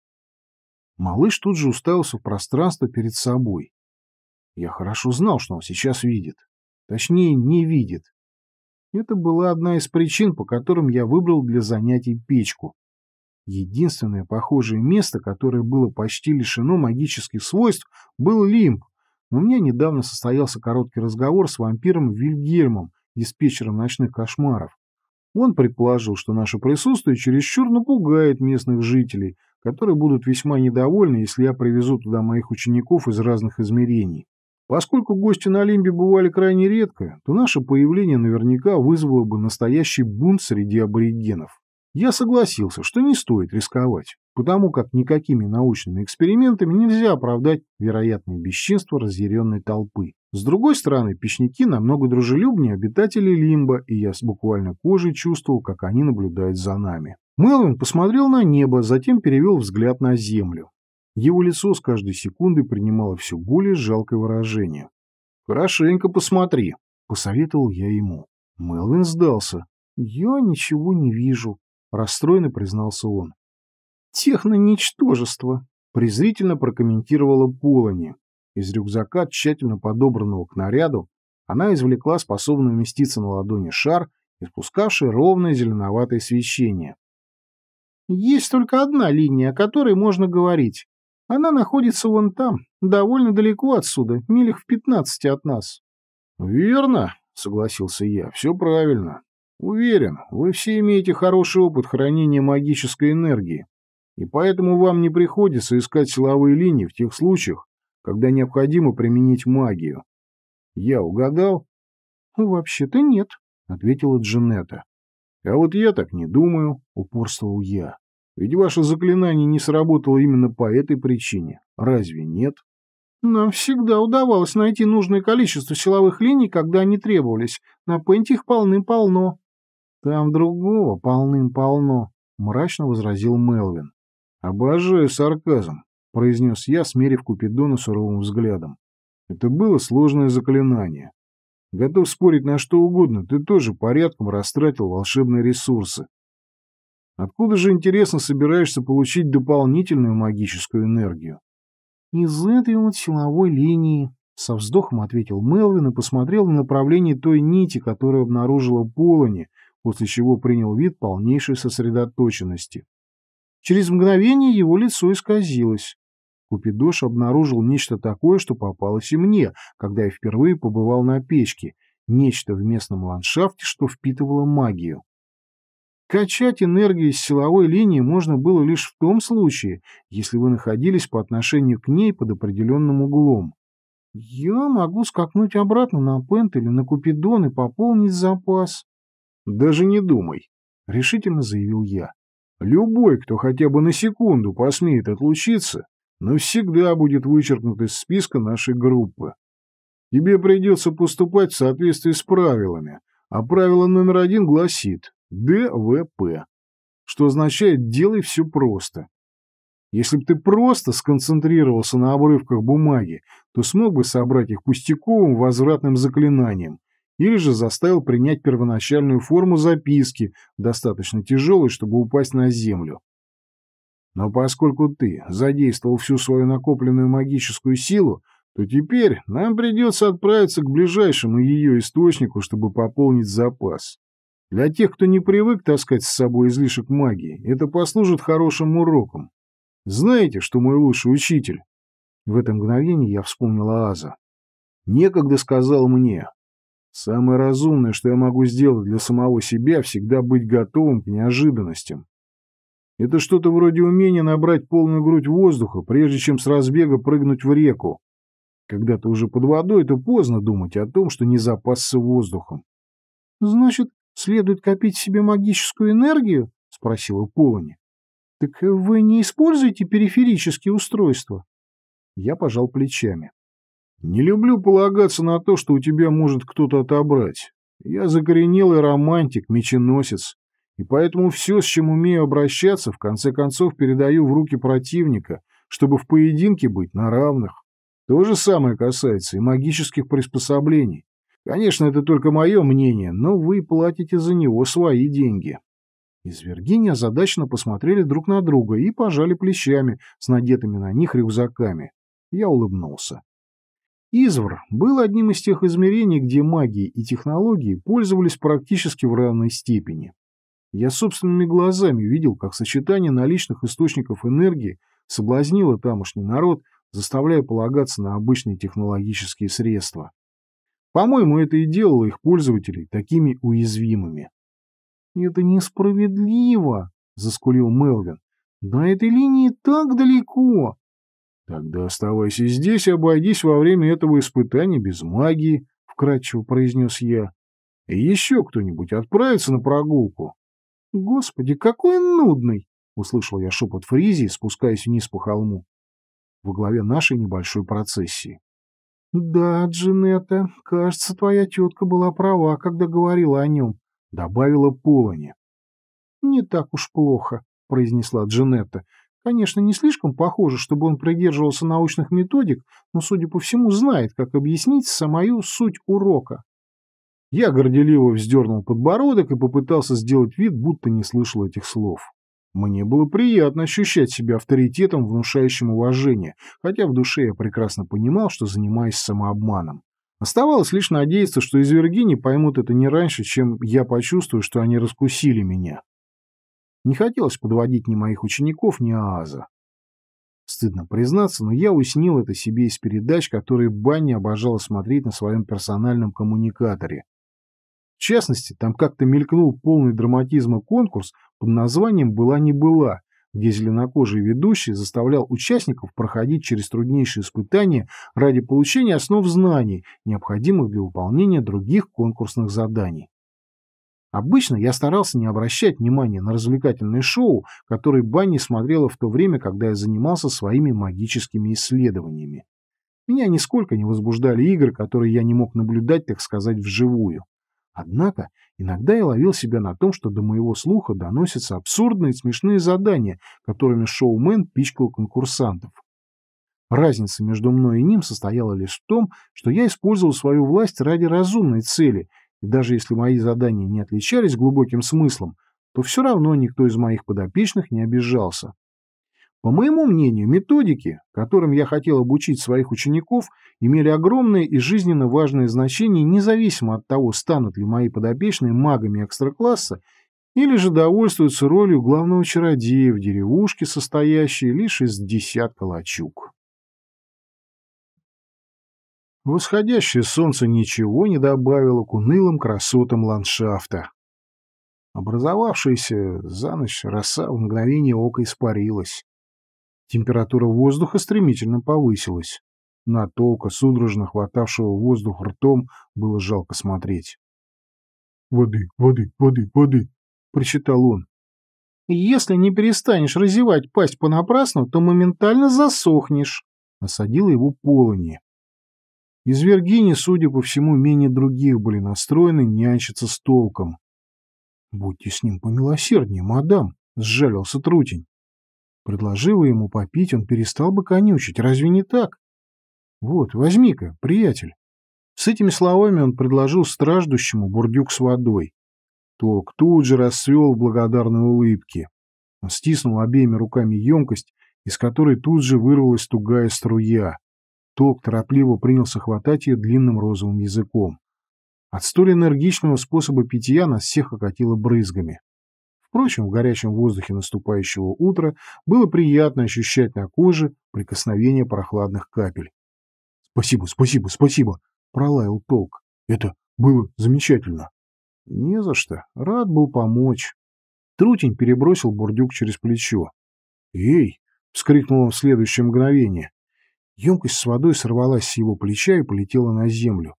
Малыш тут же уставился в пространство перед собой. Я хорошо знал, что он сейчас видит. Точнее, не видит. Это была одна из причин, по которым я выбрал для занятий печку. Единственное похожее место, которое было почти лишено магических свойств, был лимб. у меня недавно состоялся короткий разговор с вампиром Вильгельмом, диспетчером ночных кошмаров. Он предположил, что наше присутствие чересчур напугает местных жителей, которые будут весьма недовольны, если я привезу туда моих учеников из разных измерений. Поскольку гости на Олимпе бывали крайне редко, то наше появление наверняка вызвало бы настоящий бунт среди аборигенов. Я согласился, что не стоит рисковать, потому как никакими научными экспериментами нельзя оправдать вероятное бесчинство разъяренной толпы. С другой стороны, печники намного дружелюбнее обитателей Лимба, и я буквально кожей чувствовал, как они наблюдают за нами. Мелвин посмотрел на небо, затем перевел взгляд на землю. Его лицо с каждой секундой принимало все более жалкое выражение. «Хорошенько посмотри», — посоветовал я ему. Мелвин сдался. «Я ничего не вижу», — расстроенно признался он. «Техно-ничтожество», — презрительно прокомментировала Полони. Из рюкзака, тщательно подобранного к наряду, она извлекла способный уместиться на ладони шар, испускавший ровное зеленоватое свечение. «Есть только одна линия, о которой можно говорить. Она находится вон там, довольно далеко отсюда, милях в пятнадцати от нас». «Верно», — согласился я, — «все правильно. Уверен, вы все имеете хороший опыт хранения магической энергии, и поэтому вам не приходится искать силовые линии в тех случаях, когда необходимо применить магию. Я угадал? Ну, вообще-то нет, ответила Джанетта. А вот я так не думаю, упорствовал я. Ведь ваше заклинание не сработало именно по этой причине. Разве нет? Нам всегда удавалось найти нужное количество силовых линий, когда они требовались. На Пенте их полным-полно. Там другого полным-полно, — мрачно возразил Мелвин. Обожаю сарказм. — произнес я, смерив Купидона суровым взглядом. Это было сложное заклинание. Готов спорить на что угодно, ты тоже порядком растратил волшебные ресурсы. Откуда же, интересно, собираешься получить дополнительную магическую энергию? Из этой вот силовой линии, со вздохом ответил Мелвин и посмотрел в направлении той нити, которую обнаружила Полони, после чего принял вид полнейшей сосредоточенности. Через мгновение его лицо исказилось. Купидош обнаружил нечто такое, что попалось и мне, когда я впервые побывал на печке, нечто в местном ландшафте, что впитывало магию. Качать энергию из силовой линии можно было лишь в том случае, если вы находились по отношению к ней под определенным углом. Я могу скакнуть обратно на Пент или на Купидон и пополнить запас. Даже не думай, — решительно заявил я. Любой, кто хотя бы на секунду посмеет отлучиться, навсегда будет вычеркнут из списка нашей группы. Тебе придется поступать в соответствии с правилами, а правило номер один гласит ДВП, что означает «делай все просто». Если бы ты просто сконцентрировался на обрывках бумаги, то смог бы собрать их пустяковым возвратным заклинанием, или же заставил принять первоначальную форму записки, достаточно тяжелой, чтобы упасть на землю. Но поскольку ты задействовал всю свою накопленную магическую силу, то теперь нам придется отправиться к ближайшему ее источнику, чтобы пополнить запас. Для тех, кто не привык таскать с собой излишек магии, это послужит хорошим уроком. Знаете, что мой лучший учитель? В это мгновение я вспомнила Аза. Некогда сказал мне, Самое разумное, что я могу сделать для самого себя, всегда быть готовым к неожиданностям. Это что-то вроде умения набрать полную грудь воздуха, прежде чем с разбега прыгнуть в реку. Когда ты уже под водой, то поздно думать о том, что не запасся воздухом. — Значит, следует копить себе магическую энергию? — спросила Полони. — Так вы не используете периферические устройства? Я пожал плечами. Не люблю полагаться на то, что у тебя может кто-то отобрать. Я закоренелый романтик, меченосец, и поэтому все, с чем умею обращаться, в конце концов передаю в руки противника, чтобы в поединке быть на равных. То же самое касается и магических приспособлений. Конечно, это только мое мнение, но вы платите за него свои деньги. Из задачно посмотрели друг на друга и пожали плечами с надетыми на них рюкзаками. Я улыбнулся. Извр был одним из тех измерений, где магии и технологии пользовались практически в равной степени. Я собственными глазами видел, как сочетание наличных источников энергии соблазнило тамошний народ, заставляя полагаться на обычные технологические средства. По-моему, это и делало их пользователей такими уязвимыми. «Это несправедливо», — заскулил Мелвин. На этой линии так далеко. «Тогда оставайся здесь и обойдись во время этого испытания без магии», — вкратчиво произнес я. «И еще кто-нибудь отправится на прогулку?» «Господи, какой он нудный!» — услышал я шепот Фризи, спускаясь вниз по холму, во главе нашей небольшой процессии. «Да, Джанетта, кажется, твоя тетка была права, когда говорила о нем», — добавила Полани. «Не так уж плохо», — произнесла Джанетта, Конечно, не слишком похоже, чтобы он придерживался научных методик, но, судя по всему, знает, как объяснить самую суть урока. Я горделиво вздернул подбородок и попытался сделать вид, будто не слышал этих слов. Мне было приятно ощущать себя авторитетом, внушающим уважение, хотя в душе я прекрасно понимал, что занимаюсь самообманом. Оставалось лишь надеяться, что изверги не поймут это не раньше, чем я почувствую, что они раскусили меня. Не хотелось подводить ни моих учеников, ни Ааза. Стыдно признаться, но я уснил это себе из передач, которые Банни обожала смотреть на своем персональном коммуникаторе. В частности, там как-то мелькнул полный драматизма конкурс под названием «Была не была», где зеленокожий ведущий заставлял участников проходить через труднейшие испытания ради получения основ знаний, необходимых для выполнения других конкурсных заданий. Обычно я старался не обращать внимания на развлекательные шоу, которые Банни смотрела в то время, когда я занимался своими магическими исследованиями. Меня нисколько не возбуждали игры, которые я не мог наблюдать, так сказать, вживую. Однако иногда я ловил себя на том, что до моего слуха доносятся абсурдные смешные задания, которыми шоумен пичкал конкурсантов. Разница между мной и ним состояла лишь в том, что я использовал свою власть ради разумной цели и даже если мои задания не отличались глубоким смыслом, то все равно никто из моих подопечных не обижался. По моему мнению, методики, которым я хотел обучить своих учеников, имели огромное и жизненно важное значение независимо от того, станут ли мои подопечные магами экстракласса или же довольствуются ролью главного чародея в деревушке, состоящей лишь из десятка лачуг. Восходящее солнце ничего не добавило к унылым красотам ландшафта. Образовавшаяся за ночь роса в мгновение ока испарилась. Температура воздуха стремительно повысилась. На толка, судорожно хватавшего воздух ртом, было жалко смотреть. «Воды, воды, воды, воды!» — прочитал он. «Если не перестанешь разевать пасть понапрасну, то моментально засохнешь», — осадила его полыни. Из Вергини, судя по всему, менее других были настроены нянчиться с толком. — Будьте с ним помилосерднее, мадам, — сжалился Трутень. Предложила ему попить, он перестал бы конючить, разве не так? — Вот, возьми-ка, приятель. С этими словами он предложил страждущему бурдюк с водой. Толк тут же расцвел в благодарной улыбке. Он стиснул обеими руками емкость, из которой тут же вырвалась тугая струя. Толк торопливо принялся хватать ее длинным розовым языком. От столь энергичного способа питья нас всех окатило брызгами. Впрочем, в горячем воздухе наступающего утра было приятно ощущать на коже прикосновение прохладных капель. «Спасибо, спасибо, спасибо!» — пролаял Толк. «Это было замечательно!» «Не за что. Рад был помочь». Трутень перебросил бурдюк через плечо. «Эй!» — вскрикнул он в следующее мгновение. Емкость с водой сорвалась с его плеча и полетела на землю.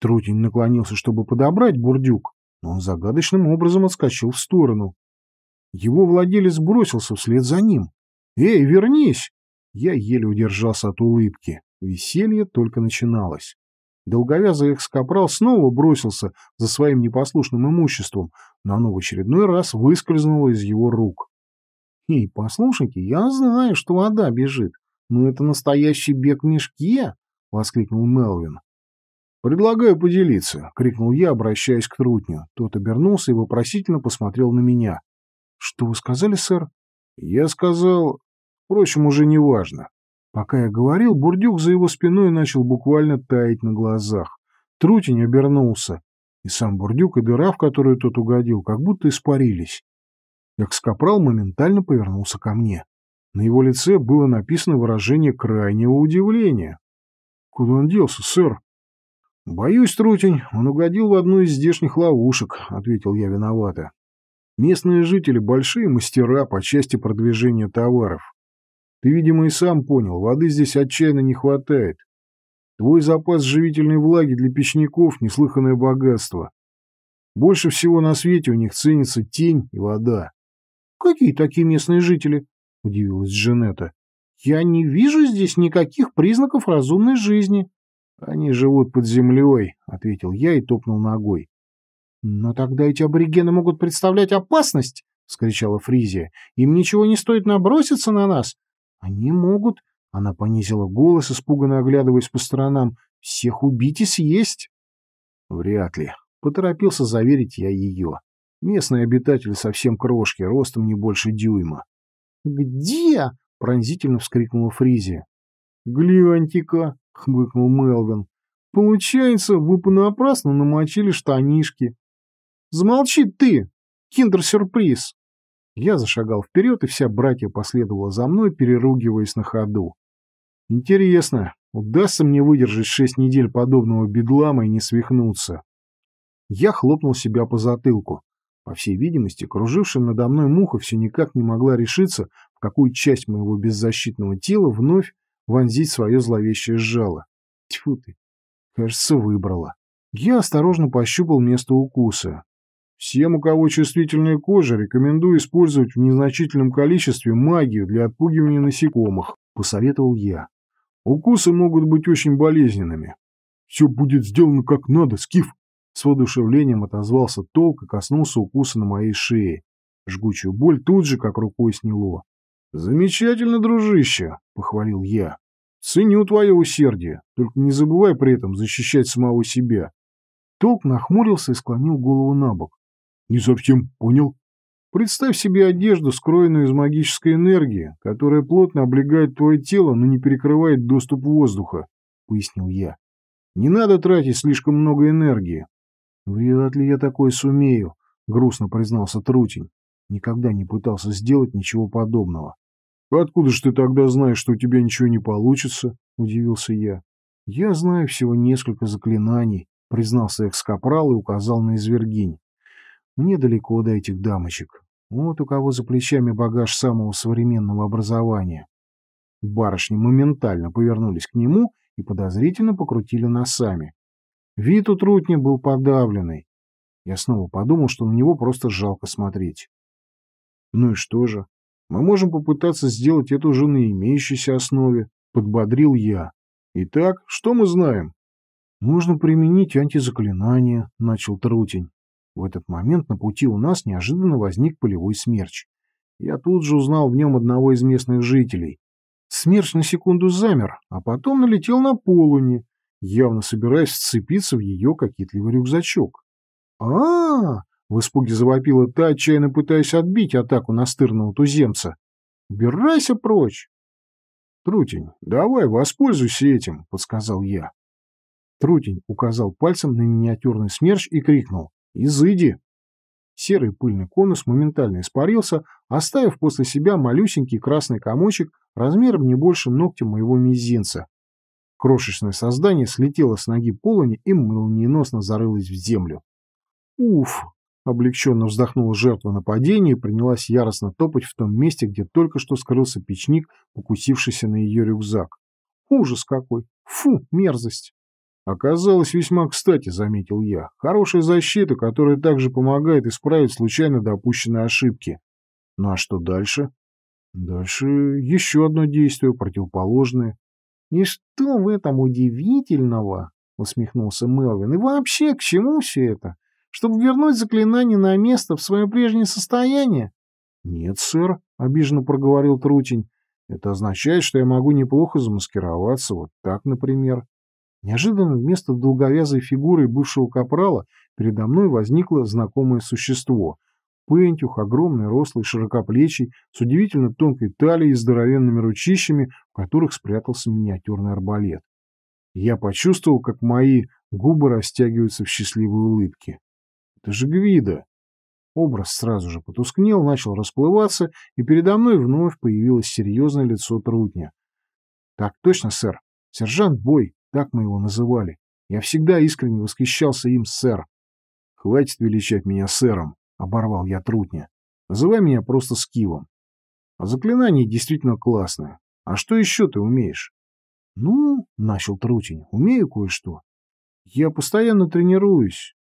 Трутень наклонился, чтобы подобрать бурдюк, но он загадочным образом отскочил в сторону. Его владелец бросился вслед за ним. «Эй, вернись!» Я еле удержался от улыбки. Веселье только начиналось. Долговязый экскапрал снова бросился за своим непослушным имуществом, но оно в очередной раз выскользнуло из его рук. «Эй, послушайте, я знаю, что вода бежит, «Ну это настоящий бег в мешке!» — воскликнул Мелвин. «Предлагаю поделиться!» — крикнул я, обращаясь к трутню. Тот обернулся и вопросительно посмотрел на меня. «Что вы сказали, сэр?» «Я сказал... Впрочем, уже неважно. Пока я говорил, бурдюк за его спиной начал буквально таять на глазах. Трутень обернулся, и сам бурдюк и дыра, в которую тот угодил, как будто испарились. Экскапрал моментально повернулся ко мне. На его лице было написано выражение крайнего удивления. «Куда он делся, сэр?» «Боюсь, Трутень, он угодил в одну из здешних ловушек», — ответил я виновато. «Местные жители — большие мастера по части продвижения товаров. Ты, видимо, и сам понял, воды здесь отчаянно не хватает. Твой запас живительной влаги для печников — неслыханное богатство. Больше всего на свете у них ценится тень и вода». «Какие такие местные жители?» удивилась Женета. Я не вижу здесь никаких признаков разумной жизни. Они живут под землей, ответил я и топнул ногой. Но тогда эти аборигены могут представлять опасность, вскричала Фризия. Им ничего не стоит наброситься на нас. Они могут, она понизила голос, испуганно оглядываясь по сторонам, всех убить и съесть. Вряд ли, поторопился заверить я ее. Местные обитатели совсем крошки, ростом не больше дюйма. «Где?» — пронзительно вскрикнула Фризи. «Гляньте-ка!» — хмыкнул Мелвин. «Получается, вы понапрасну намочили штанишки». «Замолчи ты! Киндер-сюрприз!» Я зашагал вперед, и вся братья последовала за мной, переругиваясь на ходу. «Интересно, удастся мне выдержать шесть недель подобного бедлама и не свихнуться?» Я хлопнул себя по затылку. По всей видимости, кружившая надо мной муха все никак не могла решиться, в какую часть моего беззащитного тела вновь вонзить свое зловещее жало. Тьфу ты, кажется, выбрала. Я осторожно пощупал место укуса. Всем, у кого чувствительная кожа, рекомендую использовать в незначительном количестве магию для отпугивания насекомых, посоветовал я. Укусы могут быть очень болезненными. Все будет сделано как надо, Скиф, с воодушевлением отозвался толк и коснулся укуса на моей шее. Жгучую боль тут же как рукой сняло. «Замечательно, дружище!» — похвалил я. «Ценю твое усердие, только не забывай при этом защищать самого себя». Толк нахмурился и склонил голову на бок. «Не совсем понял». «Представь себе одежду, скроенную из магической энергии, которая плотно облегает твое тело, но не перекрывает доступ воздуха», — пояснил я. «Не надо тратить слишком много энергии, «Вряд ли я такой сумею», — грустно признался Трутень. Никогда не пытался сделать ничего подобного. «Откуда же ты тогда знаешь, что у тебя ничего не получится?» — удивился я. «Я знаю всего несколько заклинаний», — признался экс и указал на извергинь. «Мне далеко до этих дамочек. Вот у кого за плечами багаж самого современного образования». Барышни моментально повернулись к нему и подозрительно покрутили носами. Вид у трутня был подавленный. Я снова подумал, что на него просто жалко смотреть. Ну и что же? Мы можем попытаться сделать это уже на имеющейся основе, подбодрил я. Итак, что мы знаем? Можно применить антизаклинание, начал Трутень. В этот момент на пути у нас неожиданно возник полевой смерч. Я тут же узнал в нем одного из местных жителей. Смерч на секунду замер, а потом налетел на полуни, явно собираясь вцепиться в ее кокетливый рюкзачок. а, -а, -а в испуге завопила та, отчаянно пытаясь отбить атаку настырного туземца. «Убирайся прочь!» «Трутень, давай, воспользуйся этим», — подсказал я. Трутень указал пальцем на миниатюрный смерч и крикнул «Изыди!». Серый пыльный конус моментально испарился, оставив после себя малюсенький красный комочек размером не больше ногтя моего мизинца, Крошечное создание слетело с ноги полони и молниеносно зарылось в землю. «Уф!» — облегченно вздохнула жертва нападения и принялась яростно топать в том месте, где только что скрылся печник, покусившийся на ее рюкзак. «Ужас какой! Фу, мерзость!» «Оказалось весьма кстати», — заметил я. «Хорошая защита, которая также помогает исправить случайно допущенные ошибки». «Ну а что дальше?» «Дальше еще одно действие, противоположное. «И что в этом удивительного?» — усмехнулся Мелвин. «И вообще, к чему все это? Чтобы вернуть заклинание на место в свое прежнее состояние?» «Нет, сэр», — обиженно проговорил Трутень. «Это означает, что я могу неплохо замаскироваться, вот так, например». Неожиданно вместо долговязой фигуры бывшего капрала передо мной возникло знакомое существо, Пентюх, огромный, рослый, широкоплечий, с удивительно тонкой талией и здоровенными ручищами, в которых спрятался миниатюрный арбалет. Я почувствовал, как мои губы растягиваются в счастливой улыбке. Это же Гвида! Образ сразу же потускнел, начал расплываться, и передо мной вновь появилось серьезное лицо Трудня. «Так точно, сэр. Сержант Бой, так мы его называли. Я всегда искренне восхищался им, сэр. Хватит величать меня сэром. — оборвал я трутня. «Называй меня просто Скивом. А заклинание действительно классное. А что еще ты умеешь?» «Ну, — начал трутень, — умею кое-что. Я постоянно тренируюсь».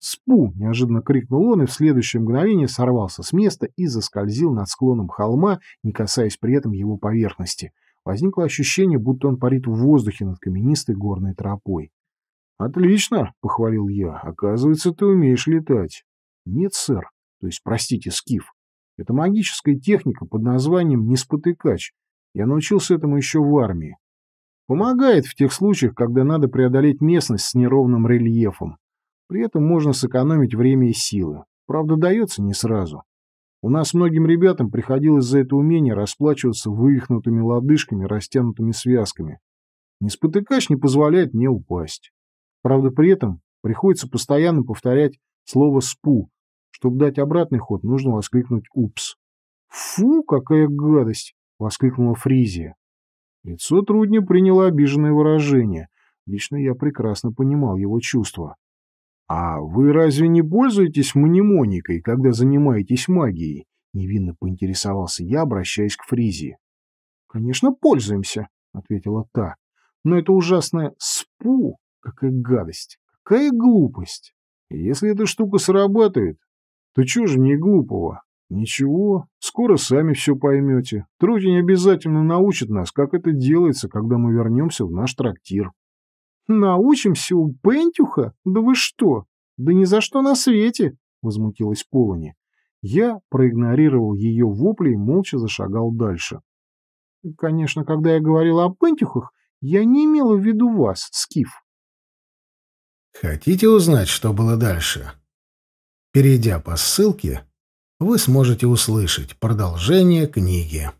«Спу!» — неожиданно крикнул он и в следующее мгновение сорвался с места и заскользил над склоном холма, не касаясь при этом его поверхности. Возникло ощущение, будто он парит в воздухе над каменистой горной тропой. «Отлично!» — похвалил я. «Оказывается, ты умеешь летать». Нет, сэр, то есть, простите, скиф. Это магическая техника под названием «неспотыкач». Я научился этому еще в армии. Помогает в тех случаях, когда надо преодолеть местность с неровным рельефом. При этом можно сэкономить время и силы. Правда, дается не сразу. У нас многим ребятам приходилось за это умение расплачиваться вывихнутыми лодыжками, растянутыми связками. Не не позволяет мне упасть. Правда, при этом приходится постоянно повторять слово «спу». Чтобы дать обратный ход, нужно воскликнуть «упс». «Фу, какая гадость!» — воскликнула Фризия. Лицо Трудня приняло обиженное выражение. Лично я прекрасно понимал его чувства. «А вы разве не пользуетесь мнемоникой, когда занимаетесь магией?» — невинно поинтересовался я, обращаясь к Фризии. «Конечно, пользуемся», — ответила та. «Но это ужасное спу! Какая гадость! Какая глупость!» если эта штука срабатывает, то чего же не глупого? Ничего, скоро сами все поймете. Трудень обязательно научит нас, как это делается, когда мы вернемся в наш трактир. Научимся у Пентюха? Да вы что? Да ни за что на свете! Возмутилась Полони. Я проигнорировал ее вопли и молча зашагал дальше. Конечно, когда я говорил о Пентюхах, я не имела в виду вас, Скиф. Хотите узнать, что было дальше? Перейдя по ссылке, вы сможете услышать продолжение книги.